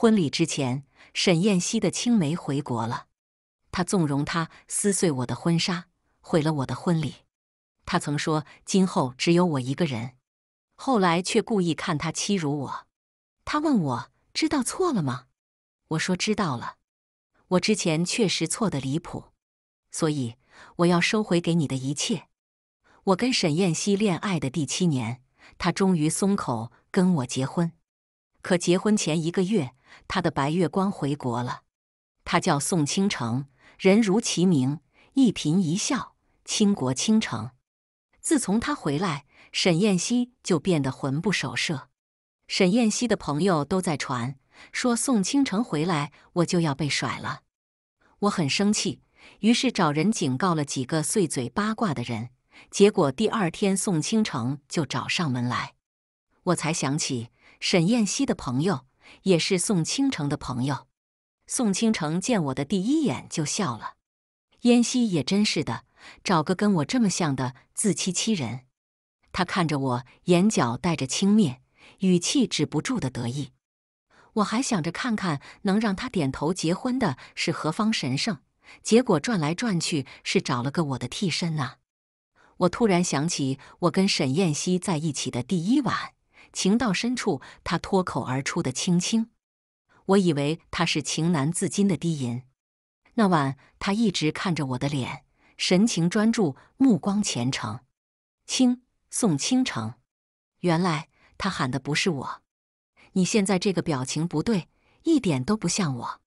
婚礼之前，沈燕西的青梅回国了。他纵容他撕碎我的婚纱，毁了我的婚礼。他曾说今后只有我一个人，后来却故意看他欺辱我。他问我知道错了吗？我说知道了。我之前确实错的离谱，所以我要收回给你的一切。我跟沈燕西恋爱的第七年，他终于松口跟我结婚。可结婚前一个月。他的白月光回国了，他叫宋倾城，人如其名，一颦一笑倾国倾城。自从他回来，沈燕西就变得魂不守舍。沈燕西的朋友都在传说宋倾城回来，我就要被甩了。我很生气，于是找人警告了几个碎嘴八卦的人。结果第二天，宋倾城就找上门来。我才想起沈燕西的朋友。也是宋倾城的朋友，宋倾城见我的第一眼就笑了。燕西也真是的，找个跟我这么像的，自欺欺人。他看着我，眼角带着轻蔑，语气止不住的得意。我还想着看看能让他点头结婚的是何方神圣，结果转来转去是找了个我的替身呐。我突然想起，我跟沈燕西在一起的第一晚。情到深处，他脱口而出的“青青”，我以为他是情难自禁的低吟。那晚，他一直看着我的脸，神情专注，目光虔诚。青，宋倾城。原来他喊的不是我。你现在这个表情不对，一点都不像我。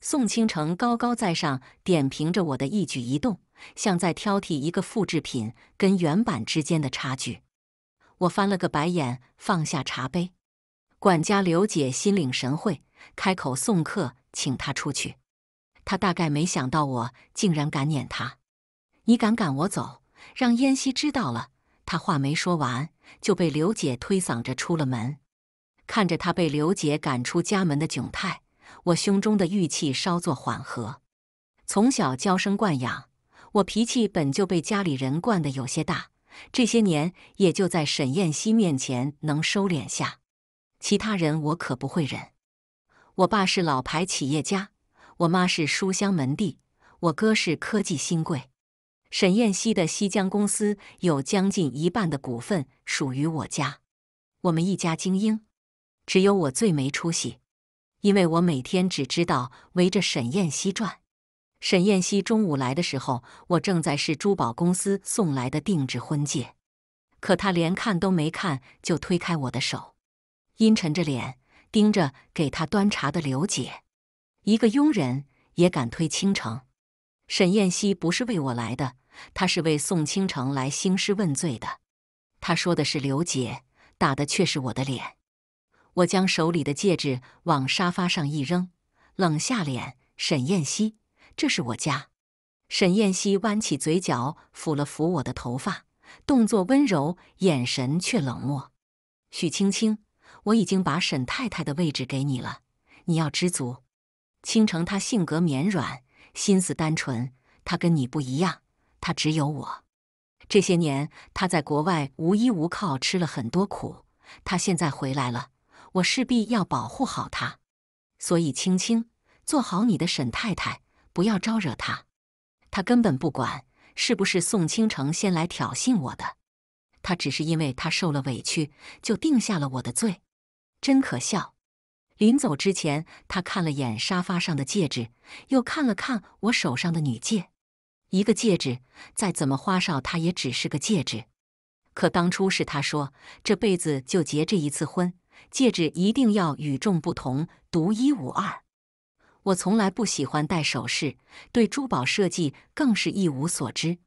宋倾城高高在上，点评着我的一举一动，像在挑剔一个复制品跟原版之间的差距。我翻了个白眼，放下茶杯。管家刘姐心领神会，开口送客，请他出去。他大概没想到我竟然敢撵他。你敢赶我走，让燕西知道了……他话没说完，就被刘姐推搡着出了门。看着他被刘姐赶出家门的窘态，我胸中的郁气稍作缓和。从小娇生惯养，我脾气本就被家里人惯得有些大。这些年也就在沈燕西面前能收敛下，其他人我可不会忍。我爸是老牌企业家，我妈是书香门第，我哥是科技新贵。沈燕西的西江公司有将近一半的股份属于我家，我们一家精英，只有我最没出息，因为我每天只知道围着沈燕西转。沈燕西中午来的时候，我正在试珠宝公司送来的定制婚戒，可他连看都没看，就推开我的手，阴沉着脸盯着给他端茶的刘姐。一个佣人也敢推倾城？沈燕西不是为我来的，他是为宋倾城来兴师问罪的。他说的是刘姐，打的却是我的脸。我将手里的戒指往沙发上一扔，冷下脸，沈燕西。这是我家，沈燕西弯起嘴角，抚了抚我的头发，动作温柔，眼神却冷漠。许青青，我已经把沈太太的位置给你了，你要知足。倾城她性格绵软，心思单纯，她跟你不一样，她只有我。这些年她在国外无依无靠，吃了很多苦，她现在回来了，我势必要保护好她。所以青青，做好你的沈太太。不要招惹他，他根本不管是不是宋倾城先来挑衅我的，他只是因为他受了委屈就定下了我的罪，真可笑。临走之前，他看了眼沙发上的戒指，又看了看我手上的女戒，一个戒指，再怎么花哨，它也只是个戒指。可当初是他说这辈子就结这一次婚，戒指一定要与众不同、独一无二。我从来不喜欢戴首饰，对珠宝设计更是一无所知。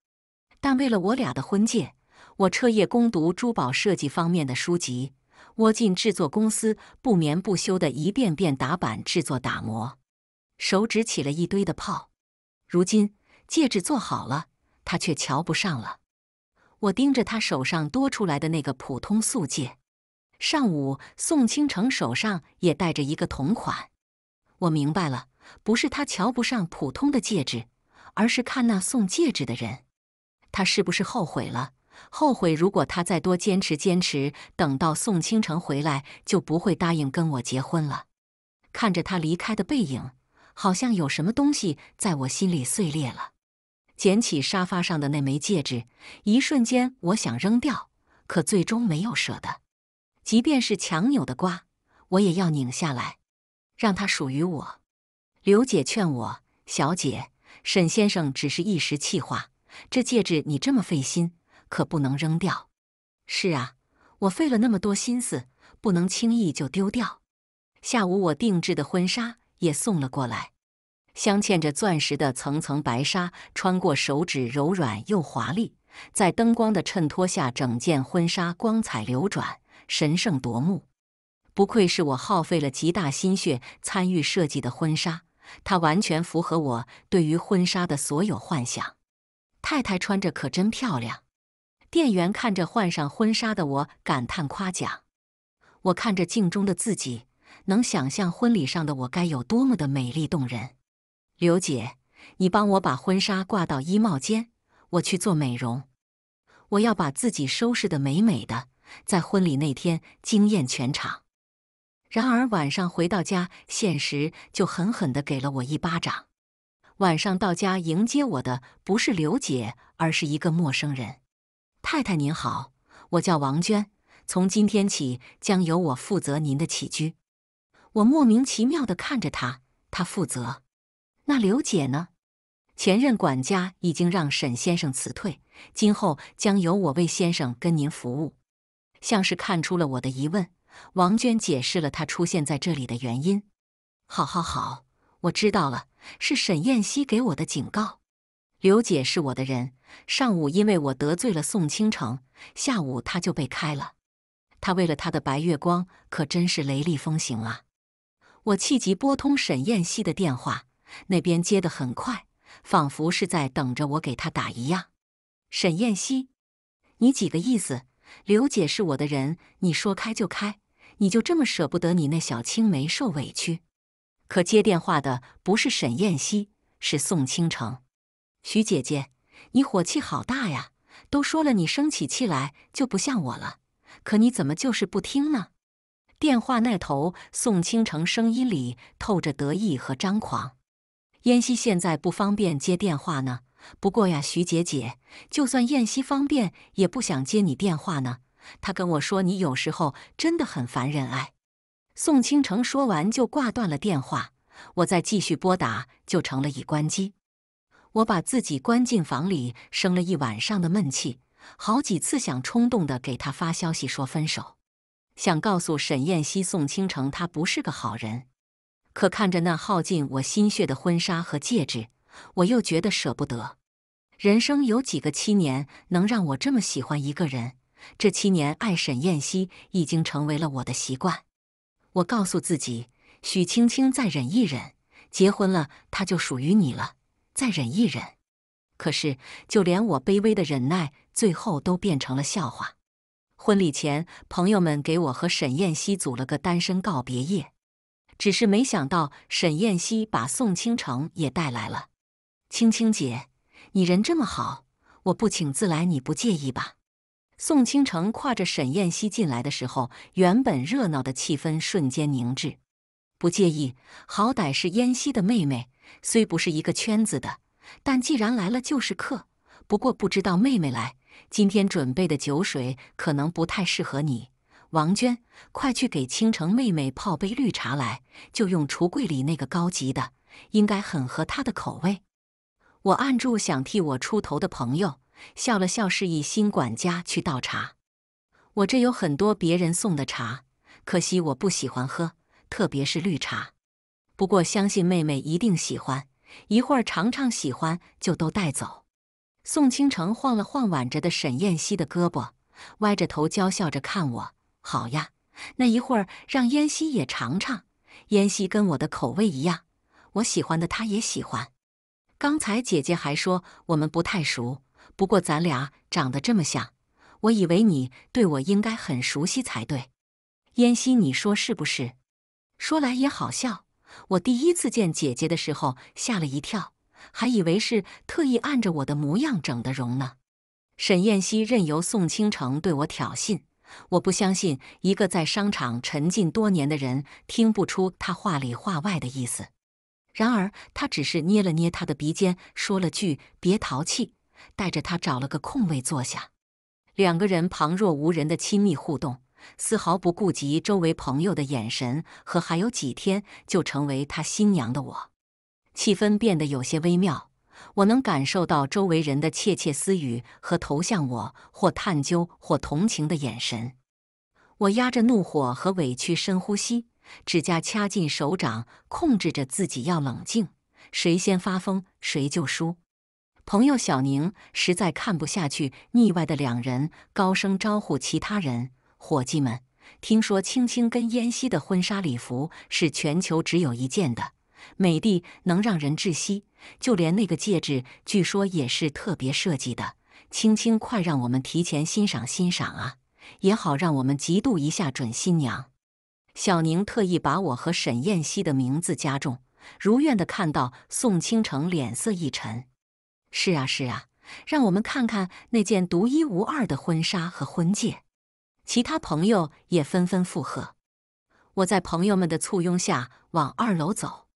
但为了我俩的婚戒，我彻夜攻读珠宝设计方面的书籍，窝进制作公司，不眠不休的一遍遍打版、制作、打磨，手指起了一堆的泡。如今戒指做好了，他却瞧不上了。我盯着他手上多出来的那个普通素戒。上午，宋清城手上也戴着一个同款。我明白了，不是他瞧不上普通的戒指，而是看那送戒指的人，他是不是后悔了？后悔如果他再多坚持坚持，等到宋清城回来，就不会答应跟我结婚了。看着他离开的背影，好像有什么东西在我心里碎裂了。捡起沙发上的那枚戒指，一瞬间我想扔掉，可最终没有舍得。即便是强扭的瓜，我也要拧下来。让它属于我。刘姐劝我：“小姐，沈先生只是一时气话，这戒指你这么费心，可不能扔掉。”是啊，我费了那么多心思，不能轻易就丢掉。下午我定制的婚纱也送了过来，镶嵌着钻石的层层白纱，穿过手指，柔软又华丽，在灯光的衬托下，整件婚纱光彩流转，神圣夺目。不愧是我耗费了极大心血参与设计的婚纱，它完全符合我对于婚纱的所有幻想。太太穿着可真漂亮。店员看着换上婚纱的我，感叹夸奖。我看着镜中的自己，能想象婚礼上的我该有多么的美丽动人。刘姐，你帮我把婚纱挂到衣帽间，我去做美容。我要把自己收拾的美美的，在婚礼那天惊艳全场。然而晚上回到家，现实就狠狠的给了我一巴掌。晚上到家迎接我的不是刘姐，而是一个陌生人。太太您好，我叫王娟，从今天起将由我负责您的起居。我莫名其妙的看着他，他负责？那刘姐呢？前任管家已经让沈先生辞退，今后将由我为先生跟您服务。像是看出了我的疑问。王娟解释了她出现在这里的原因。好，好，好，我知道了，是沈燕西给我的警告。刘姐是我的人，上午因为我得罪了宋倾城，下午她就被开了。她为了她的白月光，可真是雷厉风行啊！我气急，拨通沈燕西的电话，那边接得很快，仿佛是在等着我给他打一样。沈燕西，你几个意思？刘姐是我的人，你说开就开？你就这么舍不得你那小青梅受委屈？可接电话的不是沈燕西，是宋清城。徐姐姐，你火气好大呀！都说了，你生起气来就不像我了。可你怎么就是不听呢？电话那头，宋清城声音里透着得意和张狂。燕西现在不方便接电话呢。不过呀，徐姐姐，就算燕西方便，也不想接你电话呢。他跟我说：“你有时候真的很烦人。”哎，宋清城说完就挂断了电话。我再继续拨打就成了已关机。我把自己关进房里，生了一晚上的闷气，好几次想冲动地给他发消息说分手，想告诉沈燕西、宋清城他不是个好人。可看着那耗尽我心血的婚纱和戒指，我又觉得舍不得。人生有几个七年能让我这么喜欢一个人？这七年爱沈燕西已经成为了我的习惯，我告诉自己，许青青再忍一忍，结婚了他就属于你了，再忍一忍。可是就连我卑微的忍耐，最后都变成了笑话。婚礼前，朋友们给我和沈燕西组了个单身告别夜，只是没想到沈燕西把宋倾城也带来了。青青姐，你人这么好，我不请自来，你不介意吧？宋清城挎着沈燕西进来的时候，原本热闹的气氛瞬间凝滞。不介意，好歹是燕西的妹妹，虽不是一个圈子的，但既然来了就是客。不过不知道妹妹来，今天准备的酒水可能不太适合你。王娟，快去给青城妹妹泡杯绿茶来，就用橱柜里那个高级的，应该很合她的口味。我按住想替我出头的朋友。笑了笑，示意新管家去倒茶。我这有很多别人送的茶，可惜我不喜欢喝，特别是绿茶。不过相信妹妹一定喜欢，一会儿尝尝，喜欢就都带走。宋清城晃了晃挽着的沈燕西的胳膊，歪着头娇笑着看我：“好呀，那一会儿让燕西也尝尝。燕西跟我的口味一样，我喜欢的她也喜欢。刚才姐姐还说我们不太熟。”不过咱俩长得这么像，我以为你对我应该很熟悉才对。燕西，你说是不是？说来也好笑，我第一次见姐姐的时候吓了一跳，还以为是特意按着我的模样整的容呢。沈燕西任由宋清城对我挑衅，我不相信一个在商场沉浸多年的人听不出他话里话外的意思。然而他只是捏了捏他的鼻尖，说了句“别淘气”。带着他找了个空位坐下，两个人旁若无人的亲密互动，丝毫不顾及周围朋友的眼神和还有几天就成为他新娘的我，气氛变得有些微妙。我能感受到周围人的窃窃私语和投向我或探究或同情的眼神。我压着怒火和委屈，深呼吸，指甲掐进手掌，控制着自己要冷静。谁先发疯，谁就输。朋友小宁实在看不下去，腻歪的两人高声招呼其他人：“伙计们，听说青青跟燕西的婚纱礼服是全球只有一件的，美的能让人窒息。就连那个戒指，据说也是特别设计的。青青，快让我们提前欣赏欣赏啊，也好让我们嫉妒一下准新娘。”小宁特意把我和沈燕西的名字加重，如愿的看到宋清城脸色一沉。是啊是啊，让我们看看那件独一无二的婚纱和婚戒。其他朋友也纷纷附和。我在朋友们的簇拥下往二楼走，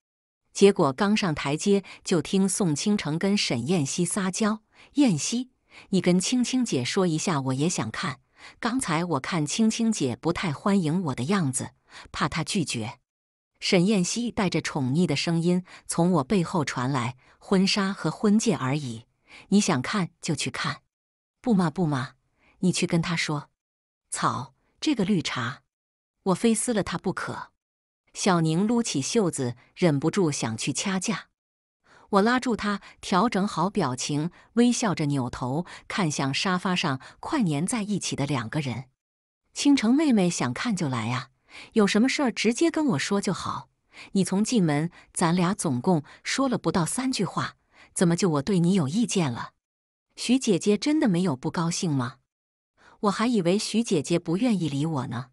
结果刚上台阶就听宋倾城跟沈燕西撒娇：“燕西，你跟青青姐说一下，我也想看。刚才我看青青姐不太欢迎我的样子，怕她拒绝。”沈燕西带着宠溺的声音从我背后传来：“婚纱和婚戒而已，你想看就去看，不嘛不嘛，你去跟他说。”草，这个绿茶，我非撕了他不可！小宁撸起袖子，忍不住想去掐架。我拉住他，调整好表情，微笑着扭头看向沙发上快粘在一起的两个人：“倾城妹妹，想看就来啊。”有什么事儿直接跟我说就好。你从进门，咱俩总共说了不到三句话，怎么就我对你有意见了？徐姐姐真的没有不高兴吗？我还以为徐姐姐不愿意理我呢。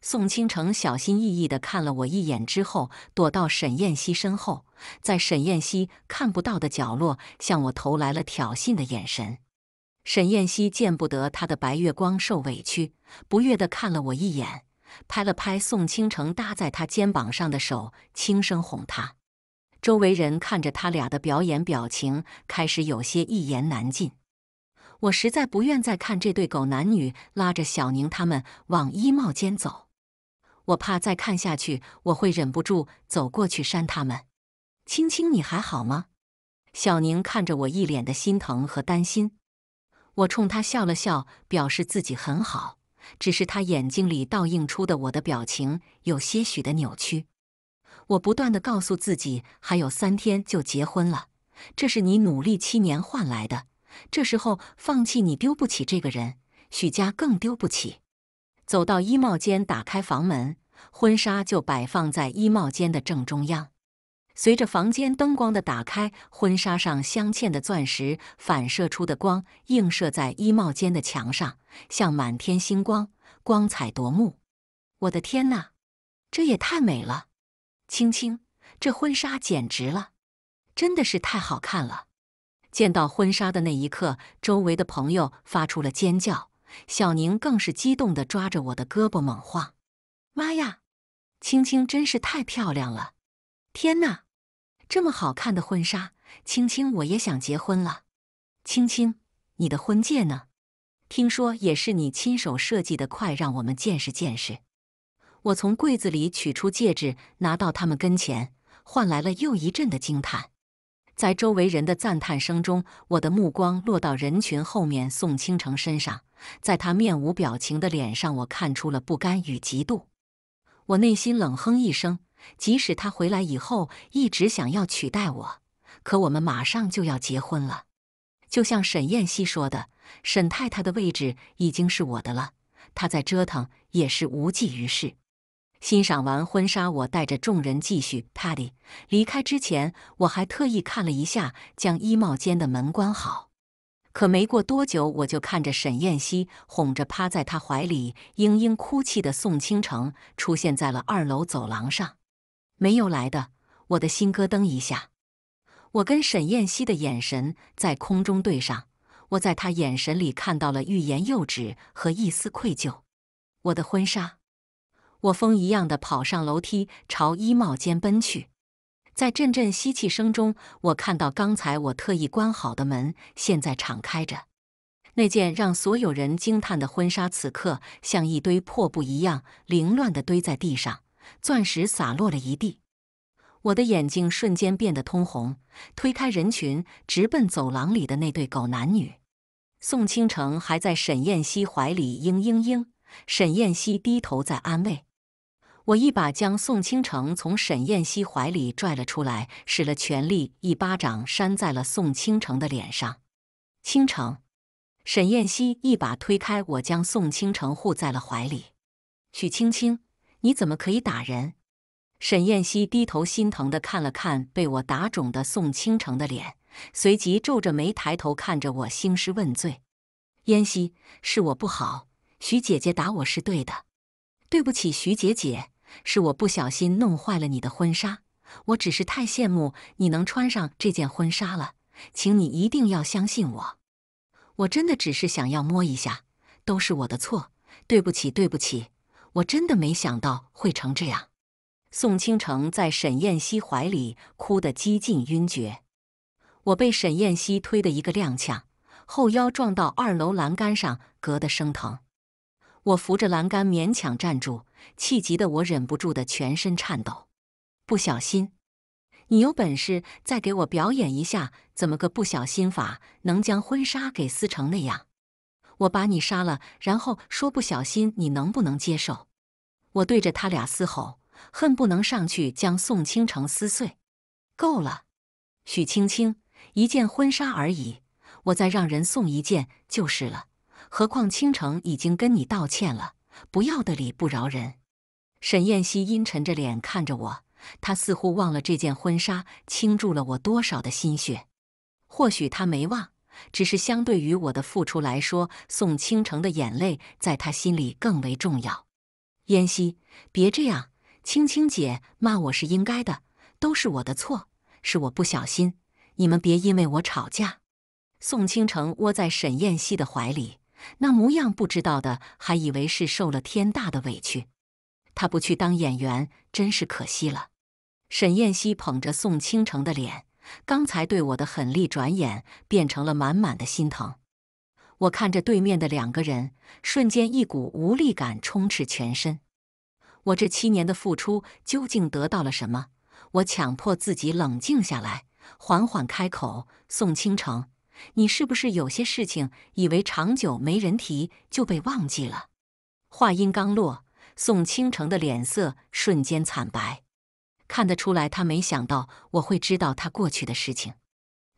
宋清城小心翼翼的看了我一眼之后，躲到沈燕西身后，在沈燕西看不到的角落，向我投来了挑衅的眼神。沈燕西见不得他的白月光受委屈，不悦的看了我一眼。拍了拍宋倾城搭在他肩膀上的手，轻声哄他。周围人看着他俩的表演，表情开始有些一言难尽。我实在不愿再看这对狗男女拉着小宁他们往衣帽间走，我怕再看下去，我会忍不住走过去扇他们。青青，你还好吗？小宁看着我，一脸的心疼和担心。我冲他笑了笑，表示自己很好。只是他眼睛里倒映出的我的表情有些许的扭曲。我不断的告诉自己，还有三天就结婚了，这是你努力七年换来的。这时候放弃你丢不起这个人，许家更丢不起。走到衣帽间，打开房门，婚纱就摆放在衣帽间的正中央。随着房间灯光的打开，婚纱上镶嵌的钻石反射出的光映射在衣帽间的墙上，像满天星光，光彩夺目。我的天哪，这也太美了！青青，这婚纱简直了，真的是太好看了。见到婚纱的那一刻，周围的朋友发出了尖叫，小宁更是激动地抓着我的胳膊猛晃。妈呀，青青真是太漂亮了！天哪！这么好看的婚纱，青青我也想结婚了。青青，你的婚戒呢？听说也是你亲手设计的，快让我们见识见识。我从柜子里取出戒指，拿到他们跟前，换来了又一阵的惊叹。在周围人的赞叹声中，我的目光落到人群后面宋清城身上，在他面无表情的脸上，我看出了不甘与嫉妒。我内心冷哼一声。即使他回来以后一直想要取代我，可我们马上就要结婚了。就像沈燕西说的，沈太太的位置已经是我的了，她再折腾也是无济于事。欣赏完婚纱，我带着众人继续 party。离开之前，我还特意看了一下，将衣帽间的门关好。可没过多久，我就看着沈燕西哄着趴在他怀里嘤嘤哭泣的宋清城出现在了二楼走廊上。没有来的，我的心咯噔一下。我跟沈彦希的眼神在空中对上，我在他眼神里看到了欲言又止和一丝愧疚。我的婚纱，我风一样的跑上楼梯，朝衣帽间奔去。在阵阵吸气声中，我看到刚才我特意关好的门现在敞开着。那件让所有人惊叹的婚纱，此刻像一堆破布一样凌乱地堆在地上。钻石洒落了一地，我的眼睛瞬间变得通红，推开人群，直奔走廊里的那对狗男女。宋清城还在沈燕希怀里嘤嘤嘤，沈燕希低头在安慰。我一把将宋清城从沈燕希怀里拽了出来，使了全力一巴掌扇在了宋清城的脸上。清城，沈燕希一把推开我，将宋清城护在了怀里。许青青，你怎么可以打人？沈燕西低头心疼的看了看被我打肿的宋倾城的脸，随即皱着眉抬头看着我兴师问罪：“燕西，是我不好，徐姐姐打我是对的，对不起，徐姐姐，是我不小心弄坏了你的婚纱，我只是太羡慕你能穿上这件婚纱了，请你一定要相信我，我真的只是想要摸一下，都是我的错，对不起，对不起。”我真的没想到会成这样。宋清城在沈燕西怀里哭得几近晕厥，我被沈燕西推的一个踉跄，后腰撞到二楼栏杆上，硌得生疼。我扶着栏杆勉强站住，气急的我忍不住的全身颤抖。不小心，你有本事再给我表演一下怎么个不小心法，能将婚纱给撕成那样？我把你杀了，然后说不小心，你能不能接受？我对着他俩嘶吼，恨不能上去将宋倾城撕碎。够了，许青青，一件婚纱而已，我再让人送一件就是了。何况青城已经跟你道歉了，不要的理不饶人。沈燕西阴沉着脸看着我，他似乎忘了这件婚纱倾注了我多少的心血，或许他没忘。只是相对于我的付出来说，宋清城的眼泪在他心里更为重要。燕西，别这样，青青姐骂我是应该的，都是我的错，是我不小心。你们别因为我吵架。宋清城窝在沈燕西的怀里，那模样不知道的还以为是受了天大的委屈。他不去当演员真是可惜了。沈燕西捧着宋清城的脸。刚才对我的狠厉转眼变成了满满的心疼。我看着对面的两个人，瞬间一股无力感充斥全身。我这七年的付出究竟得到了什么？我强迫自己冷静下来，缓缓开口：“宋倾城，你是不是有些事情以为长久没人提就被忘记了？”话音刚落，宋倾城的脸色瞬间惨白。看得出来，他没想到我会知道他过去的事情。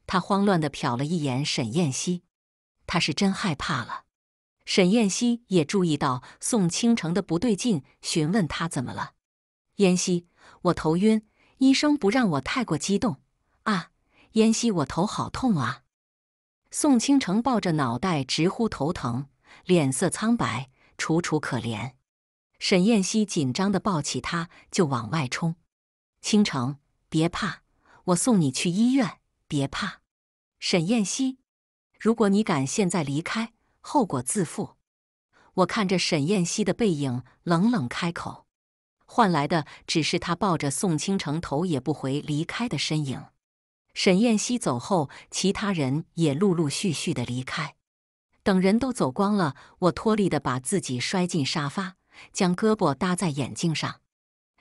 他慌乱的瞟了一眼沈燕西，他是真害怕了。沈燕西也注意到宋清城的不对劲，询问他怎么了。燕西，我头晕，医生不让我太过激动啊。燕西，我头好痛啊！宋清城抱着脑袋直呼头疼，脸色苍白，楚楚可怜。沈燕西紧张的抱起他，就往外冲。倾城，别怕，我送你去医院。别怕，沈燕西，如果你敢现在离开，后果自负。我看着沈燕西的背影，冷冷开口，换来的只是他抱着宋倾城，头也不回离开的身影。沈燕西走后，其他人也陆陆续续的离开。等人都走光了，我脱力的把自己摔进沙发，将胳膊搭在眼镜上。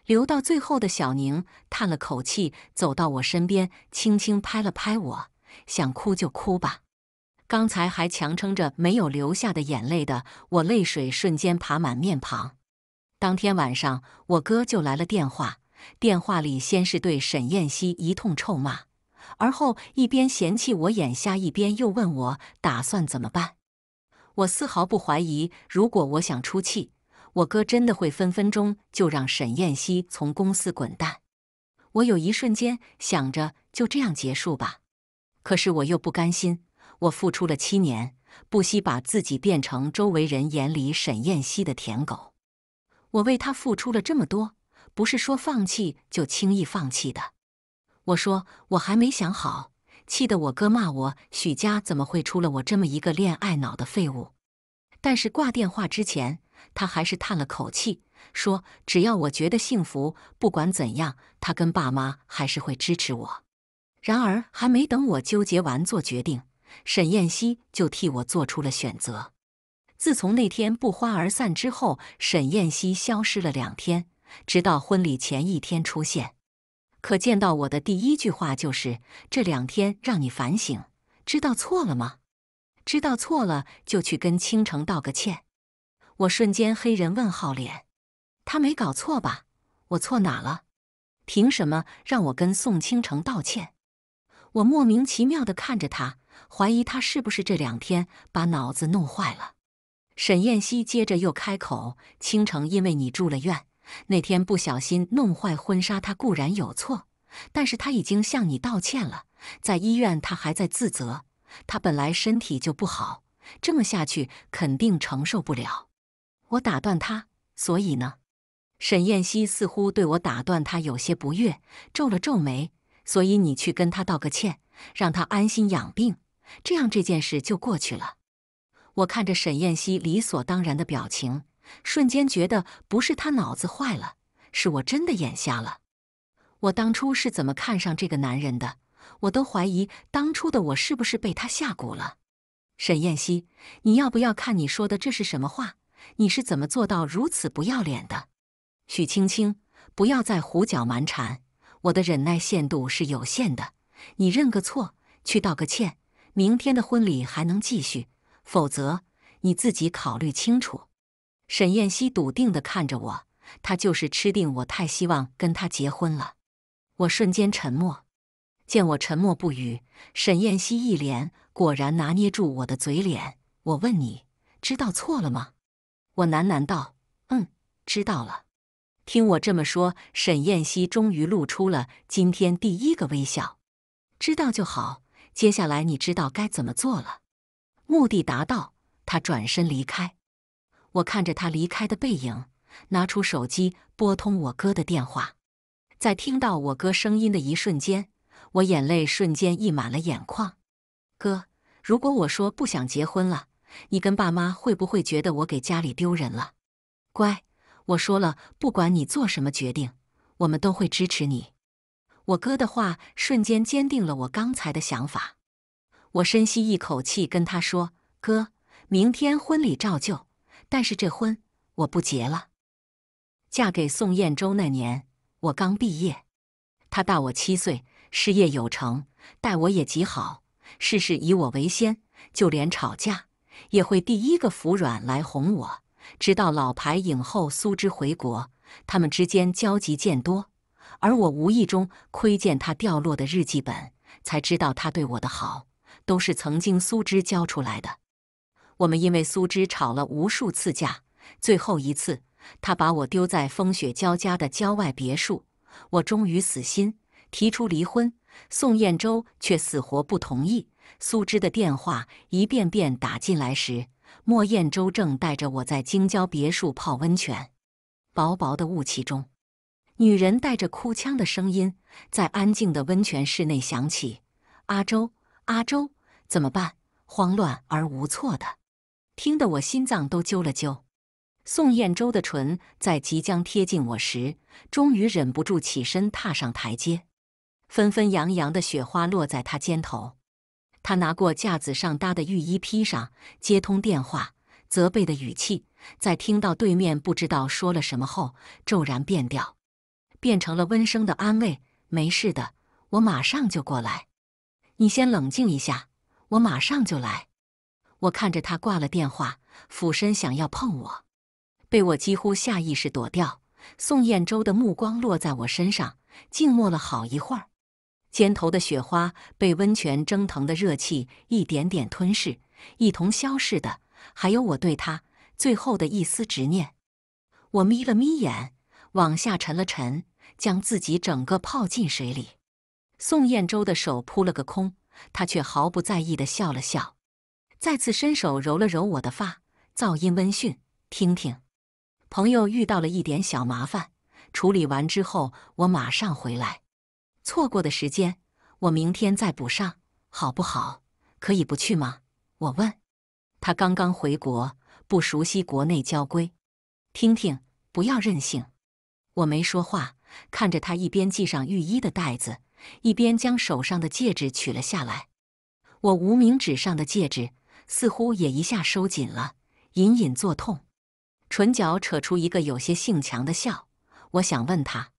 留到最后的小宁叹了口气，走到我身边，轻轻拍了拍我：“想哭就哭吧。”刚才还强撑着没有流下的眼泪的我，泪水瞬间爬满面庞。当天晚上，我哥就来了电话，电话里先是对沈燕西一通臭骂，而后一边嫌弃我眼瞎，一边又问我打算怎么办。我丝毫不怀疑，如果我想出气。我哥真的会分分钟就让沈燕希从公司滚蛋。我有一瞬间想着就这样结束吧，可是我又不甘心。我付出了七年，不惜把自己变成周围人眼里沈燕希的舔狗。我为他付出了这么多，不是说放弃就轻易放弃的。我说我还没想好，气得我哥骂我：“许家怎么会出了我这么一个恋爱脑的废物？”但是挂电话之前。他还是叹了口气，说：“只要我觉得幸福，不管怎样，他跟爸妈还是会支持我。”然而，还没等我纠结完做决定，沈燕希就替我做出了选择。自从那天不欢而散之后，沈燕希消失了两天，直到婚礼前一天出现。可见到我的第一句话就是：“这两天让你反省，知道错了吗？知道错了就去跟倾城道个歉。”我瞬间黑人问号脸，他没搞错吧？我错哪了？凭什么让我跟宋倾城道歉？我莫名其妙的看着他，怀疑他是不是这两天把脑子弄坏了。沈燕西接着又开口：“倾城因为你住了院，那天不小心弄坏婚纱，他固然有错，但是他已经向你道歉了。在医院他还在自责，他本来身体就不好，这么下去肯定承受不了。”我打断他，所以呢？沈燕西似乎对我打断他有些不悦，皱了皱眉。所以你去跟他道个歉，让他安心养病，这样这件事就过去了。我看着沈燕西理所当然的表情，瞬间觉得不是他脑子坏了，是我真的眼瞎了。我当初是怎么看上这个男人的？我都怀疑当初的我是不是被他下蛊了。沈燕西，你要不要看？你说的这是什么话？你是怎么做到如此不要脸的，许青青？不要再胡搅蛮缠！我的忍耐限度是有限的，你认个错，去道个歉，明天的婚礼还能继续；否则，你自己考虑清楚。沈燕西笃定地看着我，他就是吃定我太希望跟他结婚了。我瞬间沉默。见我沉默不语，沈燕西一脸果然拿捏住我的嘴脸。我问你，知道错了吗？我喃喃道：“嗯，知道了。”听我这么说，沈燕西终于露出了今天第一个微笑。知道就好，接下来你知道该怎么做了。目的达到，他转身离开。我看着他离开的背影，拿出手机拨通我哥的电话。在听到我哥声音的一瞬间，我眼泪瞬间溢满了眼眶。哥，如果我说不想结婚了。你跟爸妈会不会觉得我给家里丢人了？乖，我说了，不管你做什么决定，我们都会支持你。我哥的话瞬间坚定了我刚才的想法。我深吸一口气，跟他说：“哥，明天婚礼照旧，但是这婚我不结了。”嫁给宋彦周那年，我刚毕业，他大我七岁，事业有成，待我也极好，事事以我为先，就连吵架。也会第一个服软来哄我，直到老牌影后苏芝回国，他们之间交集渐多，而我无意中窥见她掉落的日记本，才知道他对我的好都是曾经苏芝教出来的。我们因为苏芝吵了无数次架，最后一次，他把我丢在风雪交加的郊外别墅，我终于死心，提出离婚，宋彦周却死活不同意。苏芝的电话一遍遍打进来时，莫燕周正带着我在京郊别墅泡温泉。薄薄的雾气中，女人带着哭腔的声音在安静的温泉室内响起：“阿周，阿周，怎么办？”慌乱而无措的，听得我心脏都揪了揪。宋燕周的唇在即将贴近我时，终于忍不住起身踏上台阶。纷纷扬扬的雪花落在他肩头。他拿过架子上搭的浴衣披上，接通电话，责备的语气，在听到对面不知道说了什么后骤然变调，变成了温声的安慰：“没事的，我马上就过来。你先冷静一下，我马上就来。”我看着他挂了电话，俯身想要碰我，被我几乎下意识躲掉。宋晏周的目光落在我身上，静默了好一会儿。肩头的雪花被温泉蒸腾的热气一点点吞噬，一同消逝的还有我对他最后的一丝执念。我眯了眯眼，往下沉了沉，将自己整个泡进水里。宋晏周的手扑了个空，他却毫不在意的笑了笑，再次伸手揉了揉我的发，噪音温驯，听听。朋友遇到了一点小麻烦，处理完之后我马上回来。错过的时间，我明天再补上，好不好？可以不去吗？我问。他刚刚回国，不熟悉国内交规，听听。不要任性。我没说话，看着他一边系上浴衣的带子，一边将手上的戒指取了下来。我无名指上的戒指似乎也一下收紧了，隐隐作痛。唇角扯出一个有些性强的笑。我想问他，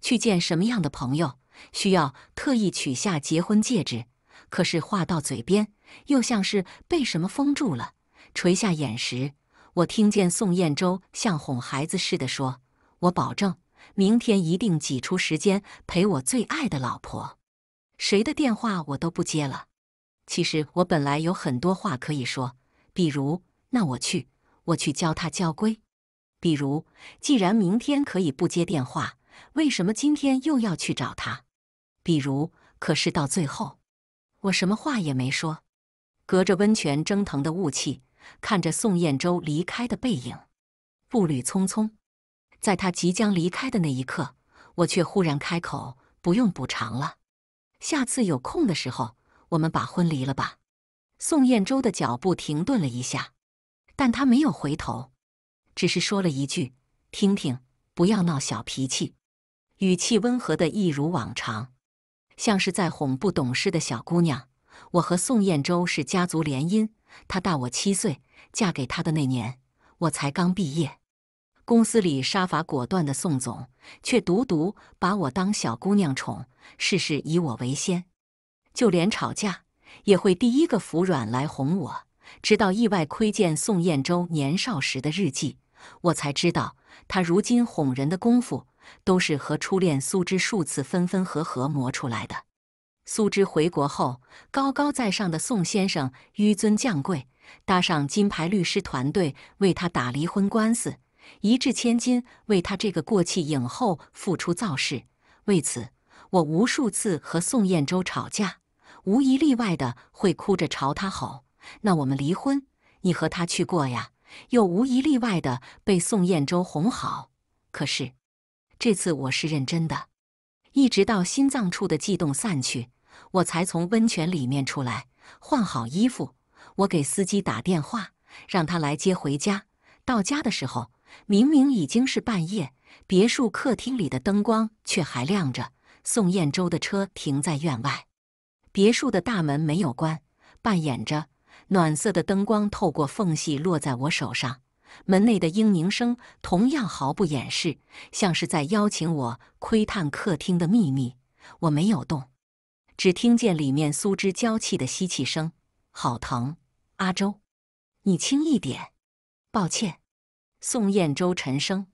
去见什么样的朋友？需要特意取下结婚戒指，可是话到嘴边，又像是被什么封住了。垂下眼时，我听见宋艳洲像哄孩子似的说：“我保证，明天一定挤出时间陪我最爱的老婆。谁的电话我都不接了。”其实我本来有很多话可以说，比如“那我去，我去教他交规”，比如“既然明天可以不接电话”。为什么今天又要去找他？比如，可是到最后，我什么话也没说。隔着温泉蒸腾的雾气，看着宋彦周离开的背影，步履匆匆。在他即将离开的那一刻，我却忽然开口：“不用补偿了，下次有空的时候，我们把婚离了吧。”宋彦周的脚步停顿了一下，但他没有回头，只是说了一句：“听听，不要闹小脾气。”语气温和的，一如往常，像是在哄不懂事的小姑娘。我和宋彦周是家族联姻，他大我七岁。嫁给他的那年，我才刚毕业。公司里杀伐果断的宋总，却独独把我当小姑娘宠，事事以我为先。就连吵架，也会第一个服软来哄我。直到意外窥见宋彦周年少时的日记，我才知道他如今哄人的功夫。都是和初恋苏芝数次分分合合磨出来的。苏芝回国后，高高在上的宋先生纡尊降贵，搭上金牌律师团队为他打离婚官司，一掷千金为他这个过气影后付出造势。为此，我无数次和宋燕洲吵架，无一例外的会哭着朝他吼：“那我们离婚，你和他去过呀！”又无一例外的被宋燕洲哄好。可是。这次我是认真的，一直到心脏处的悸动散去，我才从温泉里面出来，换好衣服。我给司机打电话，让他来接回家。到家的时候，明明已经是半夜，别墅客厅里的灯光却还亮着。宋彦洲的车停在院外，别墅的大门没有关，半掩着，暖色的灯光透过缝隙落在我手上。门内的嘤咛声同样毫不掩饰，像是在邀请我窥探客厅的秘密。我没有动，只听见里面苏芝娇气的吸气声，好疼，阿周，你轻一点。抱歉，宋燕周沉声。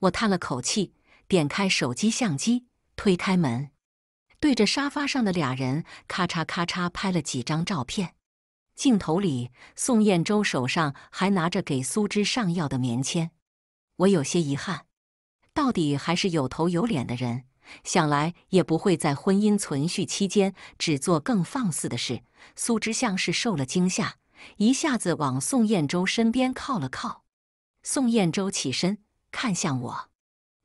我叹了口气，点开手机相机，推开门，对着沙发上的俩人咔嚓咔嚓拍了几张照片。镜头里，宋燕州手上还拿着给苏芝上药的棉签，我有些遗憾。到底还是有头有脸的人，想来也不会在婚姻存续期间只做更放肆的事。苏芝像是受了惊吓，一下子往宋燕州身边靠了靠。宋燕州起身看向我，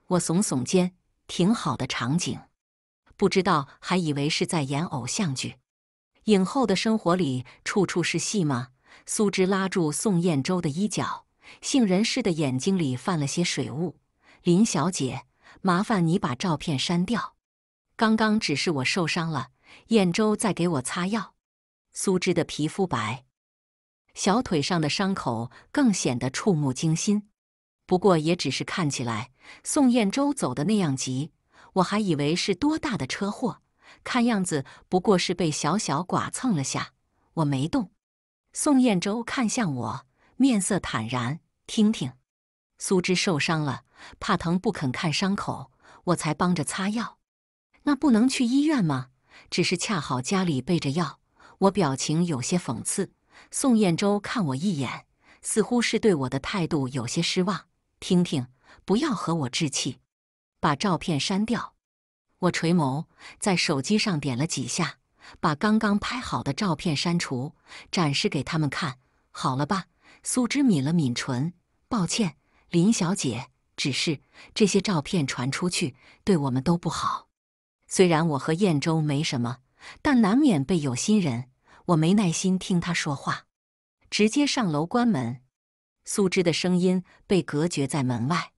我耸耸肩，挺好的场景，不知道还以为是在演偶像剧。影后的生活里处处是戏吗？苏芝拉住宋燕州的衣角，杏仁似的眼睛里泛了些水雾。林小姐，麻烦你把照片删掉。刚刚只是我受伤了，燕州在给我擦药。苏芝的皮肤白，小腿上的伤口更显得触目惊心。不过也只是看起来。宋燕州走的那样急，我还以为是多大的车祸。看样子不过是被小小剐蹭了下，我没动。宋燕州看向我，面色坦然。听听，苏芝受伤了，怕疼不肯看伤口，我才帮着擦药。那不能去医院吗？只是恰好家里备着药。我表情有些讽刺。宋燕州看我一眼，似乎是对我的态度有些失望。听听，不要和我置气，把照片删掉。我垂眸，在手机上点了几下，把刚刚拍好的照片删除，展示给他们看。好了吧？苏芝抿了抿唇，抱歉，林小姐，只是这些照片传出去，对我们都不好。虽然我和燕州没什么，但难免被有心人。我没耐心听他说话，直接上楼关门。苏芝的声音被隔绝在门外。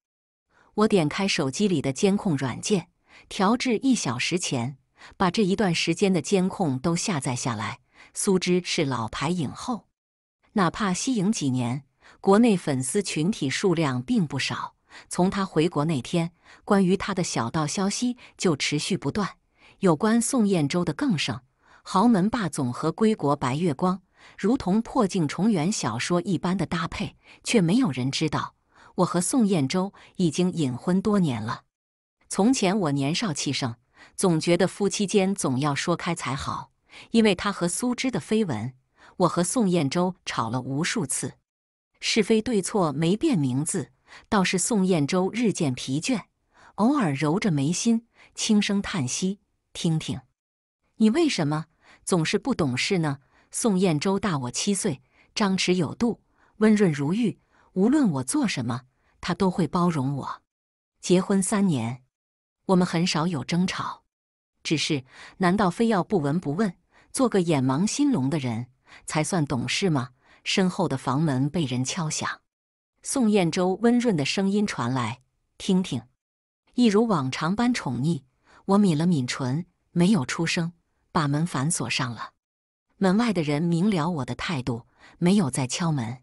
我点开手机里的监控软件。调至一小时前，把这一段时间的监控都下载下来。苏芝是老牌影后，哪怕息影几年，国内粉丝群体数量并不少。从她回国那天，关于她的小道消息就持续不断。有关宋燕州的更盛，豪门霸总和归国白月光，如同破镜重圆小说一般的搭配，却没有人知道我和宋燕州已经隐婚多年了。从前我年少气盛，总觉得夫妻间总要说开才好。因为他和苏芝的绯闻，我和宋燕州吵了无数次，是非对错没变名字，倒是宋燕州日渐疲倦，偶尔揉着眉心，轻声叹息：“听听，你为什么总是不懂事呢？”宋燕州大我七岁，张弛有度，温润如玉。无论我做什么，他都会包容我。结婚三年。我们很少有争吵，只是，难道非要不闻不问，做个眼盲心聋的人才算懂事吗？身后的房门被人敲响，宋晏周温润的声音传来：“听听。”一如往常般宠溺。我抿了抿唇，没有出声，把门反锁上了。门外的人明了我的态度，没有再敲门，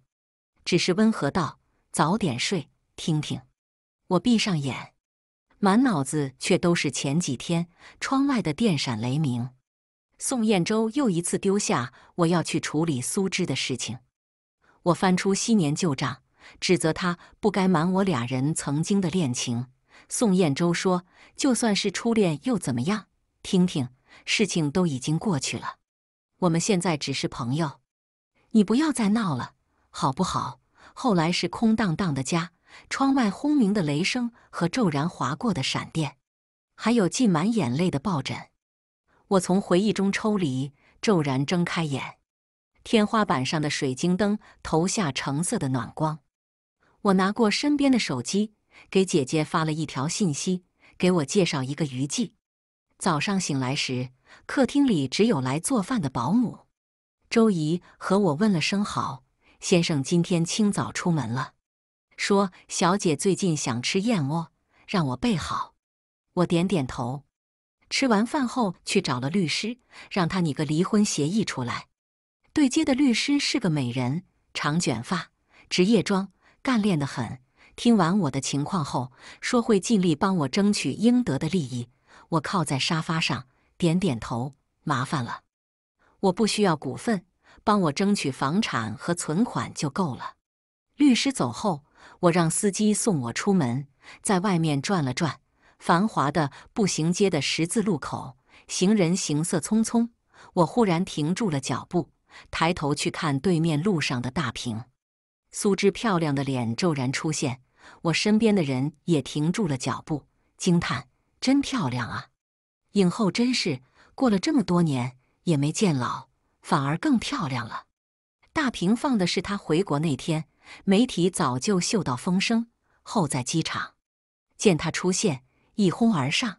只是温和道：“早点睡。”听听。我闭上眼。满脑子却都是前几天窗外的电闪雷鸣。宋燕州又一次丢下我要去处理苏芝的事情，我翻出昔年旧账，指责他不该瞒我俩人曾经的恋情。宋燕州说：“就算是初恋又怎么样？听听，事情都已经过去了，我们现在只是朋友，你不要再闹了，好不好？”后来是空荡荡的家。窗外轰鸣的雷声和骤然划过的闪电，还有浸满眼泪的抱枕，我从回忆中抽离，骤然睁开眼。天花板上的水晶灯投下橙色的暖光。我拿过身边的手机，给姐姐发了一条信息，给我介绍一个娱记。早上醒来时，客厅里只有来做饭的保姆周姨和我问了声好。先生今天清早出门了。说：“小姐最近想吃燕窝，让我备好。”我点点头。吃完饭后去找了律师，让他拟个离婚协议出来。对接的律师是个美人，长卷发，职业装，干练的很。听完我的情况后，说会尽力帮我争取应得的利益。我靠在沙发上，点点头：“麻烦了，我不需要股份，帮我争取房产和存款就够了。”律师走后。我让司机送我出门，在外面转了转，繁华的步行街的十字路口，行人行色匆匆。我忽然停住了脚步，抬头去看对面路上的大屏，苏芝漂亮的脸骤然出现。我身边的人也停住了脚步，惊叹：“真漂亮啊，影后真是过了这么多年也没见老，反而更漂亮了。”大屏放的是她回国那天。媒体早就嗅到风声，候在机场，见他出现，一哄而上。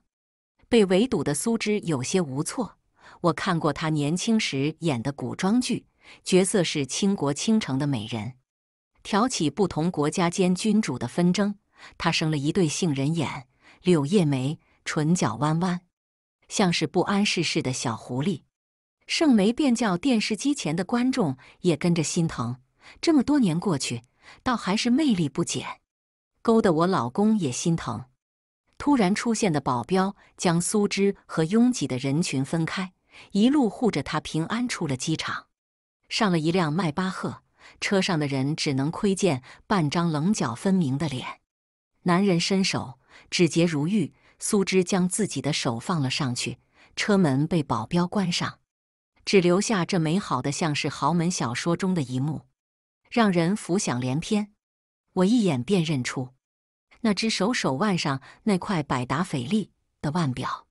被围堵的苏芝有些无措。我看过他年轻时演的古装剧，角色是倾国倾城的美人，挑起不同国家间君主的纷争。他生了一对杏仁眼，柳叶眉，唇角弯弯，像是不谙世事的小狐狸。盛梅便叫电视机前的观众也跟着心疼。这么多年过去，倒还是魅力不减，勾得我老公也心疼。突然出现的保镖将苏芝和拥挤的人群分开，一路护着她平安出了机场，上了一辆迈巴赫。车上的人只能窥见半张棱角分明的脸。男人伸手，指节如玉。苏芝将自己的手放了上去。车门被保镖关上，只留下这美好的，像是豪门小说中的一幕。让人浮想联翩，我一眼便认出那只手手腕上那块百达翡丽的腕表，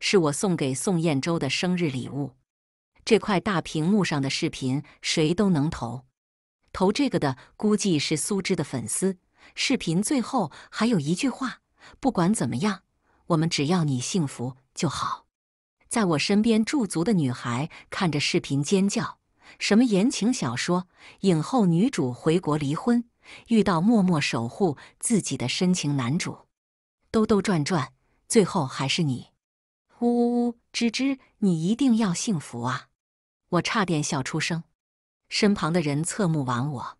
是我送给宋彦州的生日礼物。这块大屏幕上的视频谁都能投，投这个的估计是苏芝的粉丝。视频最后还有一句话：“不管怎么样，我们只要你幸福就好。”在我身边驻足的女孩看着视频尖叫。什么言情小说？影后女主回国离婚，遇到默默守护自己的深情男主，兜兜转转，最后还是你。呜呜呜！芝芝，你一定要幸福啊！我差点笑出声。身旁的人侧目完我，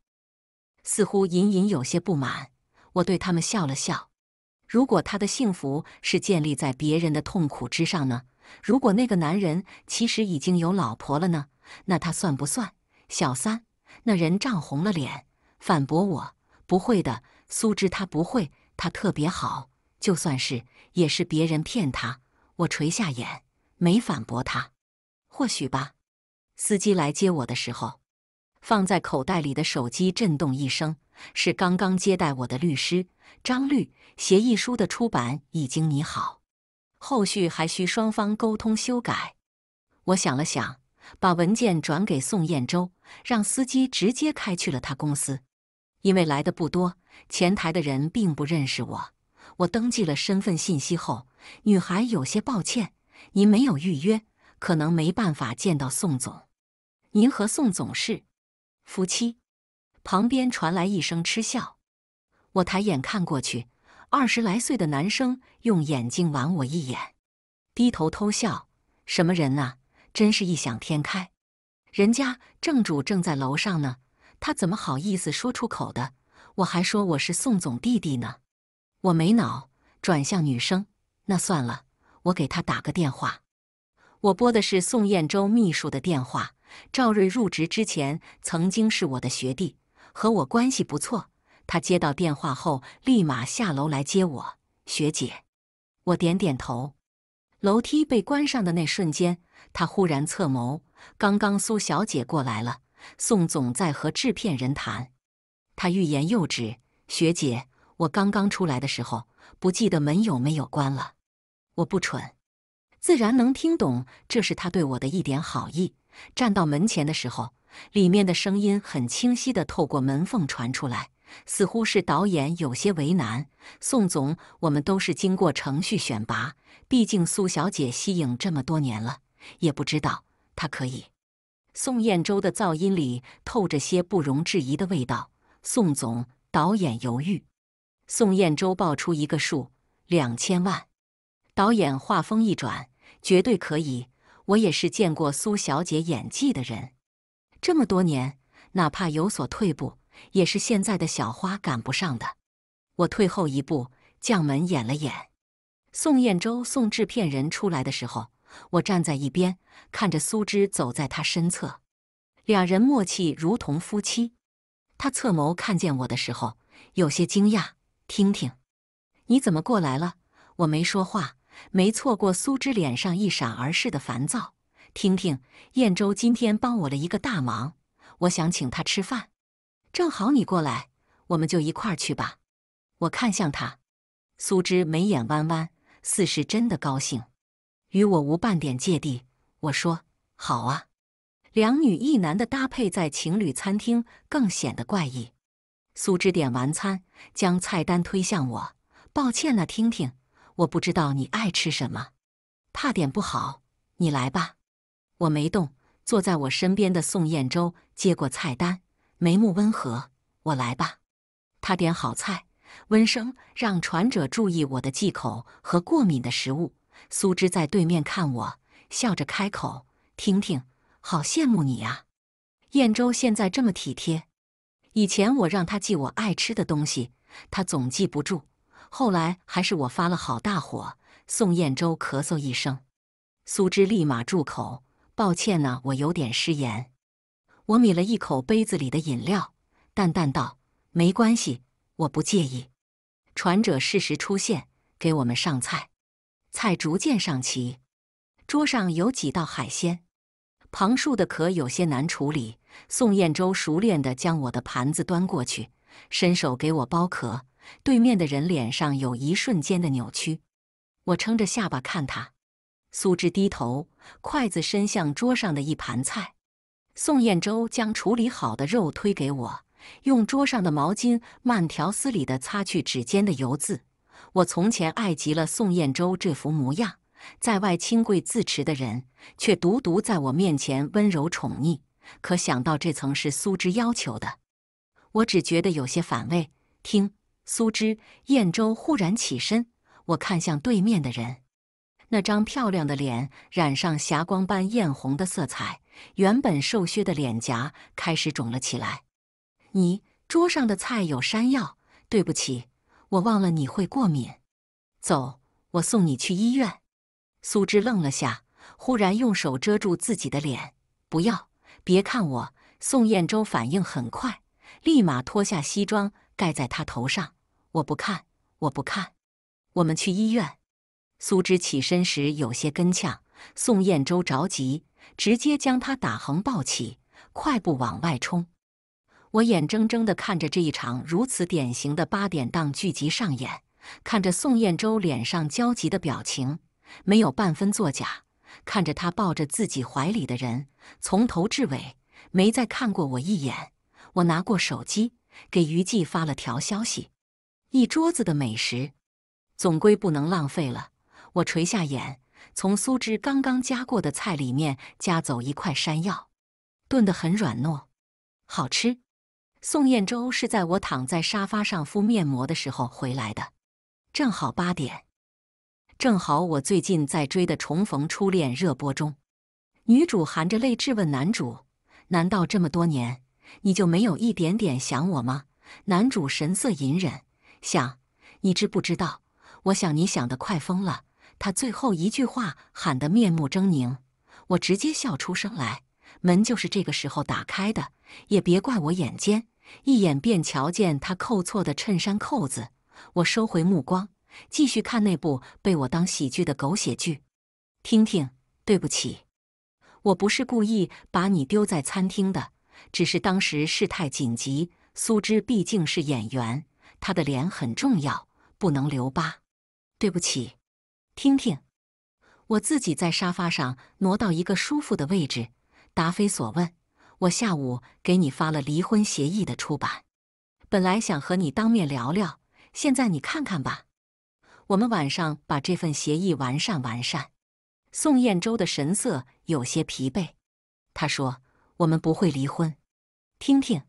似乎隐隐有些不满。我对他们笑了笑。如果他的幸福是建立在别人的痛苦之上呢？如果那个男人其实已经有老婆了呢？那他算不算小三？那人涨红了脸，反驳我：“不会的，苏芝，他不会，他特别好。就算是，也是别人骗他。”我垂下眼，没反驳他。或许吧。司机来接我的时候，放在口袋里的手机震动一声，是刚刚接待我的律师张律。协议书的出版已经拟好，后续还需双方沟通修改。我想了想。把文件转给宋燕州，让司机直接开去了他公司。因为来的不多，前台的人并不认识我。我登记了身份信息后，女孩有些抱歉：“您没有预约，可能没办法见到宋总。您和宋总是夫妻？”旁边传来一声嗤笑。我抬眼看过去，二十来岁的男生用眼睛玩我一眼，低头偷笑：“什么人啊？”真是异想天开，人家正主正在楼上呢，他怎么好意思说出口的？我还说我是宋总弟弟呢，我没脑，转向女生，那算了，我给他打个电话。我拨的是宋燕州秘书的电话。赵瑞入职之前曾经是我的学弟，和我关系不错。他接到电话后立马下楼来接我。学姐，我点点头。楼梯被关上的那瞬间。他忽然侧眸，刚刚苏小姐过来了，宋总在和制片人谈。他欲言又止，学姐，我刚刚出来的时候不记得门有没有关了。我不蠢，自然能听懂，这是他对我的一点好意。站到门前的时候，里面的声音很清晰的透过门缝传出来，似乎是导演有些为难。宋总，我们都是经过程序选拔，毕竟苏小姐吸影这么多年了。也不知道他可以。宋燕州的噪音里透着些不容置疑的味道。宋总导演犹豫，宋燕州报出一个数：两千万。导演话锋一转：“绝对可以，我也是见过苏小姐演技的人。这么多年，哪怕有所退步，也是现在的小花赶不上的。我退后一步，将门掩了掩。宋燕州送制片人出来的时候。我站在一边，看着苏芝走在他身侧，两人默契如同夫妻。他侧眸看见我的时候，有些惊讶。听听，你怎么过来了？我没说话，没错过苏芝脸上一闪而逝的烦躁。听听，燕州今天帮我了一个大忙，我想请他吃饭，正好你过来，我们就一块儿去吧。我看向他，苏芝眉眼弯弯，似是真的高兴。与我无半点芥蒂，我说好啊。两女一男的搭配在情侣餐厅更显得怪异。苏芝点完餐，将菜单推向我：“抱歉了，听听，我不知道你爱吃什么，怕点不好，你来吧。”我没动，坐在我身边的宋晏周接过菜单，眉目温和：“我来吧。”他点好菜，温声让传者注意我的忌口和过敏的食物。苏芝在对面看我，笑着开口：“听听，好羡慕你呀，燕州现在这么体贴。以前我让他记我爱吃的东西，他总记不住。后来还是我发了好大火。”宋燕州咳嗽一声，苏芝立马住口：“抱歉呢，我有点失言。”我抿了一口杯子里的饮料，淡淡道：“没关系，我不介意。”传者适时出现，给我们上菜。菜逐渐上齐，桌上有几道海鲜，庞树的壳有些难处理。宋晏周熟练地将我的盘子端过去，伸手给我剥壳。对面的人脸上有一瞬间的扭曲，我撑着下巴看他。苏芝低头，筷子伸向桌上的一盘菜。宋晏周将处理好的肉推给我，用桌上的毛巾慢条斯理地擦去指尖的油渍。我从前爱极了宋彦周这副模样，在外清贵自持的人，却独独在我面前温柔宠溺。可想到这曾是苏芝要求的，我只觉得有些反胃。听苏芝，晏州忽然起身，我看向对面的人，那张漂亮的脸染上霞光般艳红的色彩，原本瘦削的脸颊开始肿了起来。你桌上的菜有山药，对不起。我忘了你会过敏，走，我送你去医院。苏芝愣了下，忽然用手遮住自己的脸，不要，别看我。宋燕州反应很快，立马脱下西装盖在他头上。我不看，我不看，我们去医院。苏芝起身时有些跟呛，宋燕州着急，直接将他打横抱起，快步往外冲。我眼睁睁地看着这一场如此典型的八点档剧集上演，看着宋晏周脸上焦急的表情，没有半分作假，看着他抱着自己怀里的人，从头至尾没再看过我一眼。我拿过手机，给于季发了条消息。一桌子的美食，总归不能浪费了。我垂下眼，从苏芝刚刚夹过的菜里面夹走一块山药，炖得很软糯，好吃。宋燕周是在我躺在沙发上敷面膜的时候回来的，正好八点，正好我最近在追的《重逢初恋》热播中，女主含着泪质问男主：“难道这么多年你就没有一点点想我吗？”男主神色隐忍，想你知不知道？我想你想得快疯了。”他最后一句话喊得面目狰狞，我直接笑出声来。门就是这个时候打开的，也别怪我眼尖。一眼便瞧见他扣错的衬衫扣子，我收回目光，继续看那部被我当喜剧的狗血剧。听听，对不起，我不是故意把你丢在餐厅的，只是当时事态紧急。苏芝毕竟是演员，她的脸很重要，不能留疤。对不起，听听，我自己在沙发上挪到一个舒服的位置，答非所问。我下午给你发了离婚协议的出版，本来想和你当面聊聊，现在你看看吧。我们晚上把这份协议完善完善。宋彦洲的神色有些疲惫，他说：“我们不会离婚。”听听。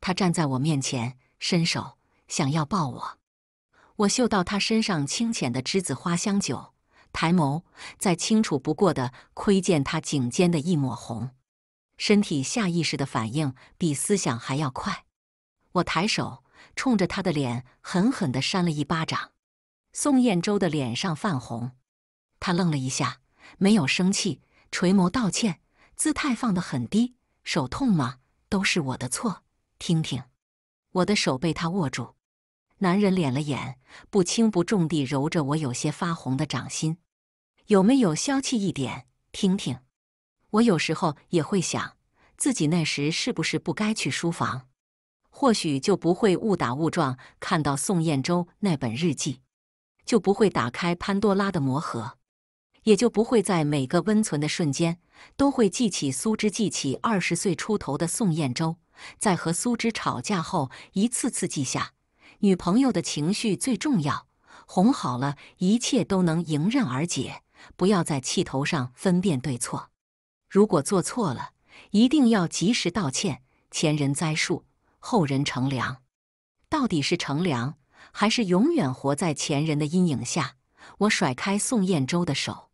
他站在我面前，伸手想要抱我，我嗅到他身上清浅的栀子花香酒，抬眸，再清楚不过的窥见他颈间的一抹红。身体下意识的反应比思想还要快，我抬手冲着他的脸狠狠的扇了一巴掌。宋彦周的脸上泛红，他愣了一下，没有生气，垂眸道歉，姿态放得很低。手痛吗？都是我的错。听听，我的手被他握住，男人敛了眼，不轻不重地揉着我有些发红的掌心。有没有消气一点？听听。我有时候也会想，自己那时是不是不该去书房？或许就不会误打误撞看到宋晏周那本日记，就不会打开潘多拉的魔盒，也就不会在每个温存的瞬间都会记起苏之，记起二十岁出头的宋晏周，在和苏之吵架后一次次记下女朋友的情绪最重要，哄好了一切都能迎刃而解，不要在气头上分辨对错。如果做错了，一定要及时道歉。前人栽树，后人乘凉，到底是乘凉，还是永远活在前人的阴影下？我甩开宋彦周的手，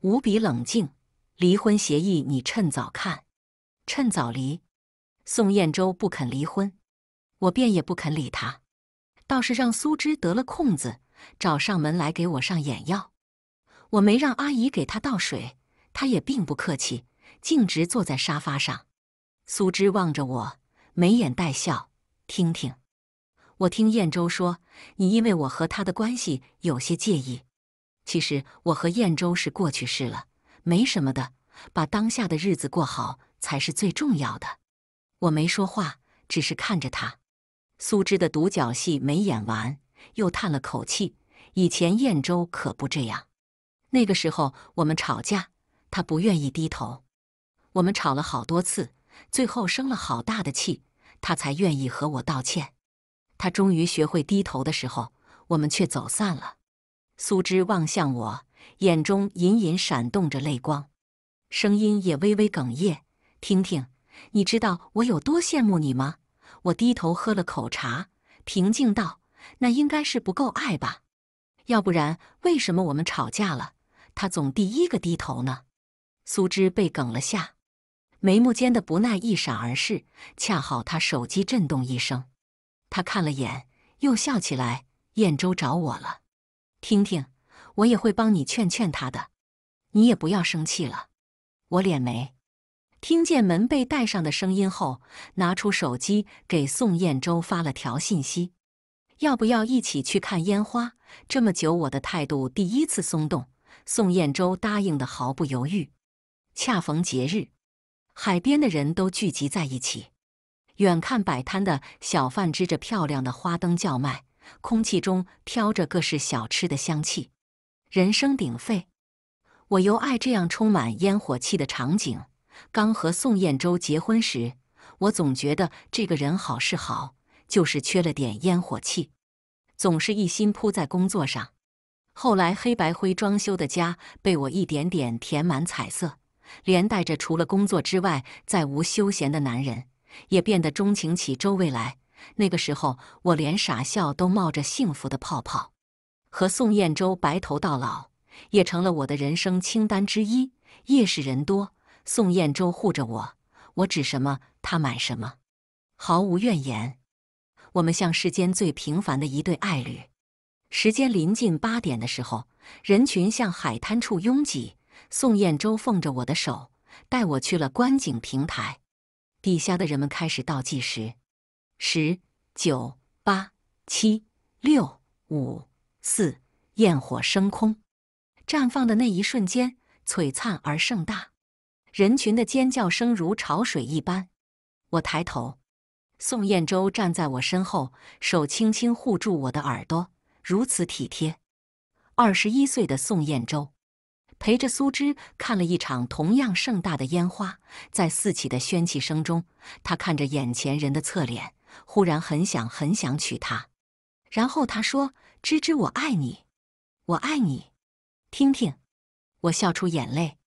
无比冷静。离婚协议，你趁早看，趁早离。宋燕州不肯离婚，我便也不肯理他，倒是让苏芝得了空子，找上门来给我上眼药。我没让阿姨给他倒水，他也并不客气。径直坐在沙发上，苏芝望着我，眉眼带笑。听听，我听燕州说，你因为我和他的关系有些介意。其实我和燕州是过去式了，没什么的。把当下的日子过好才是最重要的。我没说话，只是看着他。苏芝的独角戏没演完，又叹了口气。以前燕州可不这样。那个时候我们吵架，他不愿意低头。我们吵了好多次，最后生了好大的气，他才愿意和我道歉。他终于学会低头的时候，我们却走散了。苏芝望向我，眼中隐隐闪动着泪光，声音也微微哽咽：“听听，你知道我有多羡慕你吗？”我低头喝了口茶，平静道：“那应该是不够爱吧？要不然为什么我们吵架了，他总第一个低头呢？”苏芝被哽了下。眉目间的不耐一闪而逝，恰好他手机震动一声，他看了眼，又笑起来。燕州找我了，听听，我也会帮你劝劝他的，你也不要生气了。我敛眉，听见门被带上的声音后，拿出手机给宋燕州发了条信息：要不要一起去看烟花？这么久，我的态度第一次松动。宋燕州答应的毫不犹豫。恰逢节日。海边的人都聚集在一起，远看摆摊的小贩支着漂亮的花灯叫卖，空气中飘着各式小吃的香气，人声鼎沸。我尤爱这样充满烟火气的场景。刚和宋彦周结婚时，我总觉得这个人好是好，就是缺了点烟火气，总是一心扑在工作上。后来黑白灰装修的家被我一点点填满彩色。连带着，除了工作之外，再无休闲的男人，也变得钟情起周未来。那个时候，我连傻笑都冒着幸福的泡泡。和宋晏周白头到老，也成了我的人生清单之一。夜市人多，宋晏周护着我，我指什么，他买什么，毫无怨言。我们像世间最平凡的一对爱侣。时间临近八点的时候，人群向海滩处拥挤。宋晏周奉着我的手，带我去了观景平台。底下的人们开始倒计时：十、九、八、七、六、五、四。焰火升空，绽放的那一瞬间，璀璨而盛大。人群的尖叫声如潮水一般。我抬头，宋晏周站在我身后，手轻轻护住我的耳朵，如此体贴。二十一岁的宋晏周。陪着苏芝看了一场同样盛大的烟花，在四起的喧气声中，他看着眼前人的侧脸，忽然很想很想娶她，然后他说：“芝芝，我爱你，我爱你。”听听，我笑出眼泪。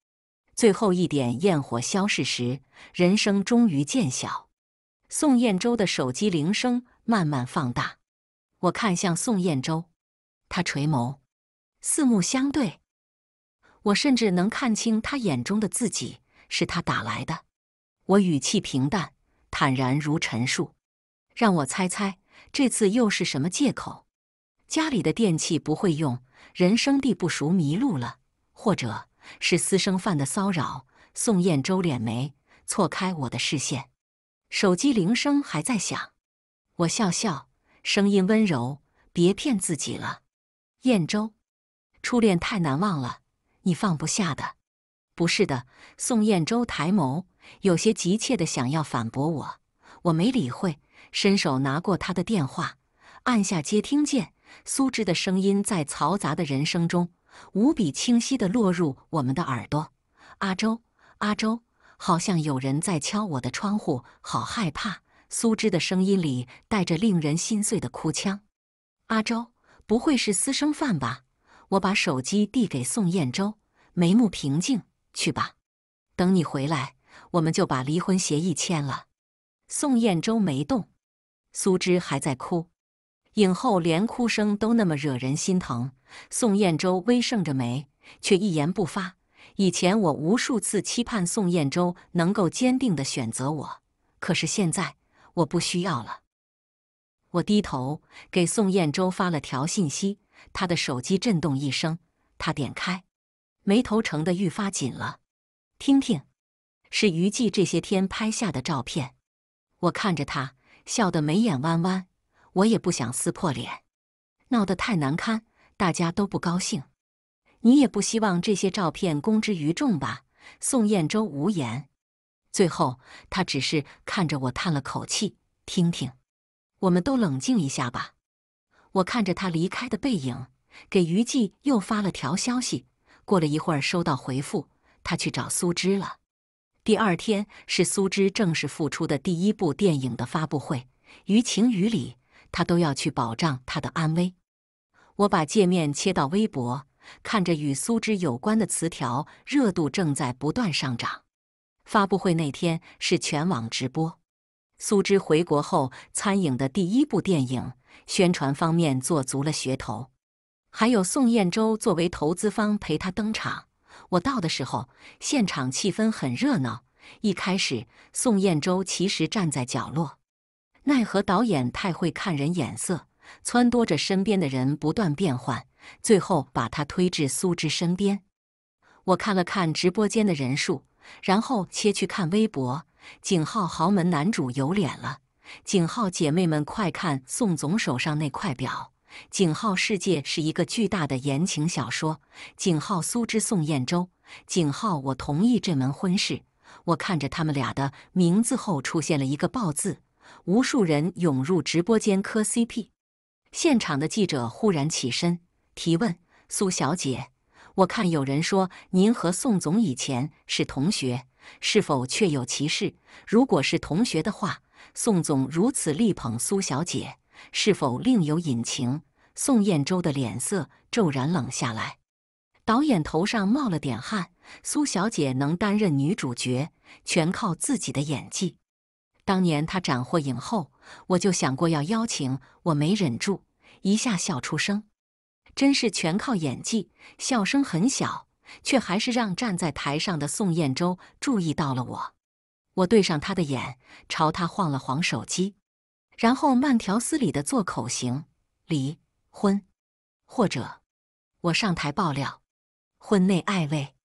最后一点焰火消逝时，人声终于渐小，宋晏周的手机铃声慢慢放大。我看向宋晏周，他垂眸，四目相对。我甚至能看清他眼中的自己，是他打来的。我语气平淡，坦然如陈述。让我猜猜，这次又是什么借口？家里的电器不会用，人生地不熟，迷路了，或者是私生饭的骚扰？宋燕周敛眉，错开我的视线。手机铃声还在响，我笑笑，声音温柔：“别骗自己了，燕周，初恋太难忘了。”你放不下的，不是的。宋燕州抬眸，有些急切的想要反驳我，我没理会，伸手拿过他的电话，按下接听键。苏芝的声音在嘈杂的人声中，无比清晰的落入我们的耳朵。阿周，阿周，好像有人在敲我的窗户，好害怕。苏芝的声音里带着令人心碎的哭腔。阿周，不会是私生饭吧？我把手机递给宋燕洲，眉目平静。去吧，等你回来，我们就把离婚协议签了。宋燕洲没动，苏芝还在哭。影后连哭声都那么惹人心疼。宋燕洲微盛着眉，却一言不发。以前我无数次期盼宋燕洲能够坚定的选择我，可是现在我不需要了。我低头给宋燕洲发了条信息。他的手机震动一声，他点开，眉头撑得愈发紧了。听听，是于记这些天拍下的照片。我看着他，笑得眉眼弯弯。我也不想撕破脸，闹得太难堪，大家都不高兴。你也不希望这些照片公之于众吧？宋彦周无言，最后他只是看着我叹了口气。听听，我们都冷静一下吧。我看着他离开的背影，给于季又发了条消息。过了一会儿，收到回复，他去找苏芝了。第二天是苏芝正式复出的第一部电影的发布会，于情于理，他都要去保障他的安危。我把界面切到微博，看着与苏芝有关的词条热度正在不断上涨。发布会那天是全网直播，苏芝回国后参演的第一部电影。宣传方面做足了噱头，还有宋燕州作为投资方陪他登场。我到的时候，现场气氛很热闹。一开始，宋燕州其实站在角落，奈何导演太会看人眼色，撺掇着身边的人不断变换，最后把他推至苏芝身边。我看了看直播间的人数，然后切去看微博，景浩豪门男主有脸了。景浩姐妹们，快看宋总手上那块表！景浩世界是一个巨大的言情小说。景浩苏之宋燕周，景浩我同意这门婚事。我看着他们俩的名字后出现了一个“爆”字，无数人涌入直播间磕 CP。现场的记者忽然起身提问：“苏小姐，我看有人说您和宋总以前是同学，是否确有其事？如果是同学的话。”宋总如此力捧苏小姐，是否另有隐情？宋燕周的脸色骤然冷下来，导演头上冒了点汗。苏小姐能担任女主角，全靠自己的演技。当年她斩获影后，我就想过要邀请，我没忍住，一下笑出声。真是全靠演技，笑声很小，却还是让站在台上的宋燕周注意到了我。我对上他的眼，朝他晃了晃手机，然后慢条斯理的做口型：“离婚，或者我上台爆料，婚内暧昧。”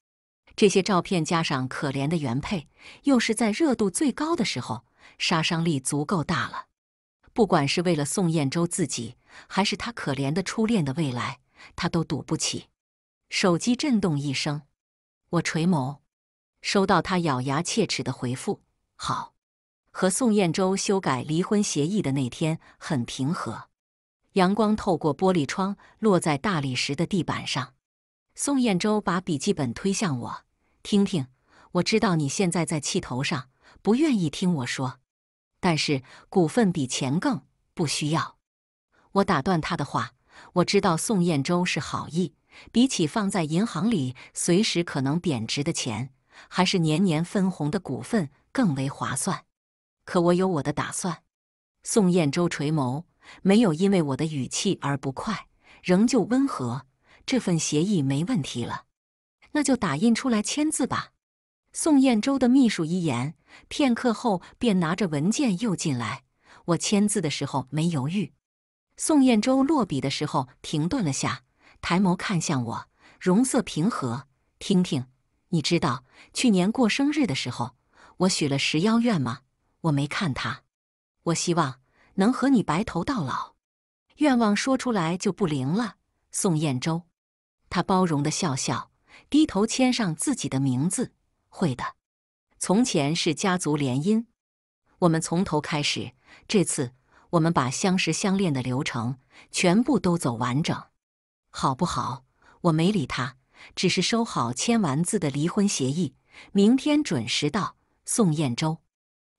这些照片加上可怜的原配，又是在热度最高的时候，杀伤力足够大了。不管是为了宋燕州自己，还是他可怜的初恋的未来，他都赌不起。手机震动一声，我垂眸。收到他咬牙切齿的回复。好，和宋燕州修改离婚协议的那天很平和，阳光透过玻璃窗落在大理石的地板上。宋燕州把笔记本推向我，听听。我知道你现在在气头上，不愿意听我说。但是股份比钱更不需要。我打断他的话。我知道宋燕州是好意，比起放在银行里随时可能贬值的钱。还是年年分红的股份更为划算，可我有我的打算。宋燕州垂眸，没有因为我的语气而不快，仍旧温和。这份协议没问题了，那就打印出来签字吧。宋燕州的秘书一言，片刻后便拿着文件又进来。我签字的时候没犹豫。宋燕州落笔的时候停顿了下，抬眸看向我，容色平和，听听。你知道去年过生日的时候，我许了十幺愿吗？我没看他，我希望能和你白头到老。愿望说出来就不灵了。宋晏周，他包容的笑笑，低头签上自己的名字。会的，从前是家族联姻，我们从头开始。这次我们把相识相恋的流程全部都走完整，好不好？我没理他。只是收好签完字的离婚协议，明天准时到。宋燕州，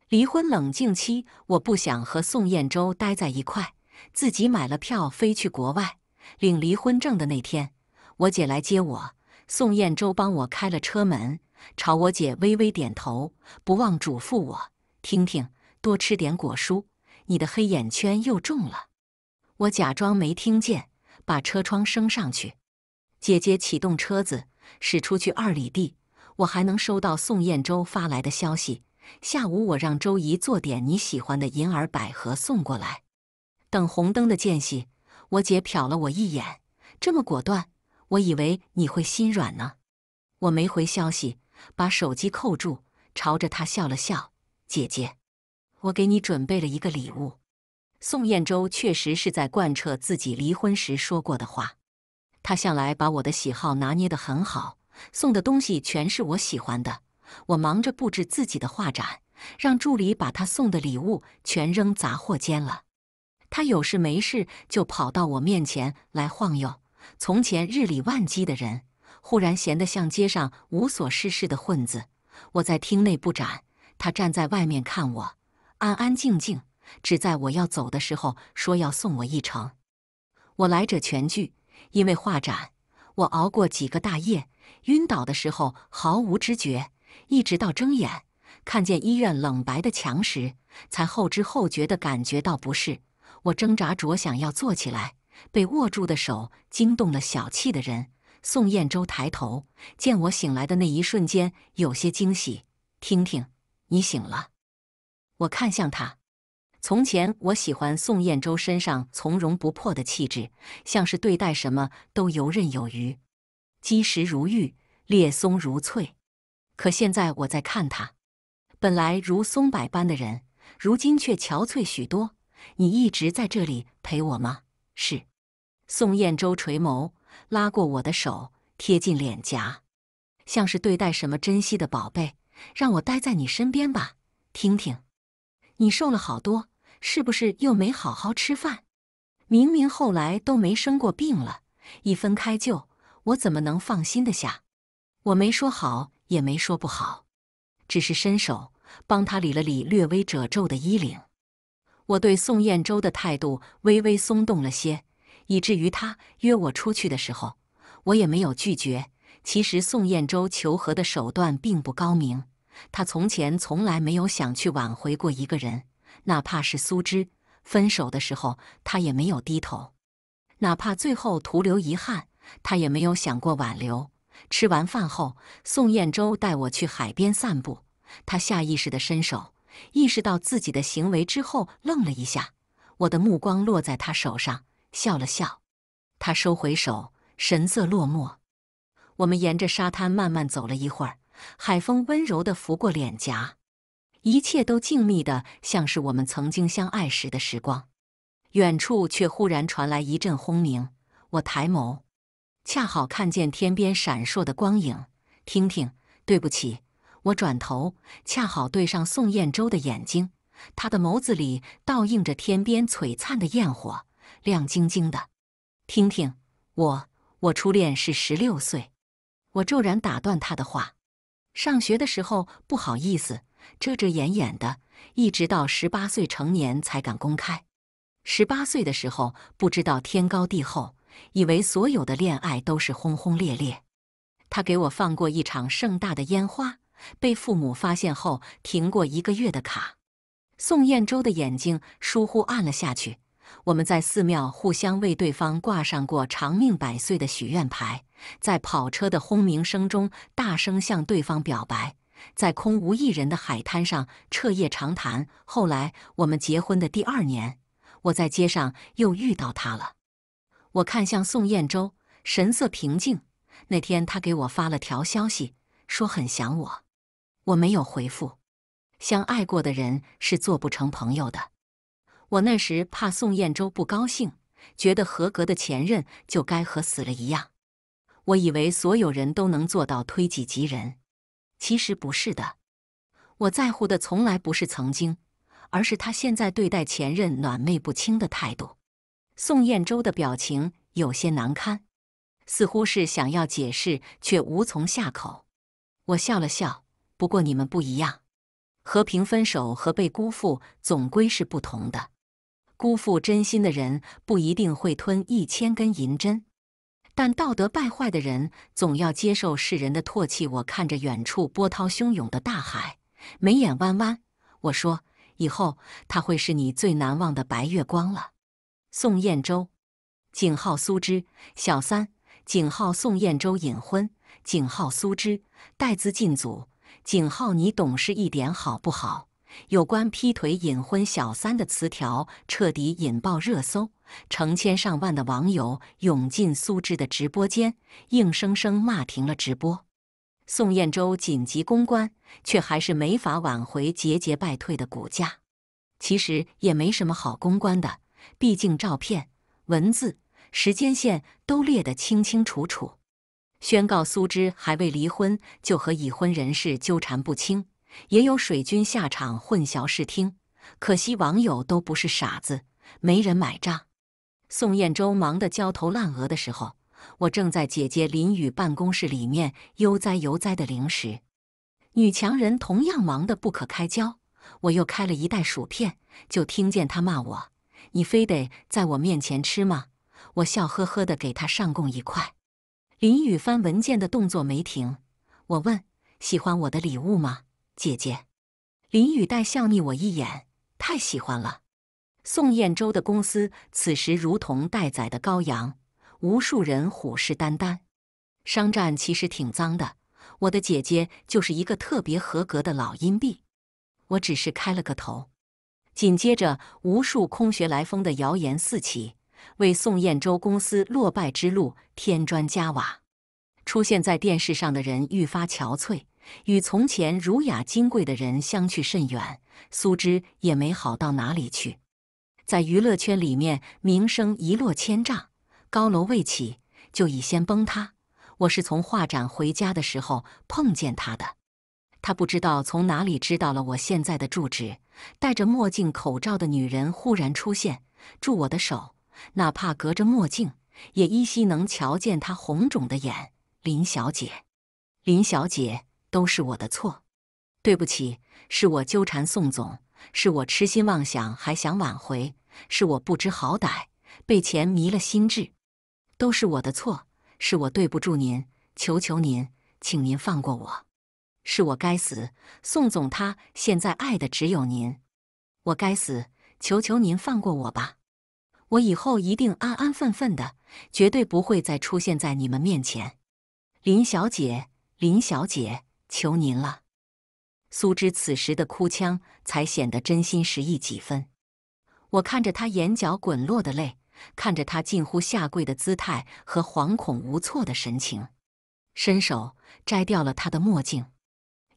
离婚冷静期，我不想和宋燕州待在一块，自己买了票飞去国外领离婚证的那天，我姐来接我。宋燕州帮我开了车门，朝我姐微微点头，不忘嘱咐我：“听听，多吃点果蔬，你的黑眼圈又重了。”我假装没听见，把车窗升上去。姐姐启动车子，驶出去二里地，我还能收到宋燕州发来的消息。下午我让周姨做点你喜欢的银耳百合送过来。等红灯的间隙，我姐瞟了我一眼，这么果断，我以为你会心软呢。我没回消息，把手机扣住，朝着她笑了笑。姐姐，我给你准备了一个礼物。宋燕州确实是在贯彻自己离婚时说过的话。他向来把我的喜好拿捏得很好，送的东西全是我喜欢的。我忙着布置自己的画展，让助理把他送的礼物全扔杂货间了。他有事没事就跑到我面前来晃悠。从前日理万机的人，忽然闲得像街上无所事事的混子。我在厅内布展，他站在外面看我，安安静静，只在我要走的时候说要送我一程。我来者全拒。因为画展，我熬过几个大夜，晕倒的时候毫无知觉，一直到睁眼看见医院冷白的墙时，才后知后觉地感觉到不适。我挣扎着想要坐起来，被握住的手惊动了小气的人。宋晏周抬头见我醒来的那一瞬间，有些惊喜：“听听，你醒了。”我看向他。从前我喜欢宋晏周身上从容不迫的气质，像是对待什么都游刃有余，积石如玉，裂松如翠。可现在我在看他，本来如松柏般的人，如今却憔悴许多。你一直在这里陪我吗？是。宋晏周垂眸，拉过我的手，贴近脸颊，像是对待什么珍惜的宝贝，让我待在你身边吧。听听，你瘦了好多。是不是又没好好吃饭？明明后来都没生过病了，一分开就我怎么能放心的下？我没说好，也没说不好，只是伸手帮他理了理略微褶皱的衣领。我对宋晏周的态度微微松动了些，以至于他约我出去的时候，我也没有拒绝。其实宋晏周求和的手段并不高明，他从前从来没有想去挽回过一个人。哪怕是苏芝分手的时候，他也没有低头；哪怕最后徒留遗憾，他也没有想过挽留。吃完饭后，宋燕州带我去海边散步。他下意识地伸手，意识到自己的行为之后，愣了一下。我的目光落在他手上，笑了笑。他收回手，神色落寞。我们沿着沙滩慢慢走了一会儿，海风温柔地拂过脸颊。一切都静谧的，像是我们曾经相爱时的时光。远处却忽然传来一阵轰鸣，我抬眸，恰好看见天边闪烁的光影。听听，对不起，我转头，恰好对上宋晏洲的眼睛，他的眸子里倒映着天边璀璨的焰火，亮晶晶的。听听，我我初恋是十六岁，我骤然打断他的话，上学的时候不好意思。遮遮掩掩的，一直到十八岁成年才敢公开。十八岁的时候，不知道天高地厚，以为所有的恋爱都是轰轰烈烈。他给我放过一场盛大的烟花，被父母发现后停过一个月的卡。宋晏周的眼睛疏忽暗了下去。我们在寺庙互相为对方挂上过长命百岁的许愿牌，在跑车的轰鸣声中大声向对方表白。在空无一人的海滩上彻夜长谈。后来我们结婚的第二年，我在街上又遇到他了。我看向宋晏周，神色平静。那天他给我发了条消息，说很想我，我没有回复。相爱过的人是做不成朋友的。我那时怕宋晏周不高兴，觉得合格的前任就该和死了一样。我以为所有人都能做到推己及人。其实不是的，我在乎的从来不是曾经，而是他现在对待前任暖昧不清的态度。宋彦洲的表情有些难堪，似乎是想要解释却无从下口。我笑了笑，不过你们不一样，和平分手和被辜负总归是不同的。辜负真心的人不一定会吞一千根银针。但道德败坏的人总要接受世人的唾弃。我看着远处波涛汹涌的大海，眉眼弯弯。我说：“以后他会是你最难忘的白月光了。”宋彦周，井号苏之小三，井号宋彦周隐婚，井号苏之带资进组，井号你懂事一点好不好？有关劈腿隐婚小三的词条彻底引爆热搜，成千上万的网友涌进苏芝的直播间，硬生生骂停了直播。宋燕洲紧急公关，却还是没法挽回节节败退的股价。其实也没什么好公关的，毕竟照片、文字、时间线都列得清清楚楚，宣告苏芝还未离婚就和已婚人士纠缠不清。也有水军下场混淆视听，可惜网友都不是傻子，没人买账。宋彦周忙得焦头烂额的时候，我正在姐姐林雨办公室里面悠哉悠哉的零食。女强人同样忙得不可开交，我又开了一袋薯片，就听见她骂我：“你非得在我面前吃吗？”我笑呵呵的给她上供一块。林雨翻文件的动作没停，我问：“喜欢我的礼物吗？”姐姐，林雨黛笑睨我一眼，太喜欢了。宋彦州的公司此时如同待宰的羔羊，无数人虎视眈眈。商战其实挺脏的，我的姐姐就是一个特别合格的老阴币。我只是开了个头，紧接着无数空穴来风的谣言四起，为宋彦州公司落败之路添砖加瓦。出现在电视上的人愈发憔悴。与从前儒雅金贵的人相去甚远，苏芝也没好到哪里去，在娱乐圈里面名声一落千丈，高楼未起就已先崩塌。我是从画展回家的时候碰见他的，他不知道从哪里知道了我现在的住址。戴着墨镜口罩的女人忽然出现，住我的手，哪怕隔着墨镜，也依稀能瞧见她红肿的眼。林小姐，林小姐。都是我的错，对不起，是我纠缠宋总，是我痴心妄想，还想挽回，是我不知好歹，被钱迷了心智，都是我的错，是我对不住您，求求您，请您放过我，是我该死，宋总他现在爱的只有您，我该死，求求您放过我吧，我以后一定安安分分的，绝对不会再出现在你们面前，林小姐，林小姐。求您了，苏芝此时的哭腔才显得真心实意几分。我看着他眼角滚落的泪，看着他近乎下跪的姿态和惶恐无措的神情，伸手摘掉了他的墨镜。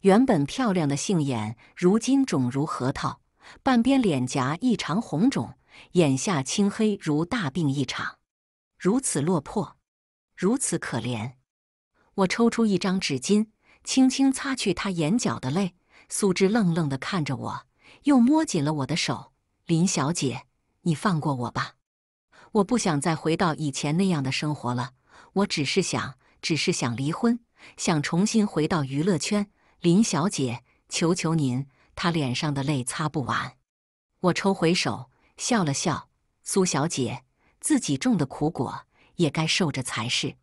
原本漂亮的杏眼如今肿如核桃，半边脸颊异常红肿，眼下青黑如大病一场。如此落魄，如此可怜，我抽出一张纸巾。轻轻擦去他眼角的泪，苏芝愣愣地看着我，又摸紧了我的手。林小姐，你放过我吧，我不想再回到以前那样的生活了。我只是想，只是想离婚，想重新回到娱乐圈。林小姐，求求您！他脸上的泪擦不完。我抽回手，笑了笑。苏小姐，自己种的苦果也该受着才是。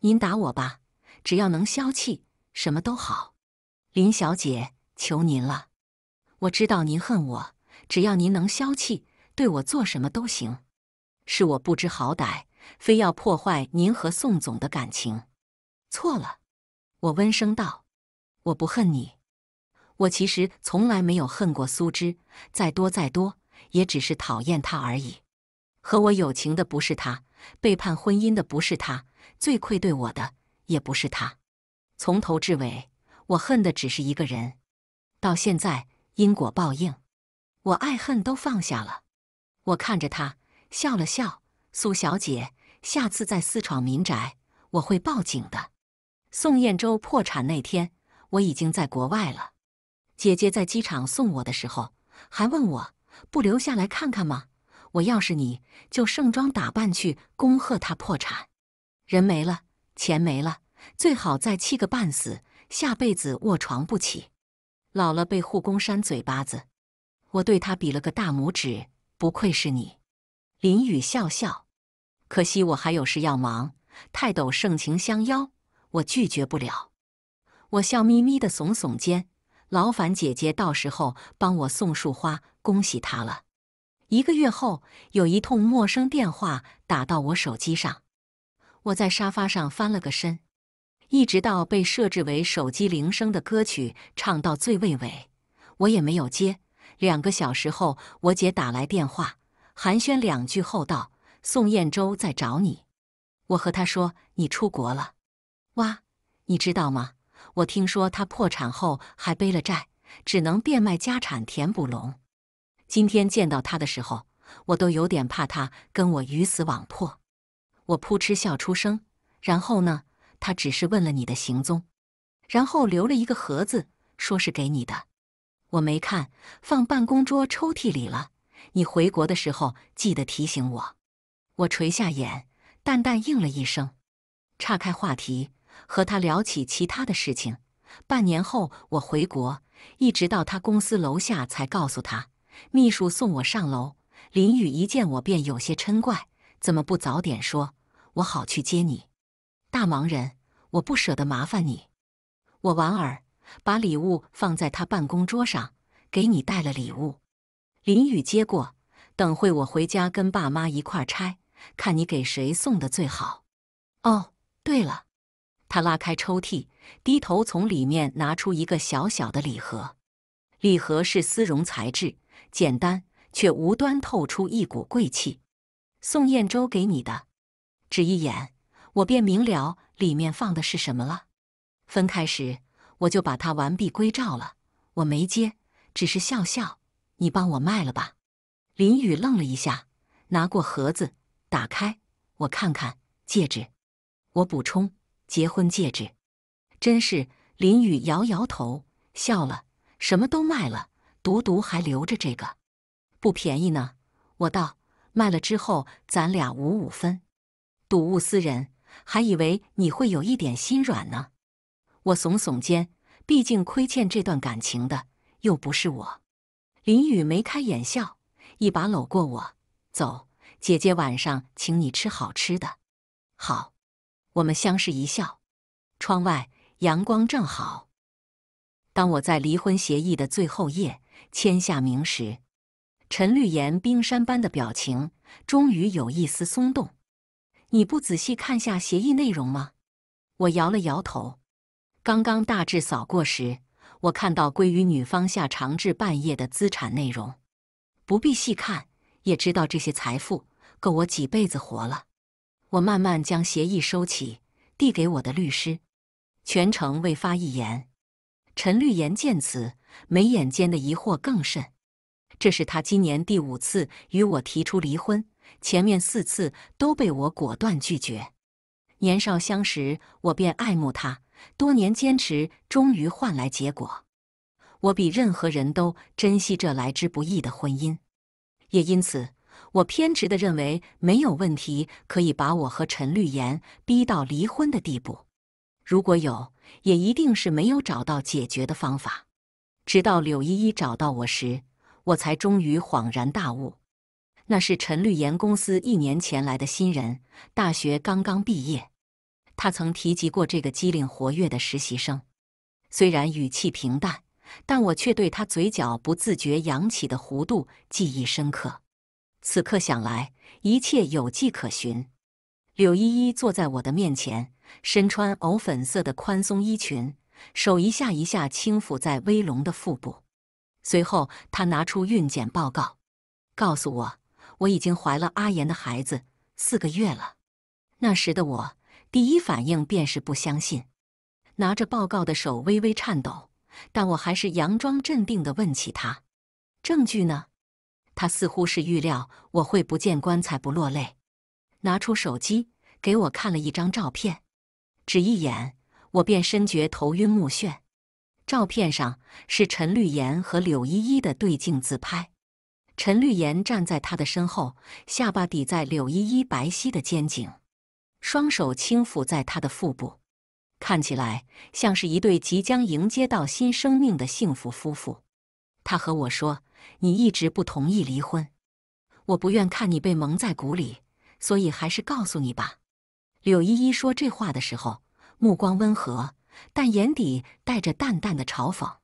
您打我吧，只要能消气。什么都好，林小姐，求您了。我知道您恨我，只要您能消气，对我做什么都行。是我不知好歹，非要破坏您和宋总的感情，错了。我温声道：“我不恨你，我其实从来没有恨过苏芝，再多再多，也只是讨厌他而已。和我有情的不是他，背叛婚姻的不是他，最愧对我的也不是他。”从头至尾，我恨的只是一个人。到现在，因果报应，我爱恨都放下了。我看着他笑了笑：“苏小姐，下次再私闯民宅，我会报警的。”宋彦州破产那天，我已经在国外了。姐姐在机场送我的时候，还问我不留下来看看吗？我要是你就盛装打扮去恭贺他破产，人没了，钱没了。最好再气个半死，下辈子卧床不起，老了被护工扇嘴巴子。我对他比了个大拇指，不愧是你。林雨笑笑，可惜我还有事要忙。泰斗盛情相邀，我拒绝不了。我笑眯眯的耸耸肩，劳烦姐姐到时候帮我送束花，恭喜她了。一个月后，有一通陌生电话打到我手机上，我在沙发上翻了个身。一直到被设置为手机铃声的歌曲唱到最尾尾，我也没有接。两个小时后，我姐打来电话，寒暄两句后道：“宋彦周在找你。”我和他说：“你出国了。”“哇，你知道吗？我听说他破产后还背了债，只能变卖家产填补窿。”今天见到他的时候，我都有点怕他跟我鱼死网破。我扑哧笑出声，然后呢？他只是问了你的行踪，然后留了一个盒子，说是给你的，我没看，放办公桌抽屉里了。你回国的时候记得提醒我。我垂下眼，淡淡应了一声，岔开话题和他聊起其他的事情。半年后我回国，一直到他公司楼下才告诉他。秘书送我上楼，林雨一见我便有些嗔怪：“怎么不早点说，我好去接你。”大忙人，我不舍得麻烦你。我莞尔，把礼物放在他办公桌上，给你带了礼物。林雨接过，等会我回家跟爸妈一块拆，看你给谁送的最好。哦，对了，他拉开抽屉，低头从里面拿出一个小小的礼盒，礼盒是丝绒材质，简单却无端透出一股贵气。宋彦州给你的，只一眼。我便明了里面放的是什么了。分开时我就把它完璧归赵了，我没接，只是笑笑。你帮我卖了吧。林雨愣了一下，拿过盒子，打开，我看看戒指。我补充：结婚戒指。真是，林雨摇摇头，笑了。什么都卖了，独独还留着这个，不便宜呢。我道：卖了之后咱俩五五分。睹物思人。还以为你会有一点心软呢，我耸耸肩，毕竟亏欠这段感情的又不是我。林雨眉开眼笑，一把搂过我，走，姐姐晚上请你吃好吃的。好，我们相视一笑。窗外阳光正好。当我在离婚协议的最后页签下名时，陈绿妍冰山般的表情终于有一丝松动。你不仔细看下协议内容吗？我摇了摇头。刚刚大致扫过时，我看到归于女方下长至半夜的资产内容，不必细看也知道这些财富够我几辈子活了。我慢慢将协议收起，递给我的律师，全程未发一言。陈绿言见此，眉眼间的疑惑更甚。这是他今年第五次与我提出离婚。前面四次都被我果断拒绝。年少相识，我便爱慕他；多年坚持，终于换来结果。我比任何人都珍惜这来之不易的婚姻，也因此，我偏执的认为没有问题可以把我和陈绿妍逼到离婚的地步。如果有，也一定是没有找到解决的方法。直到柳依依找到我时，我才终于恍然大悟。那是陈绿岩公司一年前来的新人，大学刚刚毕业。他曾提及过这个机灵活跃的实习生。虽然语气平淡，但我却对他嘴角不自觉扬起的弧度记忆深刻。此刻想来，一切有迹可循。柳依依坐在我的面前，身穿藕粉色的宽松衣裙，手一下一下轻抚在威龙的腹部。随后，她拿出孕检报告，告诉我。我已经怀了阿言的孩子四个月了。那时的我，第一反应便是不相信。拿着报告的手微微颤抖，但我还是佯装镇定的问起他：“证据呢？”他似乎是预料我会不见棺材不落泪，拿出手机给我看了一张照片。只一眼，我便深觉头晕目眩。照片上是陈绿妍和柳依依的对镜自拍。陈绿妍站在他的身后，下巴抵在柳依依白皙的肩颈，双手轻抚在他的腹部，看起来像是一对即将迎接到新生命的幸福夫妇。他和我说：“你一直不同意离婚，我不愿看你被蒙在鼓里，所以还是告诉你吧。”柳依依说这话的时候，目光温和，但眼底带着淡淡的嘲讽，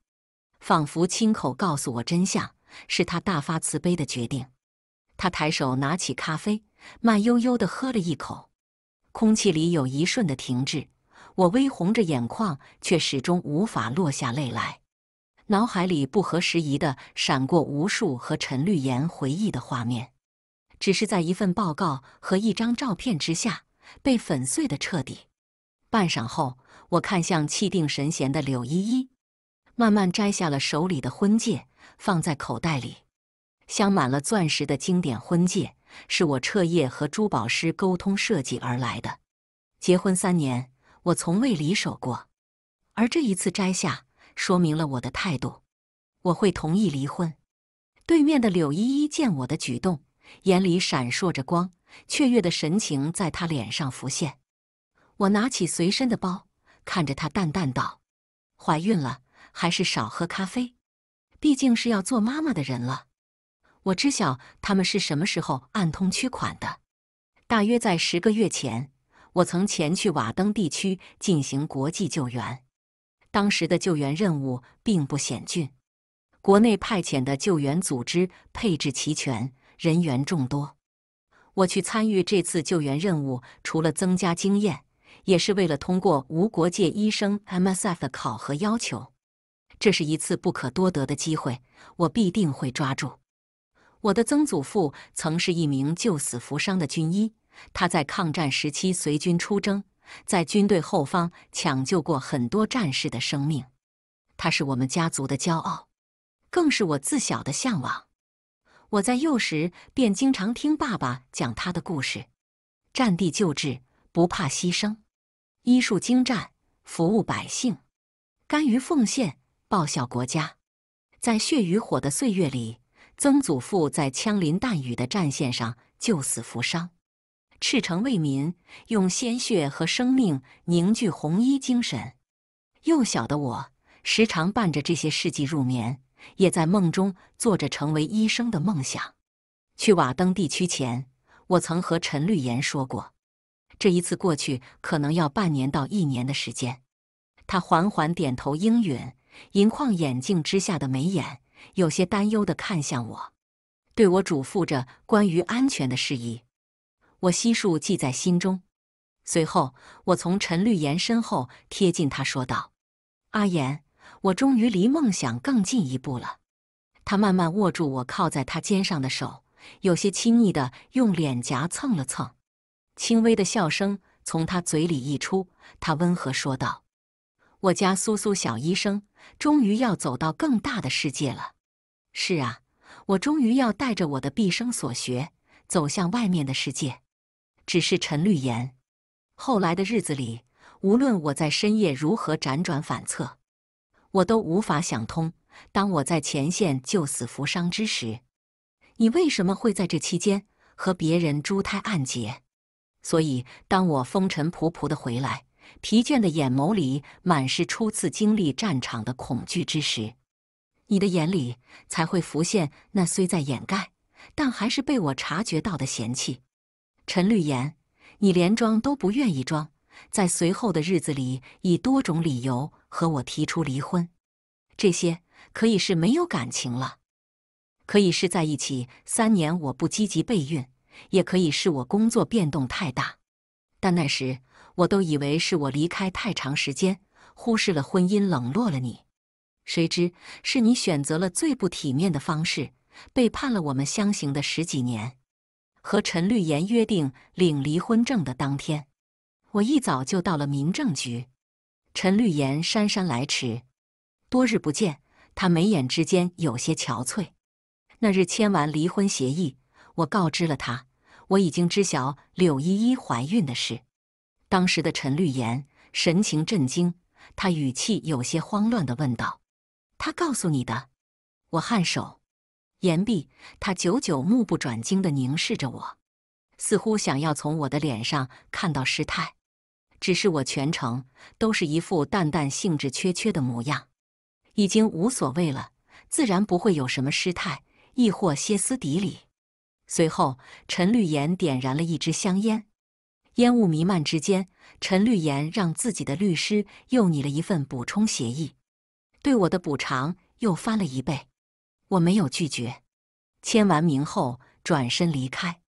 仿佛亲口告诉我真相。是他大发慈悲的决定。他抬手拿起咖啡，慢悠悠地喝了一口。空气里有一瞬的停滞。我微红着眼眶，却始终无法落下泪来。脑海里不合时宜地闪过无数和陈绿颜回忆的画面，只是在一份报告和一张照片之下被粉碎的彻底。半晌后，我看向气定神闲的柳依依，慢慢摘下了手里的婚戒。放在口袋里，镶满了钻石的经典婚戒，是我彻夜和珠宝师沟通设计而来的。结婚三年，我从未离手过，而这一次摘下，说明了我的态度：我会同意离婚。对面的柳依依见我的举动，眼里闪烁着光，雀跃的神情在她脸上浮现。我拿起随身的包，看着她淡淡道：“怀孕了，还是少喝咖啡。”毕竟是要做妈妈的人了，我知晓他们是什么时候暗通取款的，大约在十个月前，我曾前去瓦登地区进行国际救援。当时的救援任务并不险峻，国内派遣的救援组织配置齐全，人员众多。我去参与这次救援任务，除了增加经验，也是为了通过无国界医生 （MSF） 的考核要求。这是一次不可多得的机会，我必定会抓住。我的曾祖父曾是一名救死扶伤的军医，他在抗战时期随军出征，在军队后方抢救过很多战士的生命。他是我们家族的骄傲，更是我自小的向往。我在幼时便经常听爸爸讲他的故事：战地救治，不怕牺牲，医术精湛，服务百姓，甘于奉献。报效国家，在血与火的岁月里，曾祖父在枪林弹雨的战线上救死扶伤，赤诚为民，用鲜血和生命凝聚红衣精神。幼小的我，时常伴着这些事迹入眠，也在梦中做着成为医生的梦想。去瓦登地区前，我曾和陈绿岩说过，这一次过去可能要半年到一年的时间。他缓缓点头应允。银框眼镜之下的眉眼有些担忧的看向我，对我嘱咐着关于安全的事宜，我悉数记在心中。随后，我从陈绿妍身后贴近他说道：“阿岩，我终于离梦想更近一步了。”他慢慢握住我靠在他肩上的手，有些亲昵的用脸颊蹭了蹭，轻微的笑声从他嘴里溢出，他温和说道。我家苏苏小医生终于要走到更大的世界了。是啊，我终于要带着我的毕生所学走向外面的世界。只是陈绿言，后来的日子里，无论我在深夜如何辗转反侧，我都无法想通：当我在前线救死扶伤之时，你为什么会在这期间和别人珠胎暗结？所以，当我风尘仆仆的回来。疲倦的眼眸里满是初次经历战场的恐惧之时，你的眼里才会浮现那虽在掩盖，但还是被我察觉到的嫌弃。陈绿言，你连装都不愿意装，在随后的日子里，以多种理由和我提出离婚。这些可以是没有感情了，可以是在一起三年我不积极备孕，也可以是我工作变动太大，但那时。我都以为是我离开太长时间，忽视了婚姻，冷落了你。谁知是你选择了最不体面的方式，背叛了我们相行的十几年。和陈绿妍约定领离婚证的当天，我一早就到了民政局。陈绿妍姗姗来迟，多日不见，他眉眼之间有些憔悴。那日签完离婚协议，我告知了他，我已经知晓柳依依怀孕的事。当时的陈绿妍神情震惊，他语气有些慌乱地问道：“他告诉你的？”我颔首，言毕，他久久目不转睛地凝视着我，似乎想要从我的脸上看到失态。只是我全程都是一副淡淡兴致缺缺的模样，已经无所谓了，自然不会有什么失态，亦或歇斯底里。随后，陈绿妍点燃了一支香烟。烟雾弥漫之间，陈律言让自己的律师又拟了一份补充协议，对我的补偿又翻了一倍。我没有拒绝，签完名后转身离开。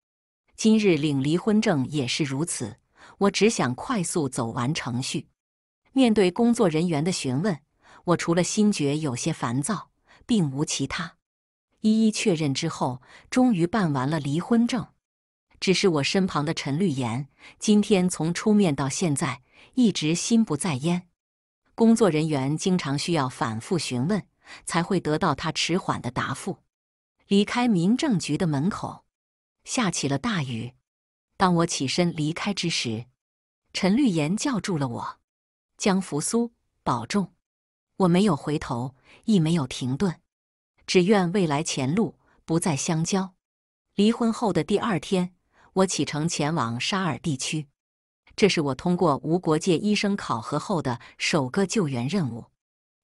今日领离婚证也是如此，我只想快速走完程序。面对工作人员的询问，我除了心觉有些烦躁，并无其他。一一确认之后，终于办完了离婚证。只是我身旁的陈绿岩，今天从出面到现在一直心不在焉，工作人员经常需要反复询问才会得到他迟缓的答复。离开民政局的门口，下起了大雨。当我起身离开之时，陈绿岩叫住了我：“江扶苏，保重。”我没有回头，亦没有停顿，只愿未来前路不再相交。离婚后的第二天。我启程前往沙尔地区，这是我通过无国界医生考核后的首个救援任务。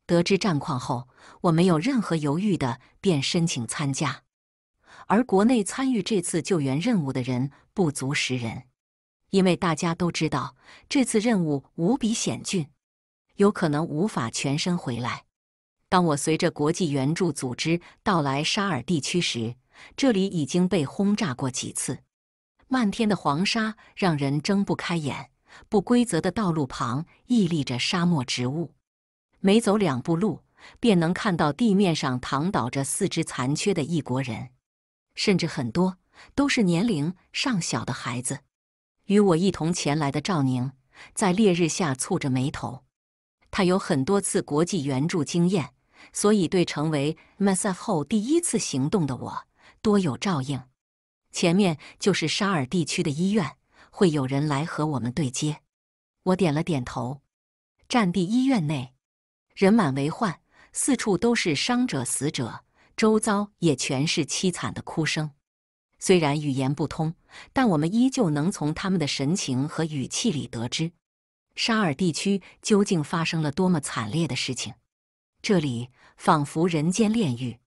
得知战况后，我没有任何犹豫的便申请参加。而国内参与这次救援任务的人不足十人，因为大家都知道这次任务无比险峻，有可能无法全身回来。当我随着国际援助组织到来沙尔地区时，这里已经被轰炸过几次。漫天的黄沙让人睁不开眼，不规则的道路旁屹立着沙漠植物。每走两步路，便能看到地面上躺倒着四肢残缺的异国人，甚至很多都是年龄尚小的孩子。与我一同前来的赵宁，在烈日下蹙着眉头。他有很多次国际援助经验，所以对成为 Massa 后第一次行动的我多有照应。前面就是沙尔地区的医院，会有人来和我们对接。我点了点头。战地医院内人满为患，四处都是伤者、死者，周遭也全是凄惨的哭声。虽然语言不通，但我们依旧能从他们的神情和语气里得知，沙尔地区究竟发生了多么惨烈的事情。这里仿佛人间炼狱。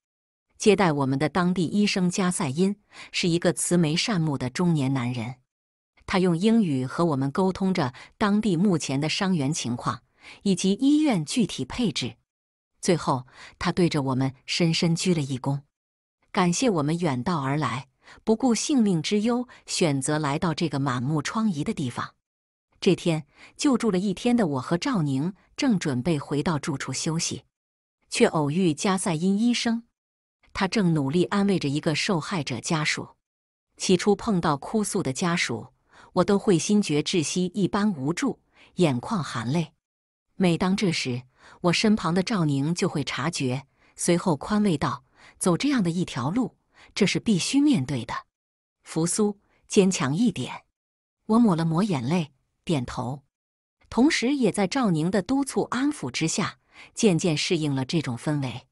接待我们的当地医生加塞因是一个慈眉善目的中年男人，他用英语和我们沟通着当地目前的伤员情况以及医院具体配置。最后，他对着我们深深鞠了一躬，感谢我们远道而来，不顾性命之忧选择来到这个满目疮痍的地方。这天救助了一天的我和赵宁正准备回到住处休息，却偶遇加塞因医生。他正努力安慰着一个受害者家属。起初碰到哭诉的家属，我都会心觉窒息一般无助，眼眶含泪。每当这时，我身旁的赵宁就会察觉，随后宽慰道：“走这样的一条路，这是必须面对的。扶苏，坚强一点。”我抹了抹眼泪，点头，同时也在赵宁的督促安抚之下，渐渐适应了这种氛围。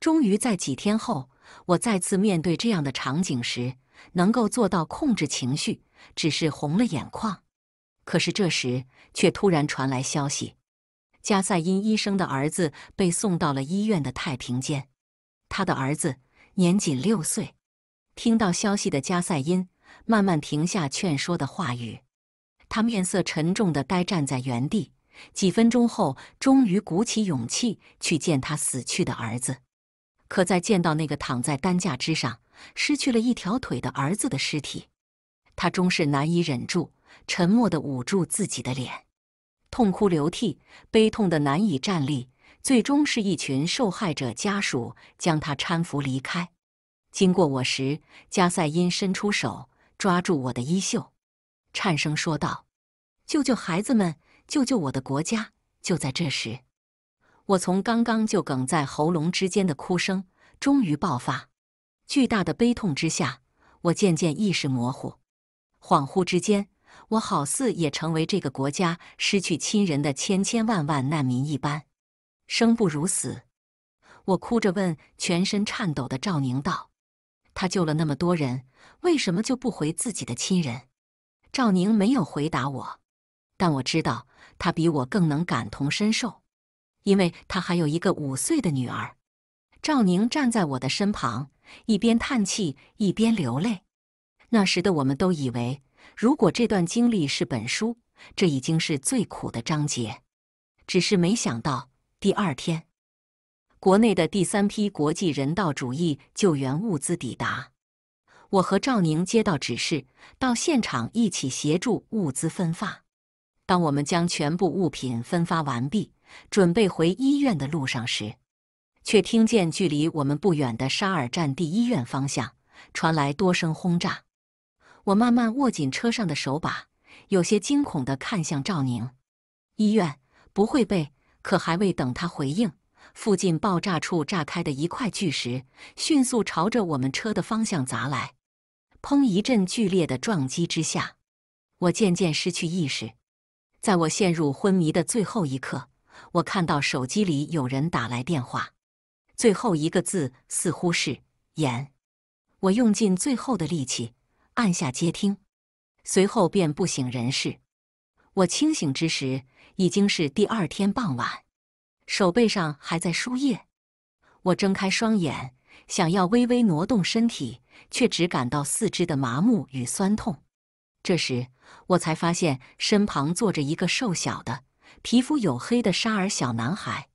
终于在几天后，我再次面对这样的场景时，能够做到控制情绪，只是红了眼眶。可是这时，却突然传来消息：加塞因医生的儿子被送到了医院的太平间。他的儿子年仅六岁。听到消息的加塞因慢慢停下劝说的话语，他面色沉重的呆站在原地。几分钟后，终于鼓起勇气去见他死去的儿子。可在见到那个躺在担架之上、失去了一条腿的儿子的尸体，他终是难以忍住，沉默的捂住自己的脸，痛哭流涕，悲痛的难以站立。最终是一群受害者家属将他搀扶离开。经过我时，加塞因伸出手抓住我的衣袖，颤声说道：“救救孩子们，救救我的国家！”就在这时。我从刚刚就哽在喉咙之间的哭声终于爆发，巨大的悲痛之下，我渐渐意识模糊，恍惚之间，我好似也成为这个国家失去亲人的千千万万难民一般，生不如死。我哭着问，全身颤抖的赵宁道：“他救了那么多人，为什么就不回自己的亲人？”赵宁没有回答我，但我知道他比我更能感同身受。因为他还有一个五岁的女儿，赵宁站在我的身旁，一边叹气一边流泪。那时的我们都以为，如果这段经历是本书，这已经是最苦的章节。只是没想到，第二天，国内的第三批国际人道主义救援物资抵达，我和赵宁接到指示，到现场一起协助物资分发。当我们将全部物品分发完毕。准备回医院的路上时，却听见距离我们不远的沙尔站第一院方向传来多声轰炸。我慢慢握紧车上的手把，有些惊恐地看向赵宁。医院不会被……可还未等他回应，附近爆炸处炸开的一块巨石迅速朝着我们车的方向砸来。砰！一阵剧烈的撞击之下，我渐渐失去意识。在我陷入昏迷的最后一刻。我看到手机里有人打来电话，最后一个字似乎是“言”。我用尽最后的力气按下接听，随后便不省人事。我清醒之时已经是第二天傍晚，手背上还在输液。我睁开双眼，想要微微挪动身体，却只感到四肢的麻木与酸痛。这时我才发现身旁坐着一个瘦小的。皮肤黝黑的沙尔小男孩，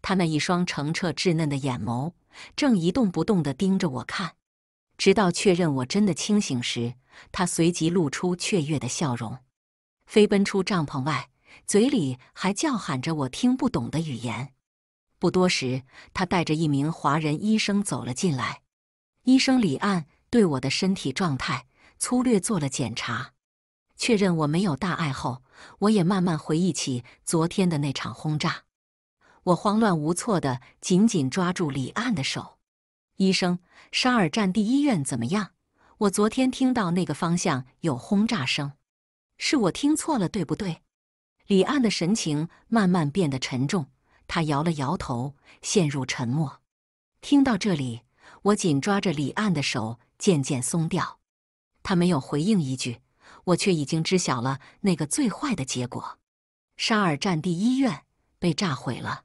他那一双澄澈稚嫩的眼眸，正一动不动的盯着我看，直到确认我真的清醒时，他随即露出雀跃的笑容，飞奔出帐篷外，嘴里还叫喊着我听不懂的语言。不多时，他带着一名华人医生走了进来。医生李岸对我的身体状态粗略做了检查，确认我没有大碍后。我也慢慢回忆起昨天的那场轰炸，我慌乱无措的紧紧抓住李岸的手。医生，沙尔站地医院怎么样？我昨天听到那个方向有轰炸声，是我听错了，对不对？李岸的神情慢慢变得沉重，他摇了摇头，陷入沉默。听到这里，我紧抓着李岸的手渐渐松掉，他没有回应一句。我却已经知晓了那个最坏的结果，沙尔战地医院被炸毁了。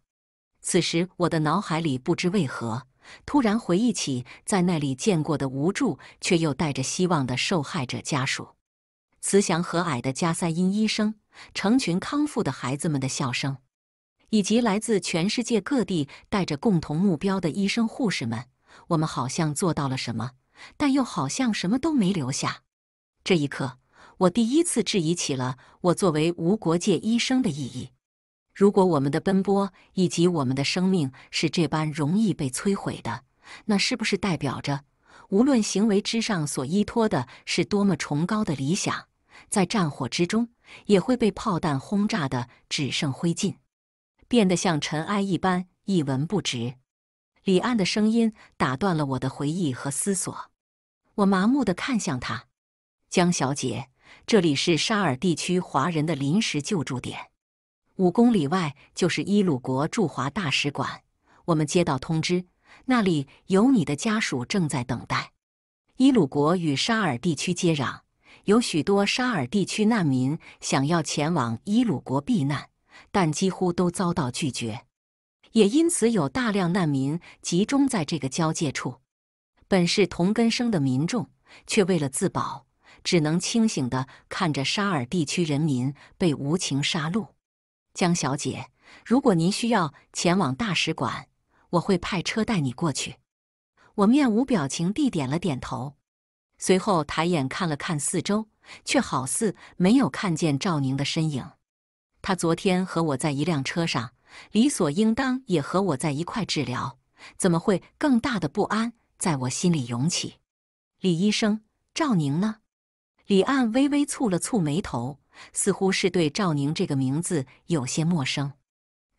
此时，我的脑海里不知为何突然回忆起在那里见过的无助却又带着希望的受害者家属，慈祥和蔼的加塞因医生，成群康复的孩子们的笑声，以及来自全世界各地带着共同目标的医生护士们。我们好像做到了什么，但又好像什么都没留下。这一刻。我第一次质疑起了我作为无国界医生的意义。如果我们的奔波以及我们的生命是这般容易被摧毁的，那是不是代表着，无论行为之上所依托的是多么崇高的理想，在战火之中也会被炮弹轰炸的只剩灰烬，变得像尘埃一般一文不值？李安的声音打断了我的回忆和思索。我麻木地看向他，江小姐。这里是沙尔地区华人的临时救助点，五公里外就是伊鲁国驻华大使馆。我们接到通知，那里有你的家属正在等待。伊鲁国与沙尔地区接壤，有许多沙尔地区难民想要前往伊鲁国避难，但几乎都遭到拒绝，也因此有大量难民集中在这个交界处。本是同根生的民众，却为了自保。只能清醒的看着沙尔地区人民被无情杀戮。江小姐，如果您需要前往大使馆，我会派车带你过去。我面无表情地点了点头，随后抬眼看了看四周，却好似没有看见赵宁的身影。他昨天和我在一辆车上，理所应当也和我在一块治疗，怎么会更大的不安在我心里涌起？李医生，赵宁呢？李岸微微蹙了蹙眉头，似乎是对赵宁这个名字有些陌生。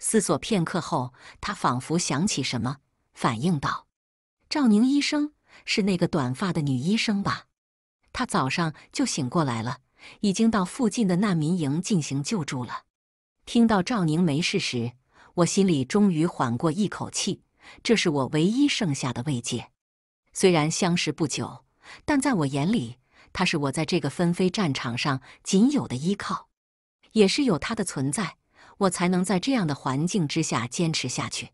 思索片刻后，他仿佛想起什么，反应道：“赵宁医生是那个短发的女医生吧？她早上就醒过来了，已经到附近的难民营进行救助了。”听到赵宁没事时，我心里终于缓过一口气，这是我唯一剩下的慰藉。虽然相识不久，但在我眼里。他是我在这个纷飞战场上仅有的依靠，也是有他的存在，我才能在这样的环境之下坚持下去。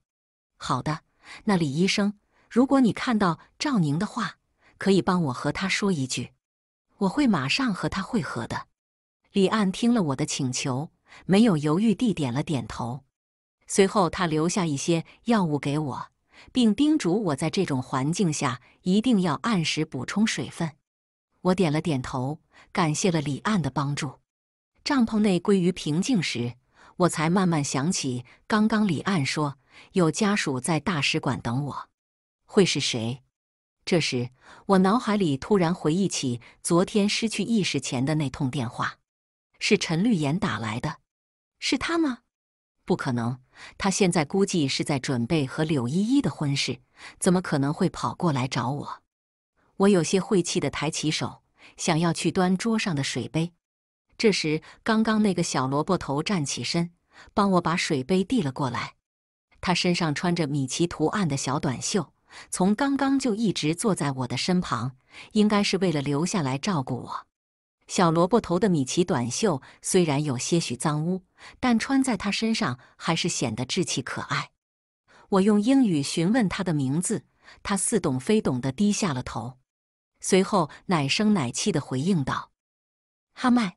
好的，那李医生，如果你看到赵宁的话，可以帮我和他说一句，我会马上和他会合的。李岸听了我的请求，没有犹豫地点了点头。随后，他留下一些药物给我，并叮嘱我在这种环境下一定要按时补充水分。我点了点头，感谢了李岸的帮助。帐篷内归于平静时，我才慢慢想起，刚刚李岸说有家属在大使馆等我，会是谁？这时，我脑海里突然回忆起昨天失去意识前的那通电话，是陈绿妍打来的，是他吗？不可能，他现在估计是在准备和柳依依的婚事，怎么可能会跑过来找我？我有些晦气地抬起手，想要去端桌上的水杯，这时，刚刚那个小萝卜头站起身，帮我把水杯递了过来。他身上穿着米奇图案的小短袖，从刚刚就一直坐在我的身旁，应该是为了留下来照顾我。小萝卜头的米奇短袖虽然有些许脏污，但穿在他身上还是显得稚气可爱。我用英语询问他的名字，他似懂非懂地低下了头。随后，奶声奶气的回应道：“哈麦。”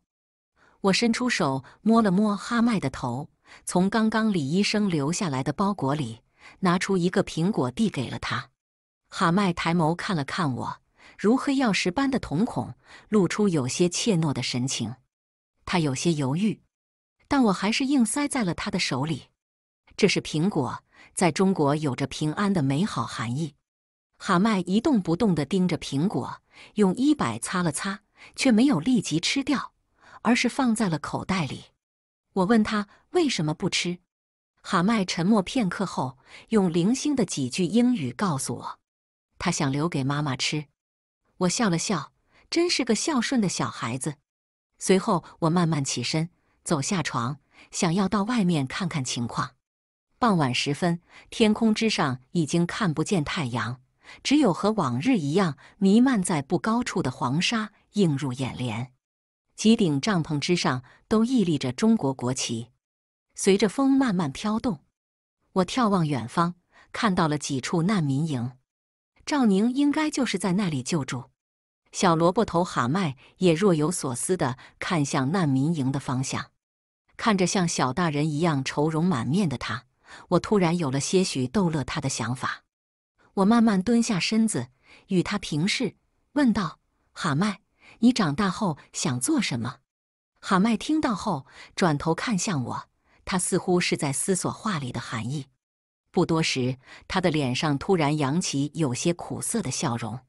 我伸出手摸了摸哈麦的头，从刚刚李医生留下来的包裹里拿出一个苹果递给了他。哈麦抬眸看了看我，如黑曜石般的瞳孔露出有些怯懦的神情。他有些犹豫，但我还是硬塞在了他的手里。这是苹果，在中国有着平安的美好含义。哈麦一动不动地盯着苹果，用衣摆擦了擦，却没有立即吃掉，而是放在了口袋里。我问他为什么不吃，哈麦沉默片刻后，用零星的几句英语告诉我，他想留给妈妈吃。我笑了笑，真是个孝顺的小孩子。随后，我慢慢起身，走下床，想要到外面看看情况。傍晚时分，天空之上已经看不见太阳。只有和往日一样弥漫在不高处的黄沙映入眼帘，几顶帐篷之上都屹立着中国国旗，随着风慢慢飘动。我眺望远方，看到了几处难民营，赵宁应该就是在那里救助。小萝卜头哈麦也若有所思地看向难民营的方向，看着像小大人一样愁容满面的他，我突然有了些许逗乐他的想法。我慢慢蹲下身子，与他平视，问道：“喊麦，你长大后想做什么？”喊麦听到后，转头看向我，他似乎是在思索话里的含义。不多时，他的脸上突然扬起有些苦涩的笑容。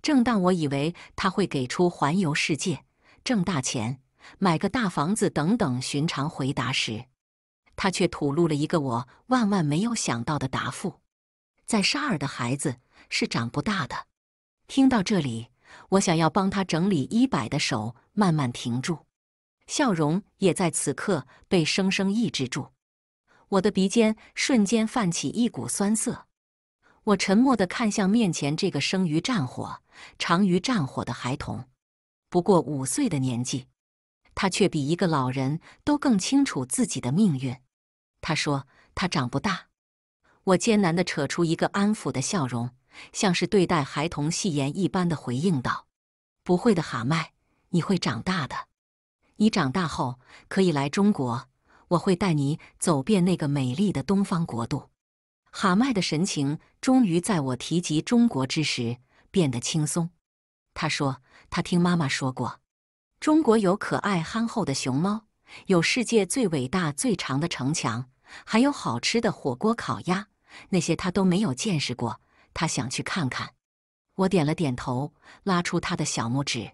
正当我以为他会给出环游世界、挣大钱、买个大房子等等寻常回答时，他却吐露了一个我万万没有想到的答复。在沙尔的孩子是长不大的。听到这里，我想要帮他整理衣摆的手慢慢停住，笑容也在此刻被生生抑制住。我的鼻尖瞬间泛起一股酸涩。我沉默地看向面前这个生于战火、长于战火的孩童，不过五岁的年纪，他却比一个老人都更清楚自己的命运。他说：“他长不大。”我艰难的扯出一个安抚的笑容，像是对待孩童戏言一般的回应道：“不会的，哈麦，你会长大的。你长大后可以来中国，我会带你走遍那个美丽的东方国度。”哈麦的神情终于在我提及中国之时变得轻松。他说：“他听妈妈说过，中国有可爱憨厚的熊猫，有世界最伟大最长的城墙，还有好吃的火锅、烤鸭。”那些他都没有见识过，他想去看看。我点了点头，拉出他的小拇指，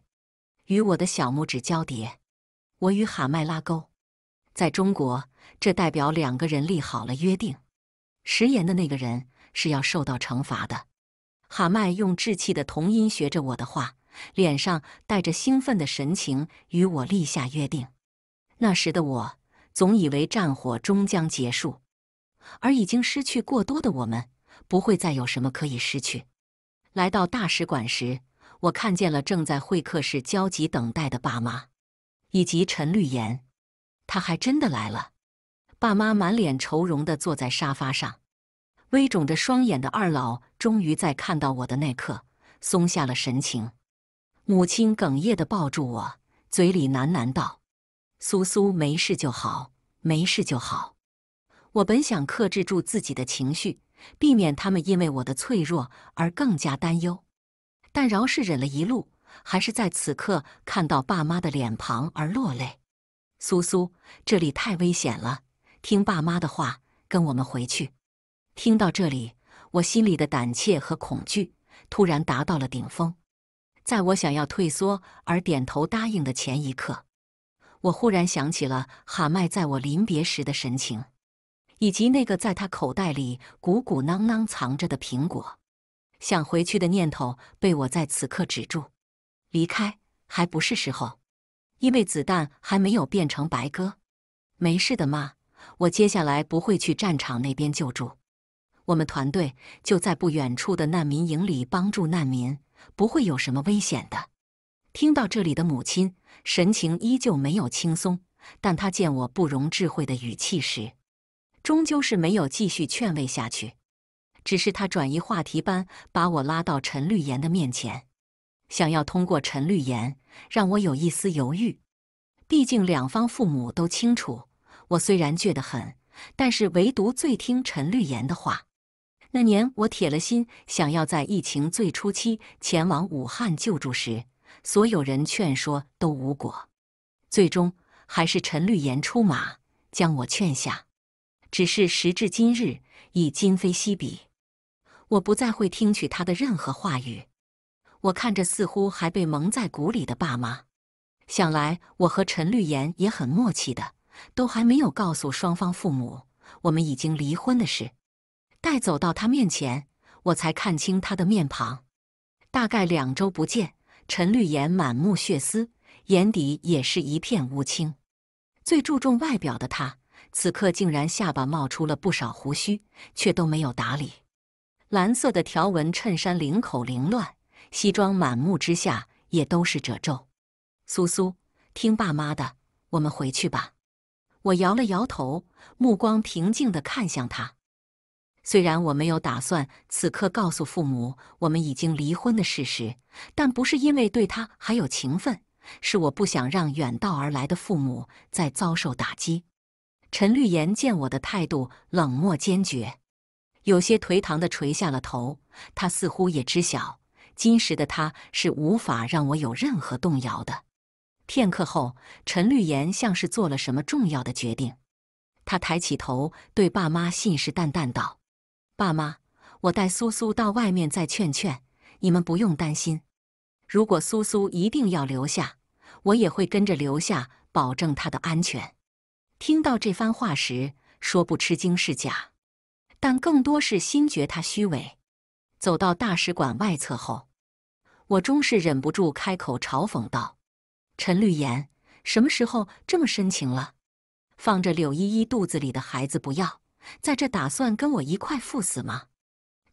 与我的小拇指交叠。我与哈麦拉钩，在中国，这代表两个人立好了约定，食言的那个人是要受到惩罚的。哈麦用稚气的童音学着我的话，脸上带着兴奋的神情，与我立下约定。那时的我，总以为战火终将结束。而已经失去过多的我们，不会再有什么可以失去。来到大使馆时，我看见了正在会客室焦急等待的爸妈，以及陈绿岩。他还真的来了。爸妈满脸愁容的坐在沙发上，微肿着双眼的二老终于在看到我的那刻松下了神情。母亲哽咽的抱住我，嘴里喃喃道：“苏苏没事就好，没事就好。”我本想克制住自己的情绪，避免他们因为我的脆弱而更加担忧，但饶是忍了一路，还是在此刻看到爸妈的脸庞而落泪。苏苏，这里太危险了，听爸妈的话，跟我们回去。听到这里，我心里的胆怯和恐惧突然达到了顶峰。在我想要退缩而点头答应的前一刻，我忽然想起了哈麦在我临别时的神情。以及那个在他口袋里鼓鼓囊囊藏着的苹果，想回去的念头被我在此刻止住。离开还不是时候，因为子弹还没有变成白鸽。没事的，妈，我接下来不会去战场那边救助，我们团队就在不远处的难民营里帮助难民，不会有什么危险的。听到这里的母亲神情依旧没有轻松，但她见我不容置喙的语气时。终究是没有继续劝慰下去，只是他转移话题般把我拉到陈绿岩的面前，想要通过陈绿岩让我有一丝犹豫。毕竟两方父母都清楚，我虽然倔得很，但是唯独最听陈绿岩的话。那年我铁了心想要在疫情最初期前往武汉救助时，所有人劝说都无果，最终还是陈绿岩出马将我劝下。只是时至今日已今非昔比，我不再会听取他的任何话语。我看着似乎还被蒙在鼓里的爸妈，想来我和陈绿妍也很默契的，都还没有告诉双方父母我们已经离婚的事。待走到他面前，我才看清他的面庞。大概两周不见，陈绿妍满目血丝，眼底也是一片乌青。最注重外表的他。此刻竟然下巴冒出了不少胡须，却都没有打理。蓝色的条纹衬衫领口凌乱，西装满目之下也都是褶皱。苏苏，听爸妈的，我们回去吧。我摇了摇头，目光平静地看向他。虽然我没有打算此刻告诉父母我们已经离婚的事实，但不是因为对他还有情分，是我不想让远道而来的父母再遭受打击。陈绿岩见我的态度冷漠坚决，有些颓唐地垂下了头。他似乎也知晓，今时的他是无法让我有任何动摇的。片刻后，陈绿岩像是做了什么重要的决定，他抬起头对爸妈信誓旦旦道：“爸妈，我带苏苏到外面再劝劝，你们不用担心。如果苏苏一定要留下，我也会跟着留下，保证她的安全。”听到这番话时，说不吃惊是假，但更多是心觉他虚伪。走到大使馆外侧后，我终是忍不住开口嘲讽道：“陈绿岩，什么时候这么深情了？放着柳依依肚子里的孩子不要，在这打算跟我一块赴死吗？”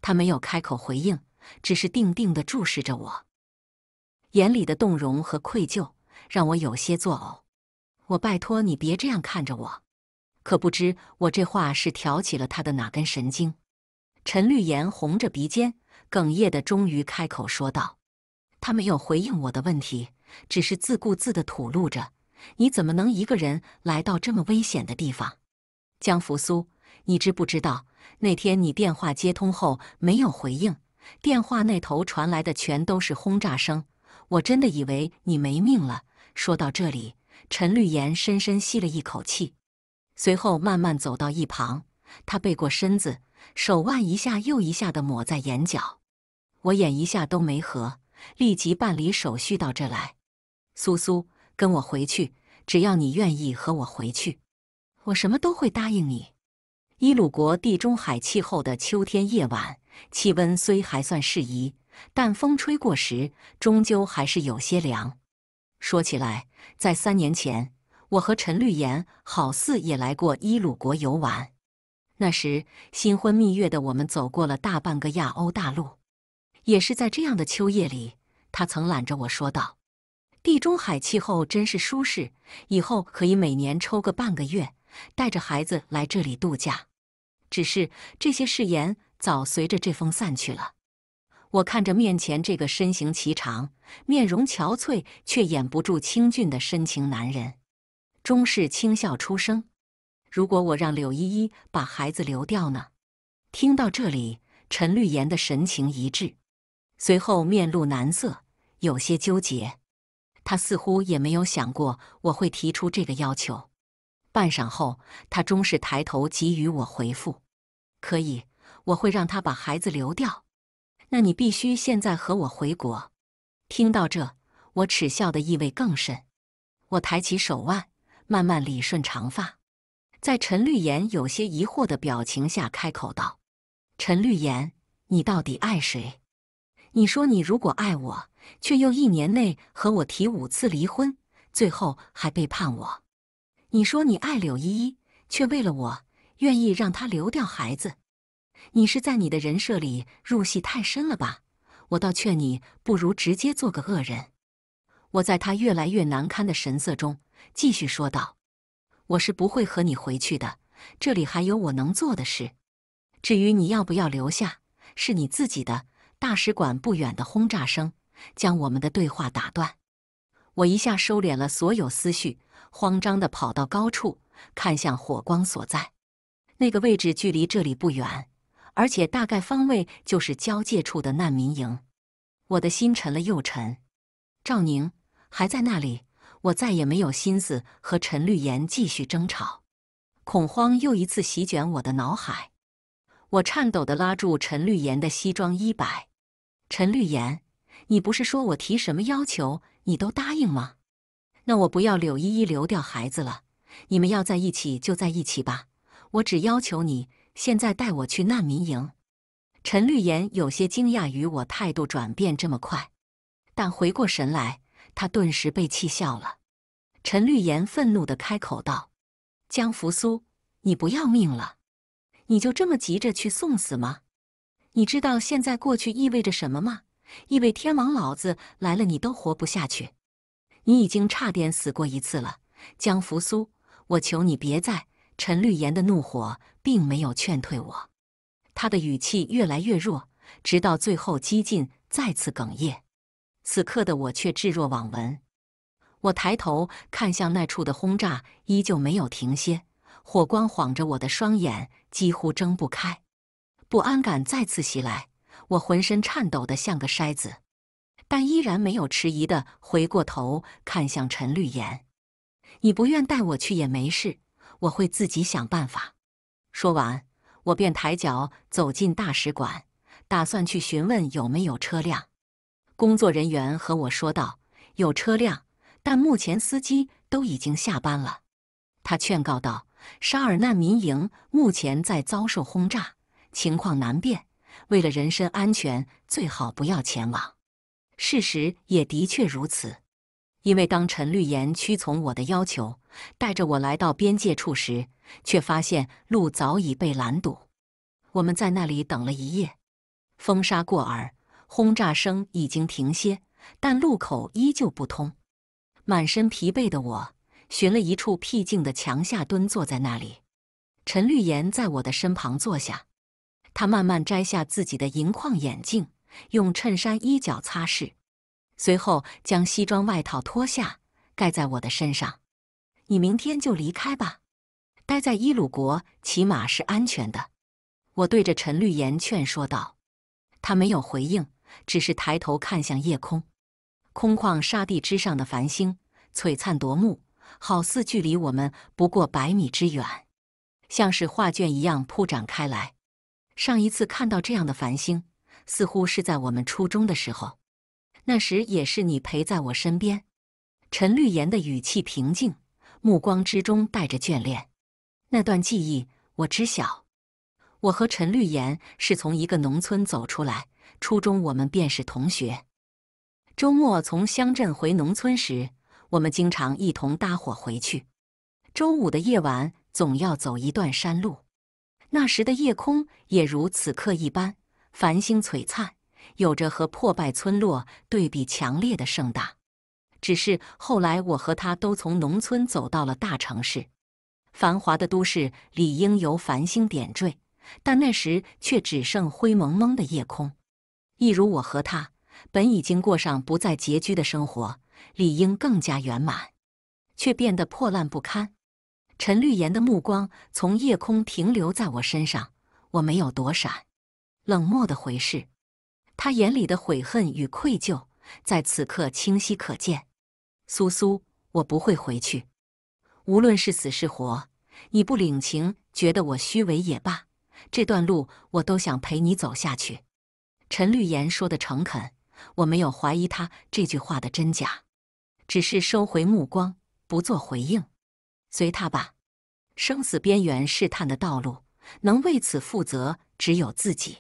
他没有开口回应，只是定定的注视着我，眼里的动容和愧疚让我有些作呕。我拜托你别这样看着我，可不知我这话是挑起了他的哪根神经。陈绿岩红着鼻尖，哽咽的终于开口说道：“他没有回应我的问题，只是自顾自的吐露着：‘你怎么能一个人来到这么危险的地方？’江扶苏，你知不知道那天你电话接通后没有回应，电话那头传来的全都是轰炸声，我真的以为你没命了。”说到这里。陈绿妍深深吸了一口气，随后慢慢走到一旁，他背过身子，手腕一下又一下的抹在眼角。我眼一下都没合，立即办理手续到这来。苏苏，跟我回去，只要你愿意和我回去，我什么都会答应你。伊鲁国地中海气候的秋天夜晚，气温虽还算适宜，但风吹过时，终究还是有些凉。说起来，在三年前，我和陈绿岩好似也来过伊鲁国游玩。那时，新婚蜜月的我们走过了大半个亚欧大陆。也是在这样的秋夜里，他曾揽着我说道：“地中海气候真是舒适，以后可以每年抽个半个月，带着孩子来这里度假。”只是这些誓言早随着这风散去了。我看着面前这个身形奇长、面容憔悴却掩不住清俊的深情男人，终是轻笑出声。如果我让柳依依把孩子留掉呢？听到这里，陈绿颜的神情一滞，随后面露难色，有些纠结。他似乎也没有想过我会提出这个要求。半晌后，他终是抬头给予我回复：“可以，我会让他把孩子留掉。”那你必须现在和我回国。听到这，我耻笑的意味更深。我抬起手腕，慢慢理顺长发，在陈绿妍有些疑惑的表情下开口道：“陈绿妍，你到底爱谁？你说你如果爱我，却又一年内和我提五次离婚，最后还背叛我。你说你爱柳依依，却为了我，愿意让她流掉孩子。”你是在你的人设里入戏太深了吧？我倒劝你，不如直接做个恶人。我在他越来越难堪的神色中继续说道：“我是不会和你回去的，这里还有我能做的事。至于你要不要留下，是你自己的。”大使馆不远的轰炸声将我们的对话打断。我一下收敛了所有思绪，慌张地跑到高处，看向火光所在。那个位置距离这里不远。而且大概方位就是交界处的难民营，我的心沉了又沉。赵宁还在那里，我再也没有心思和陈绿颜继续争吵。恐慌又一次席卷我的脑海，我颤抖地拉住陈绿颜的西装衣摆。陈绿颜，你不是说我提什么要求你都答应吗？那我不要柳依依留掉孩子了，你们要在一起就在一起吧。我只要求你。现在带我去难民营。陈绿岩有些惊讶于我态度转变这么快，但回过神来，他顿时被气笑了。陈绿岩愤怒的开口道：“江扶苏，你不要命了？你就这么急着去送死吗？你知道现在过去意味着什么吗？意味天王老子来了你都活不下去。你已经差点死过一次了，江扶苏，我求你别再。”陈绿岩的怒火并没有劝退我，他的语气越来越弱，直到最后激进，再次哽咽。此刻的我却置若罔闻。我抬头看向那处的轰炸，依旧没有停歇，火光晃着我的双眼，几乎睁不开。不安感再次袭来，我浑身颤抖得像个筛子，但依然没有迟疑的回过头看向陈绿岩：“你不愿带我去也没事。”我会自己想办法。说完，我便抬脚走进大使馆，打算去询问有没有车辆。工作人员和我说道：“有车辆，但目前司机都已经下班了。”他劝告道：“沙尔难民营目前在遭受轰炸，情况难辨。为了人身安全，最好不要前往。”事实也的确如此。因为当陈绿岩屈从我的要求，带着我来到边界处时，却发现路早已被拦堵。我们在那里等了一夜，风沙过耳，轰炸声已经停歇，但路口依旧不通。满身疲惫的我，寻了一处僻静的墙下蹲坐在那里。陈绿岩在我的身旁坐下，他慢慢摘下自己的银框眼镜，用衬衫衣角擦拭。随后将西装外套脱下，盖在我的身上。你明天就离开吧，待在伊鲁国起码是安全的。我对着陈绿岩劝说道。他没有回应，只是抬头看向夜空，空旷沙地之上的繁星璀璨夺目，好似距离我们不过百米之远，像是画卷一样铺展开来。上一次看到这样的繁星，似乎是在我们初中的时候。那时也是你陪在我身边，陈绿妍的语气平静，目光之中带着眷恋。那段记忆我知晓，我和陈绿妍是从一个农村走出来，初中我们便是同学。周末从乡镇回农村时，我们经常一同搭伙回去。周五的夜晚总要走一段山路，那时的夜空也如此刻一般，繁星璀璨。有着和破败村落对比强烈的盛大，只是后来我和他都从农村走到了大城市。繁华的都市理应由繁星点缀，但那时却只剩灰蒙蒙的夜空。一如我和他本已经过上不再拮据的生活，理应更加圆满，却变得破烂不堪。陈绿岩的目光从夜空停留在我身上，我没有躲闪，冷漠的回视。他眼里的悔恨与愧疚，在此刻清晰可见。苏苏，我不会回去。无论是死是活，你不领情，觉得我虚伪也罢，这段路我都想陪你走下去。陈绿岩说的诚恳，我没有怀疑他这句话的真假，只是收回目光，不做回应，随他吧。生死边缘试探的道路，能为此负责，只有自己。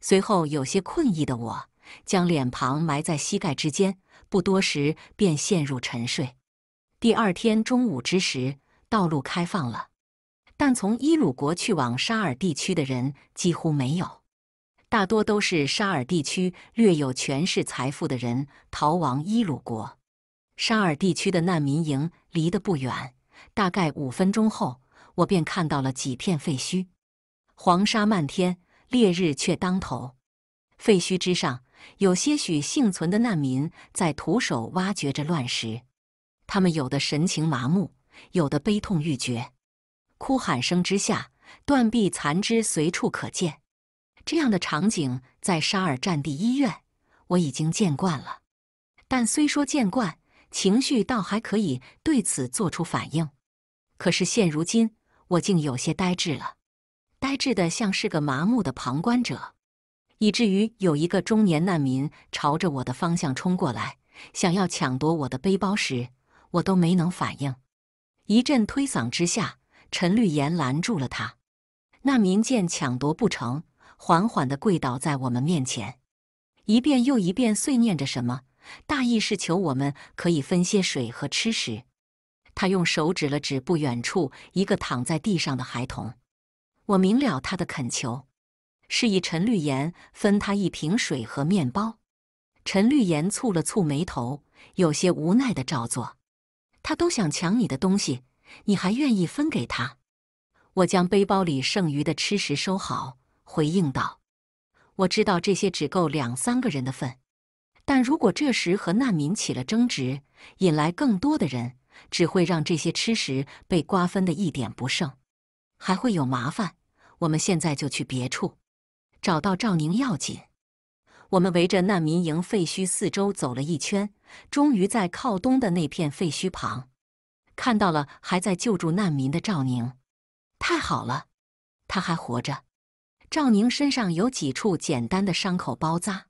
随后有些困意的我，将脸庞埋在膝盖之间，不多时便陷入沉睡。第二天中午之时，道路开放了，但从伊鲁国去往沙尔地区的人几乎没有，大多都是沙尔地区略有权势、财富的人逃亡伊鲁国。沙尔地区的难民营离得不远，大概五分钟后，我便看到了几片废墟，黄沙漫天。烈日却当头，废墟之上有些许幸存的难民在徒手挖掘着乱石，他们有的神情麻木，有的悲痛欲绝，哭喊声之下，断臂残肢随处可见。这样的场景在沙尔战地医院我已经见惯了，但虽说见惯，情绪倒还可以对此做出反应，可是现如今我竟有些呆滞了。呆滞的，像是个麻木的旁观者，以至于有一个中年难民朝着我的方向冲过来，想要抢夺我的背包时，我都没能反应。一阵推搡之下，陈绿岩拦住了他。难民见抢夺不成，缓缓的跪倒在我们面前，一遍又一遍碎念着什么，大意是求我们可以分些水和吃食。他用手指了指不远处一个躺在地上的孩童。我明了他的恳求，示意陈绿妍分他一瓶水和面包。陈绿妍蹙了蹙眉头，有些无奈的照做。他都想抢你的东西，你还愿意分给他？我将背包里剩余的吃食收好，回应道：“我知道这些只够两三个人的份，但如果这时和难民起了争执，引来更多的人，只会让这些吃食被瓜分的一点不剩，还会有麻烦。”我们现在就去别处，找到赵宁要紧。我们围着难民营废墟四周走了一圈，终于在靠东的那片废墟旁，看到了还在救助难民的赵宁。太好了，他还活着。赵宁身上有几处简单的伤口包扎，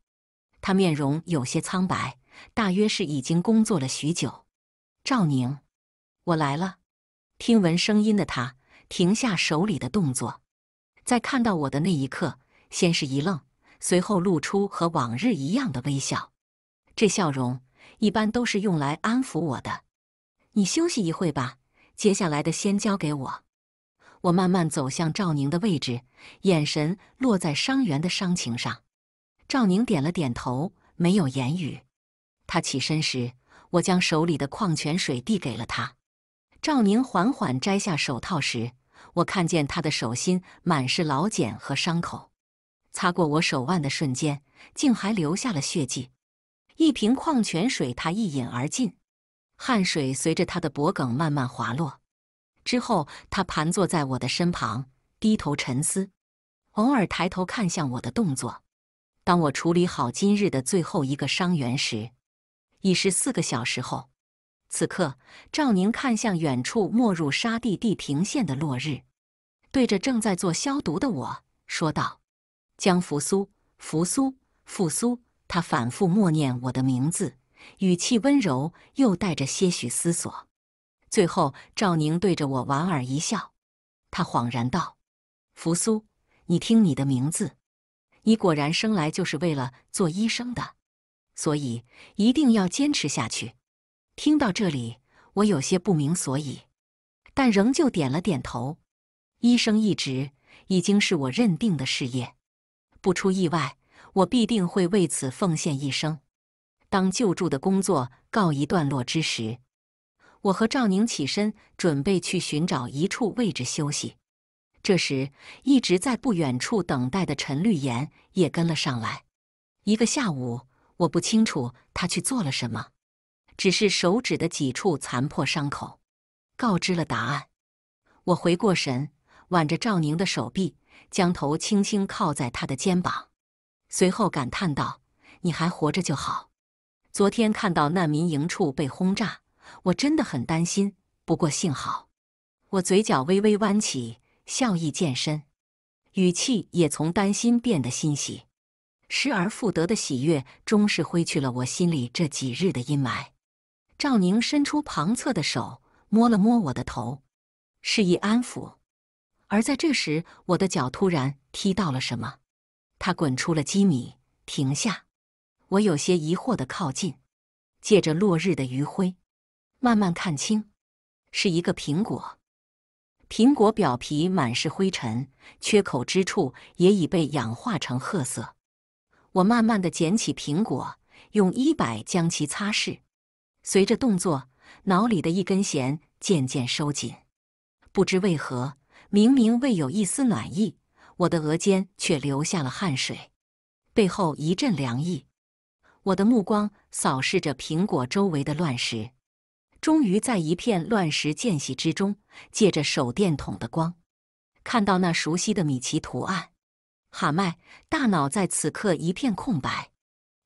他面容有些苍白，大约是已经工作了许久。赵宁，我来了。听闻声音的他停下手里的动作。在看到我的那一刻，先是一愣，随后露出和往日一样的微笑。这笑容一般都是用来安抚我的。你休息一会吧，接下来的先交给我。我慢慢走向赵宁的位置，眼神落在伤员的伤情上。赵宁点了点头，没有言语。他起身时，我将手里的矿泉水递给了他。赵宁缓缓摘下手套时。我看见他的手心满是老茧和伤口，擦过我手腕的瞬间，竟还留下了血迹。一瓶矿泉水，他一饮而尽，汗水随着他的脖梗慢慢滑落。之后，他盘坐在我的身旁，低头沉思，偶尔抬头看向我的动作。当我处理好今日的最后一个伤员时，已是四个小时后。此刻，赵宁看向远处没入沙地地平线的落日，对着正在做消毒的我说道：“江扶苏，扶苏，扶苏。”他反复默念我的名字，语气温柔，又带着些许思索。最后，赵宁对着我莞尔一笑，他恍然道：“扶苏，你听你的名字，你果然生来就是为了做医生的，所以一定要坚持下去。”听到这里，我有些不明所以，但仍旧点了点头。医生一职已经是我认定的事业，不出意外，我必定会为此奉献一生。当救助的工作告一段落之时，我和赵宁起身准备去寻找一处位置休息。这时，一直在不远处等待的陈绿岩也跟了上来。一个下午，我不清楚他去做了什么。只是手指的几处残破伤口，告知了答案。我回过神，挽着赵宁的手臂，将头轻轻靠在他的肩膀，随后感叹道：“你还活着就好。昨天看到难民营处被轰炸，我真的很担心。不过幸好。”我嘴角微微弯起，笑意渐深，语气也从担心变得欣喜，失而复得的喜悦终是挥去了我心里这几日的阴霾。赵宁伸出旁侧的手，摸了摸我的头，示意安抚。而在这时，我的脚突然踢到了什么，他滚出了几米，停下。我有些疑惑的靠近，借着落日的余晖，慢慢看清，是一个苹果。苹果表皮满是灰尘，缺口之处也已被氧化成褐色。我慢慢的捡起苹果，用衣摆将其擦拭。随着动作，脑里的一根弦渐渐收紧。不知为何，明明未有一丝暖意，我的额间却流下了汗水，背后一阵凉意。我的目光扫视着苹果周围的乱石，终于在一片乱石间隙之中，借着手电筒的光，看到那熟悉的米奇图案。哈麦大脑在此刻一片空白，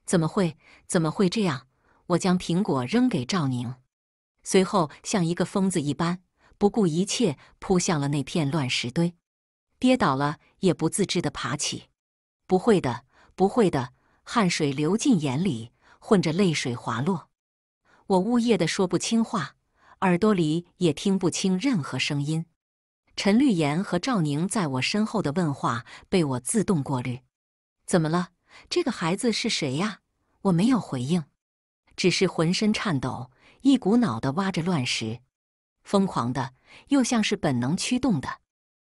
怎么会？怎么会这样？我将苹果扔给赵宁，随后像一个疯子一般，不顾一切扑向了那片乱石堆，跌倒了也不自知的爬起。不会的，不会的，汗水流进眼里，混着泪水滑落。我呜咽的说不清话，耳朵里也听不清任何声音。陈绿岩和赵宁在我身后的问话被我自动过滤。怎么了？这个孩子是谁呀？我没有回应。只是浑身颤抖，一股脑的挖着乱石，疯狂的，又像是本能驱动的。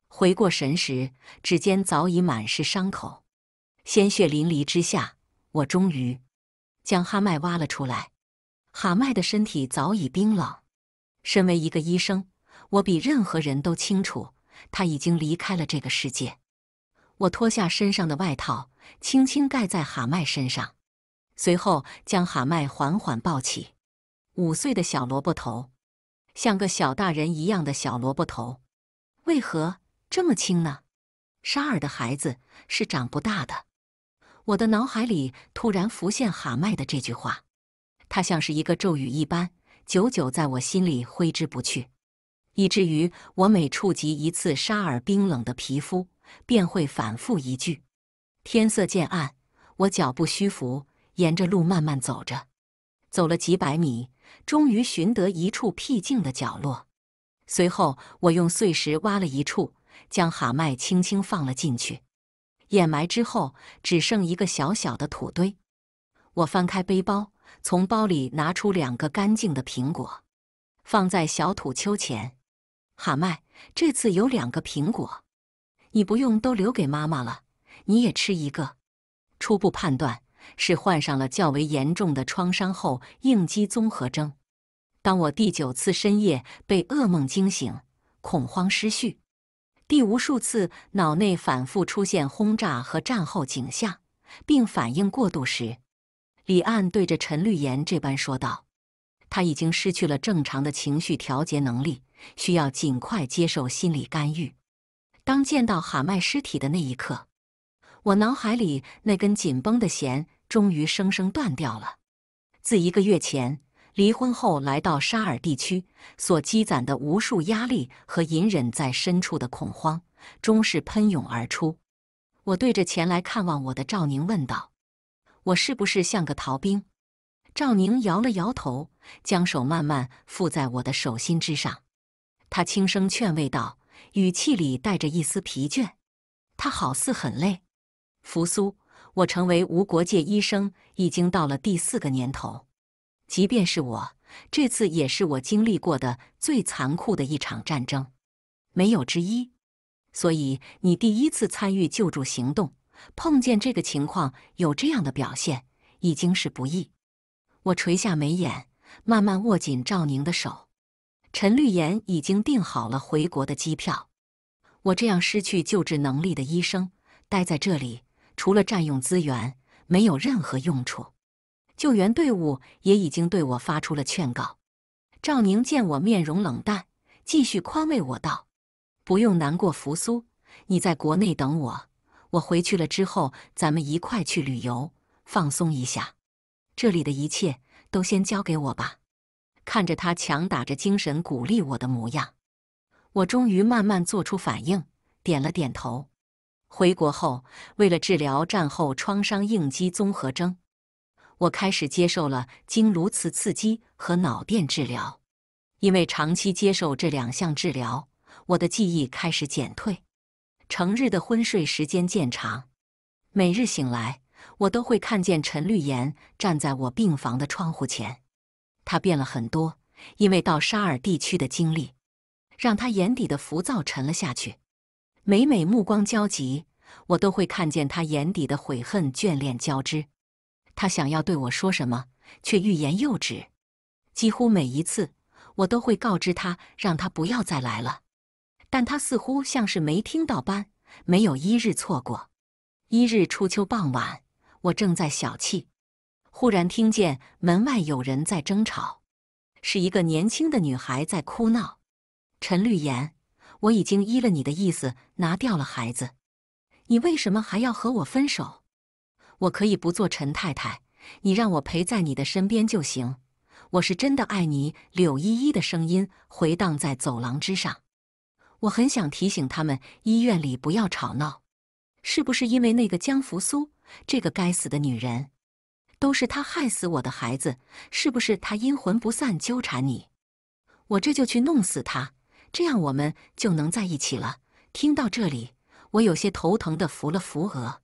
回过神时，指尖早已满是伤口，鲜血淋漓之下，我终于将哈麦挖了出来。哈麦的身体早已冰冷。身为一个医生，我比任何人都清楚，他已经离开了这个世界。我脱下身上的外套，轻轻盖在哈麦身上。随后将哈麦缓缓抱起，五岁的小萝卜头，像个小大人一样的小萝卜头，为何这么轻呢？沙尔的孩子是长不大的。我的脑海里突然浮现哈麦的这句话，它像是一个咒语一般，久久在我心里挥之不去，以至于我每触及一次沙尔冰冷的皮肤，便会反复一句。天色渐暗，我脚步虚浮。沿着路慢慢走着，走了几百米，终于寻得一处僻静的角落。随后，我用碎石挖了一处，将哈麦轻轻放了进去，掩埋之后，只剩一个小小的土堆。我翻开背包，从包里拿出两个干净的苹果，放在小土丘前。哈麦，这次有两个苹果，你不用都留给妈妈了，你也吃一个。初步判断。是患上了较为严重的创伤后应激综合征。当我第九次深夜被噩梦惊醒，恐慌失序，第无数次脑内反复出现轰炸和战后景象，并反应过度时，李岸对着陈绿言这般说道：“他已经失去了正常的情绪调节能力，需要尽快接受心理干预。”当见到哈麦尸体的那一刻。我脑海里那根紧绷的弦终于生生断掉了，自一个月前离婚后，来到沙尔地区所积攒的无数压力和隐忍在深处的恐慌，终是喷涌而出。我对着前来看望我的赵宁问道：“我是不是像个逃兵？”赵宁摇了摇头，将手慢慢覆在我的手心之上，他轻声劝慰道，语气里带着一丝疲倦，他好似很累。扶苏，我成为无国界医生已经到了第四个年头，即便是我，这次也是我经历过的最残酷的一场战争，没有之一。所以你第一次参与救助行动，碰见这个情况有这样的表现，已经是不易。我垂下眉眼，慢慢握紧赵宁的手。陈绿岩已经订好了回国的机票。我这样失去救治能力的医生，待在这里。除了占用资源，没有任何用处。救援队伍也已经对我发出了劝告。赵宁见我面容冷淡，继续宽慰我道：“不用难过，扶苏，你在国内等我。我回去了之后，咱们一块去旅游，放松一下。这里的一切都先交给我吧。”看着他强打着精神鼓励我的模样，我终于慢慢做出反应，点了点头。回国后，为了治疗战后创伤应激综合征，我开始接受了经颅磁刺激和脑电治疗。因为长期接受这两项治疗，我的记忆开始减退，成日的昏睡时间渐长。每日醒来，我都会看见陈绿岩站在我病房的窗户前。他变了很多，因为到沙尔地区的经历，让他眼底的浮躁沉了下去。每每目光交集，我都会看见他眼底的悔恨、眷恋交织。他想要对我说什么，却欲言又止。几乎每一次，我都会告知他，让他不要再来了。但他似乎像是没听到般，没有一日错过。一日初秋傍晚，我正在小憩，忽然听见门外有人在争吵，是一个年轻的女孩在哭闹，陈绿颜。我已经依了你的意思拿掉了孩子，你为什么还要和我分手？我可以不做陈太太，你让我陪在你的身边就行。我是真的爱你。柳依依的声音回荡在走廊之上。我很想提醒他们，医院里不要吵闹。是不是因为那个江扶苏？这个该死的女人，都是她害死我的孩子。是不是她阴魂不散纠缠你？我这就去弄死她。这样我们就能在一起了。听到这里，我有些头疼的扶了扶额。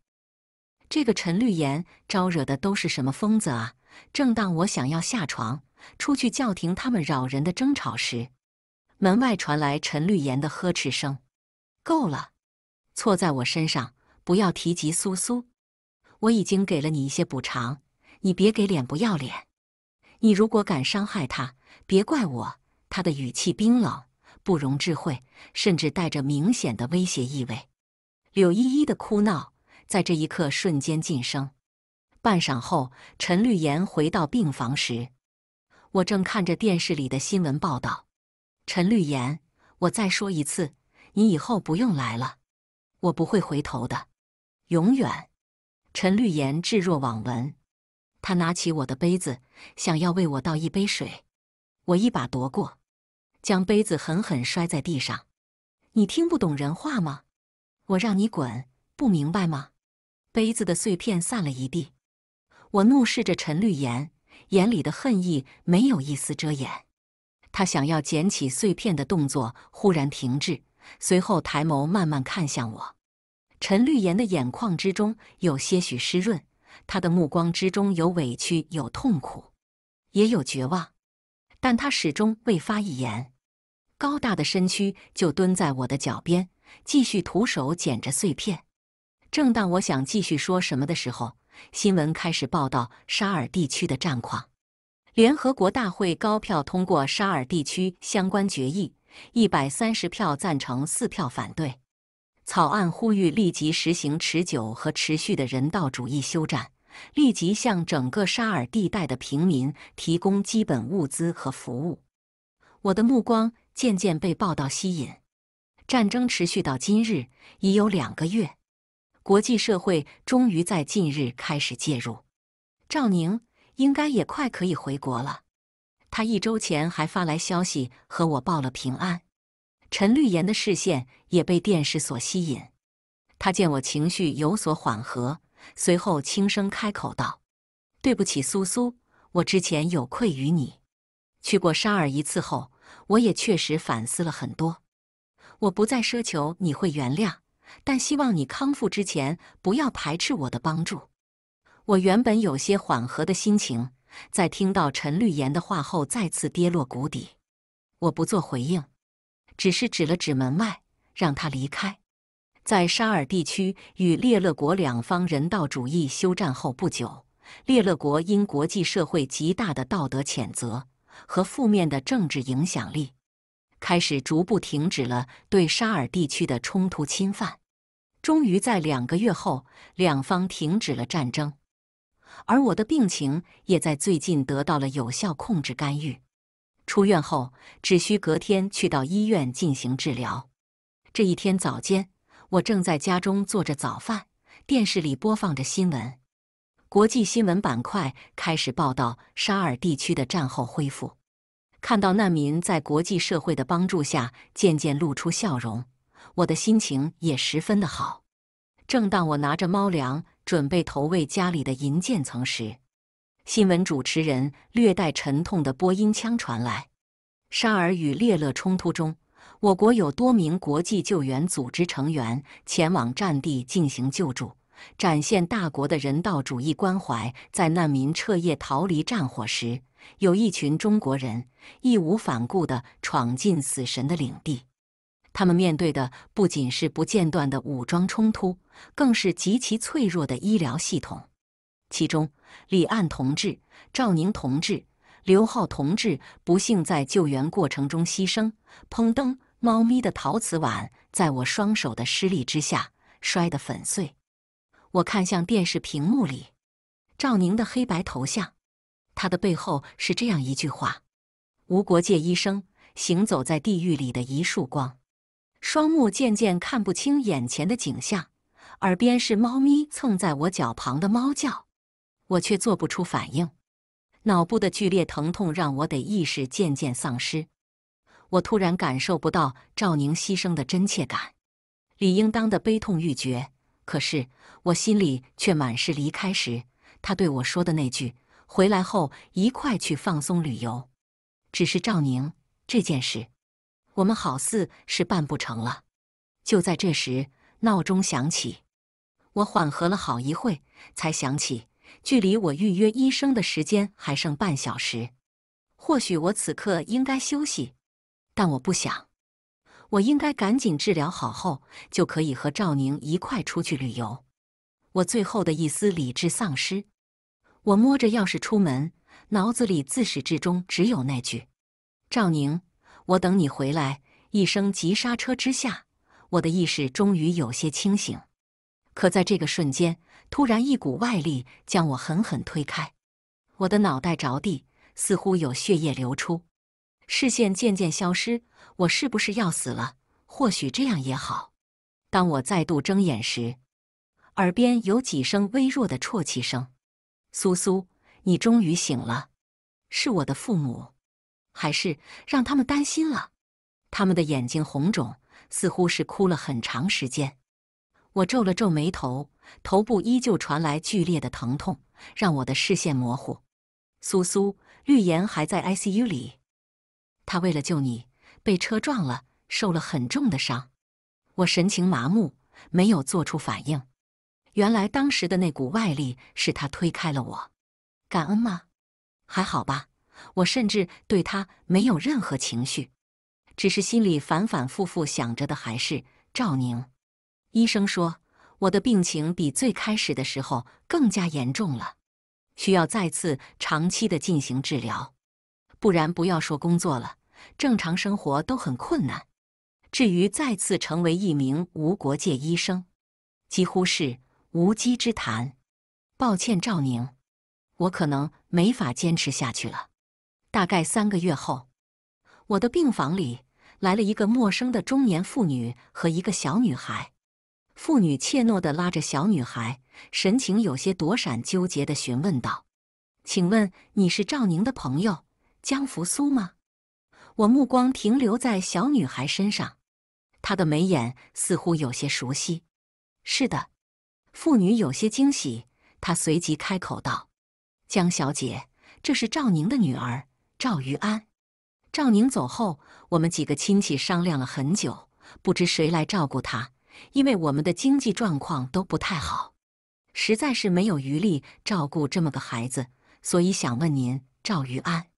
这个陈绿言招惹的都是什么疯子啊？正当我想要下床出去叫停他们扰人的争吵时，门外传来陈绿言的呵斥声：“够了，错在我身上，不要提及苏苏。我已经给了你一些补偿，你别给脸不要脸。你如果敢伤害他，别怪我。”他的语气冰冷。不容置喙，甚至带着明显的威胁意味。柳依依的哭闹在这一刻瞬间晋升。半晌后，陈绿妍回到病房时，我正看着电视里的新闻报道。陈绿妍，我再说一次，你以后不用来了，我不会回头的，永远。陈绿妍置若罔闻，他拿起我的杯子，想要为我倒一杯水，我一把夺过。将杯子狠狠摔在地上，你听不懂人话吗？我让你滚，不明白吗？杯子的碎片散了一地，我怒视着陈绿颜，眼里的恨意没有一丝遮掩。他想要捡起碎片的动作忽然停滞，随后抬眸慢慢看向我。陈绿颜的眼眶之中有些许湿润，他的目光之中有委屈，有痛苦，也有绝望。但他始终未发一言，高大的身躯就蹲在我的脚边，继续徒手捡着碎片。正当我想继续说什么的时候，新闻开始报道沙尔地区的战况。联合国大会高票通过沙尔地区相关决议，一百三十票赞成，四票反对。草案呼吁立即实行持久和持续的人道主义休战。立即向整个沙尔地带的平民提供基本物资和服务。我的目光渐渐被报道吸引。战争持续到今日已有两个月，国际社会终于在近日开始介入。赵宁应该也快可以回国了。他一周前还发来消息和我报了平安。陈绿岩的视线也被电视所吸引。他见我情绪有所缓和。随后轻声开口道：“对不起，苏苏，我之前有愧于你。去过沙尔一次后，我也确实反思了很多。我不再奢求你会原谅，但希望你康复之前不要排斥我的帮助。”我原本有些缓和的心情，在听到陈绿妍的话后再次跌落谷底。我不做回应，只是指了指门外，让他离开。在沙尔地区与列勒国两方人道主义休战后不久，列勒国因国际社会极大的道德谴责和负面的政治影响力，开始逐步停止了对沙尔地区的冲突侵犯。终于在两个月后，两方停止了战争。而我的病情也在最近得到了有效控制干预。出院后只需隔天去到医院进行治疗。这一天早间。我正在家中做着早饭，电视里播放着新闻。国际新闻板块开始报道沙尔地区的战后恢复，看到难民在国际社会的帮助下渐渐露出笑容，我的心情也十分的好。正当我拿着猫粮准备投喂家里的银渐层时，新闻主持人略带沉痛的播音腔传来：“沙尔与列勒冲突中。”我国有多名国际救援组织成员前往战地进行救助，展现大国的人道主义关怀。在难民彻夜逃离战火时，有一群中国人义无反顾地闯进死神的领地。他们面对的不仅是不间断的武装冲突，更是极其脆弱的医疗系统。其中，李岸同志、赵宁同志、刘浩同志不幸在救援过程中牺牲。彭登。猫咪的陶瓷碗在我双手的施力之下摔得粉碎。我看向电视屏幕里赵宁的黑白头像，他的背后是这样一句话：“无国界医生，行走在地狱里的一束光。”双目渐渐看不清眼前的景象，耳边是猫咪蹭在我脚旁的猫叫，我却做不出反应。脑部的剧烈疼痛让我得意识渐渐丧失。我突然感受不到赵宁牺牲的真切感，理应当的悲痛欲绝。可是我心里却满是离开时他对我说的那句：“回来后一块去放松旅游。”只是赵宁这件事，我们好似是办不成了。就在这时，闹钟响起，我缓和了好一会，才想起距离我预约医生的时间还剩半小时。或许我此刻应该休息。但我不想，我应该赶紧治疗好后，就可以和赵宁一块出去旅游。我最后的一丝理智丧失，我摸着钥匙出门，脑子里自始至终只有那句：“赵宁，我等你回来。”一声急刹车之下，我的意识终于有些清醒。可在这个瞬间，突然一股外力将我狠狠推开，我的脑袋着地，似乎有血液流出。视线渐渐消失，我是不是要死了？或许这样也好。当我再度睁眼时，耳边有几声微弱的啜泣声。“苏苏，你终于醒了。”是我的父母，还是让他们担心了？他们的眼睛红肿，似乎是哭了很长时间。我皱了皱眉头，头部依旧传来剧烈的疼痛，让我的视线模糊。“苏苏，绿颜还在 ICU 里。”他为了救你，被车撞了，受了很重的伤。我神情麻木，没有做出反应。原来当时的那股外力是他推开了我。感恩吗？还好吧。我甚至对他没有任何情绪，只是心里反反复复想着的还是赵宁。医生说我的病情比最开始的时候更加严重了，需要再次长期的进行治疗，不然不要说工作了。正常生活都很困难，至于再次成为一名无国界医生，几乎是无稽之谈。抱歉，赵宁，我可能没法坚持下去了。大概三个月后，我的病房里来了一个陌生的中年妇女和一个小女孩。妇女怯懦地拉着小女孩，神情有些躲闪、纠结地询问道：“请问你是赵宁的朋友江扶苏吗？”我目光停留在小女孩身上，她的眉眼似乎有些熟悉。是的，妇女有些惊喜，她随即开口道：“江小姐，这是赵宁的女儿赵于安。赵宁走后，我们几个亲戚商量了很久，不知谁来照顾她，因为我们的经济状况都不太好，实在是没有余力照顾这么个孩子，所以想问您，赵于安。”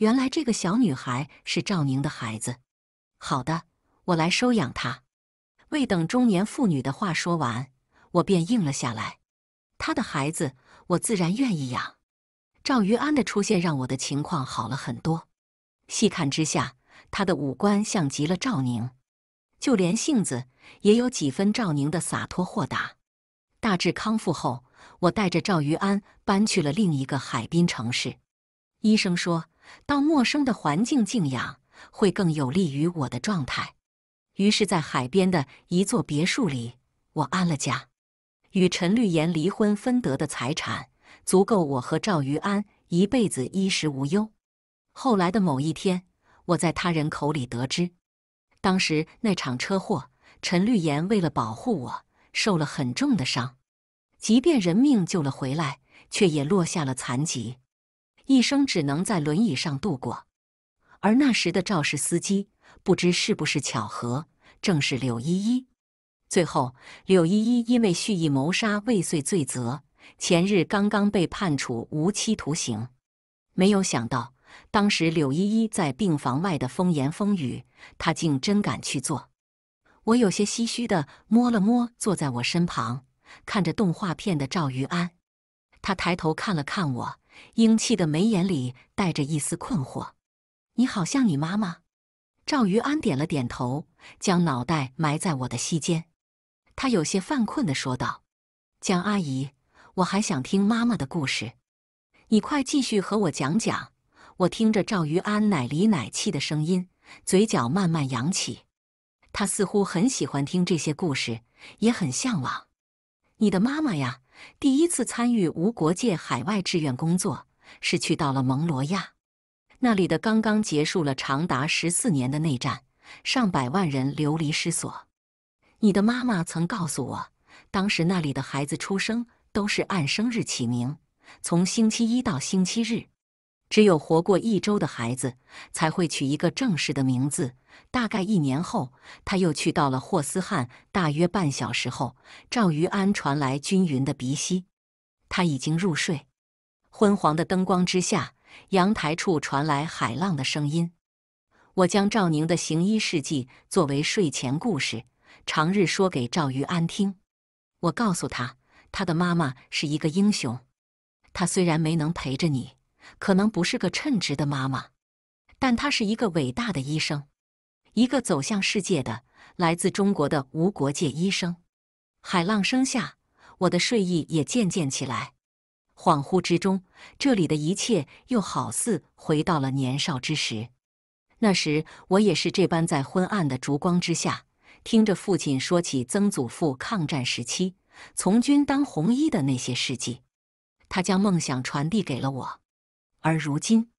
原来这个小女孩是赵宁的孩子。好的，我来收养她。未等中年妇女的话说完，我便应了下来。她的孩子，我自然愿意养。赵于安的出现让我的情况好了很多。细看之下，他的五官像极了赵宁，就连性子也有几分赵宁的洒脱豁达。大致康复后，我带着赵于安搬去了另一个海滨城市。医生说。到陌生的环境静养会更有利于我的状态。于是，在海边的一座别墅里，我安了家。与陈绿妍离婚分得的财产足够我和赵于安一辈子衣食无忧。后来的某一天，我在他人口里得知，当时那场车祸，陈绿妍为了保护我，受了很重的伤，即便人命救了回来，却也落下了残疾。一生只能在轮椅上度过，而那时的肇事司机不知是不是巧合，正是柳依依。最后，柳依依因为蓄意谋杀未遂罪责，前日刚刚被判处无期徒刑。没有想到，当时柳依依在病房外的风言风语，他竟真敢去做。我有些唏嘘地摸了摸坐在我身旁、看着动画片的赵玉安，他抬头看了看我。英气的眉眼里带着一丝困惑，你好像你妈妈。赵于安点了点头，将脑袋埋在我的膝间。他有些犯困地说道：“江阿姨，我还想听妈妈的故事，你快继续和我讲讲。”我听着赵于安奶里奶气的声音，嘴角慢慢扬起。他似乎很喜欢听这些故事，也很向往。你的妈妈呀。第一次参与无国界海外志愿工作，是去到了蒙罗亚，那里的刚刚结束了长达十四年的内战，上百万人流离失所。你的妈妈曾告诉我，当时那里的孩子出生都是按生日起名，从星期一到星期日。只有活过一周的孩子才会取一个正式的名字。大概一年后，他又去到了霍斯汉。大约半小时后，赵于安传来均匀的鼻息，他已经入睡。昏黄的灯光之下，阳台处传来海浪的声音。我将赵宁的行医事迹作为睡前故事，长日说给赵于安听。我告诉他，他的妈妈是一个英雄。他虽然没能陪着你。可能不是个称职的妈妈，但她是一个伟大的医生，一个走向世界的来自中国的无国界医生。海浪声下，我的睡意也渐渐起来。恍惚之中，这里的一切又好似回到了年少之时。那时，我也是这般在昏暗的烛光之下，听着父亲说起曾祖父抗战时期从军当红衣的那些事迹，他将梦想传递给了我。而如今，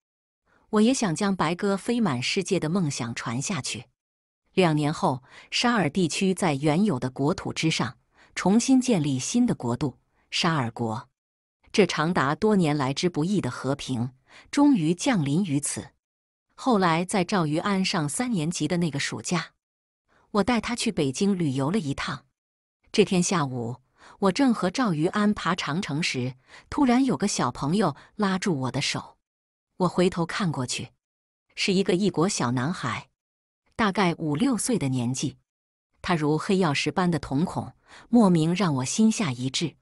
我也想将白鸽飞满世界的梦想传下去。两年后，沙尔地区在原有的国土之上重新建立新的国度——沙尔国。这长达多年来之不易的和平终于降临于此。后来，在赵于安上三年级的那个暑假，我带他去北京旅游了一趟。这天下午。我正和赵于安爬长城时，突然有个小朋友拉住我的手。我回头看过去，是一个异国小男孩，大概五六岁的年纪。他如黑曜石般的瞳孔，莫名让我心下一滞。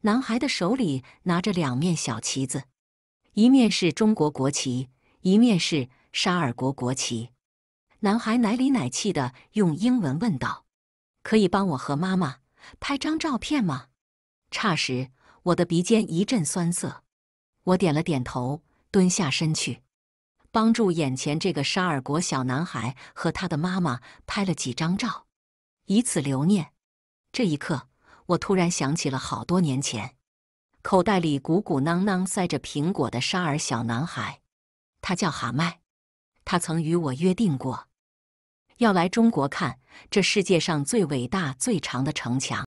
男孩的手里拿着两面小旗子，一面是中国国旗，一面是沙尔国国旗。男孩奶里奶气的用英文问道：“可以帮我和妈妈？”拍张照片吗？霎时，我的鼻尖一阵酸涩。我点了点头，蹲下身去，帮助眼前这个沙尔国小男孩和他的妈妈拍了几张照，以此留念。这一刻，我突然想起了好多年前，口袋里鼓鼓囊囊塞着苹果的沙尔小男孩，他叫哈麦，他曾与我约定过。要来中国看这世界上最伟大、最长的城墙。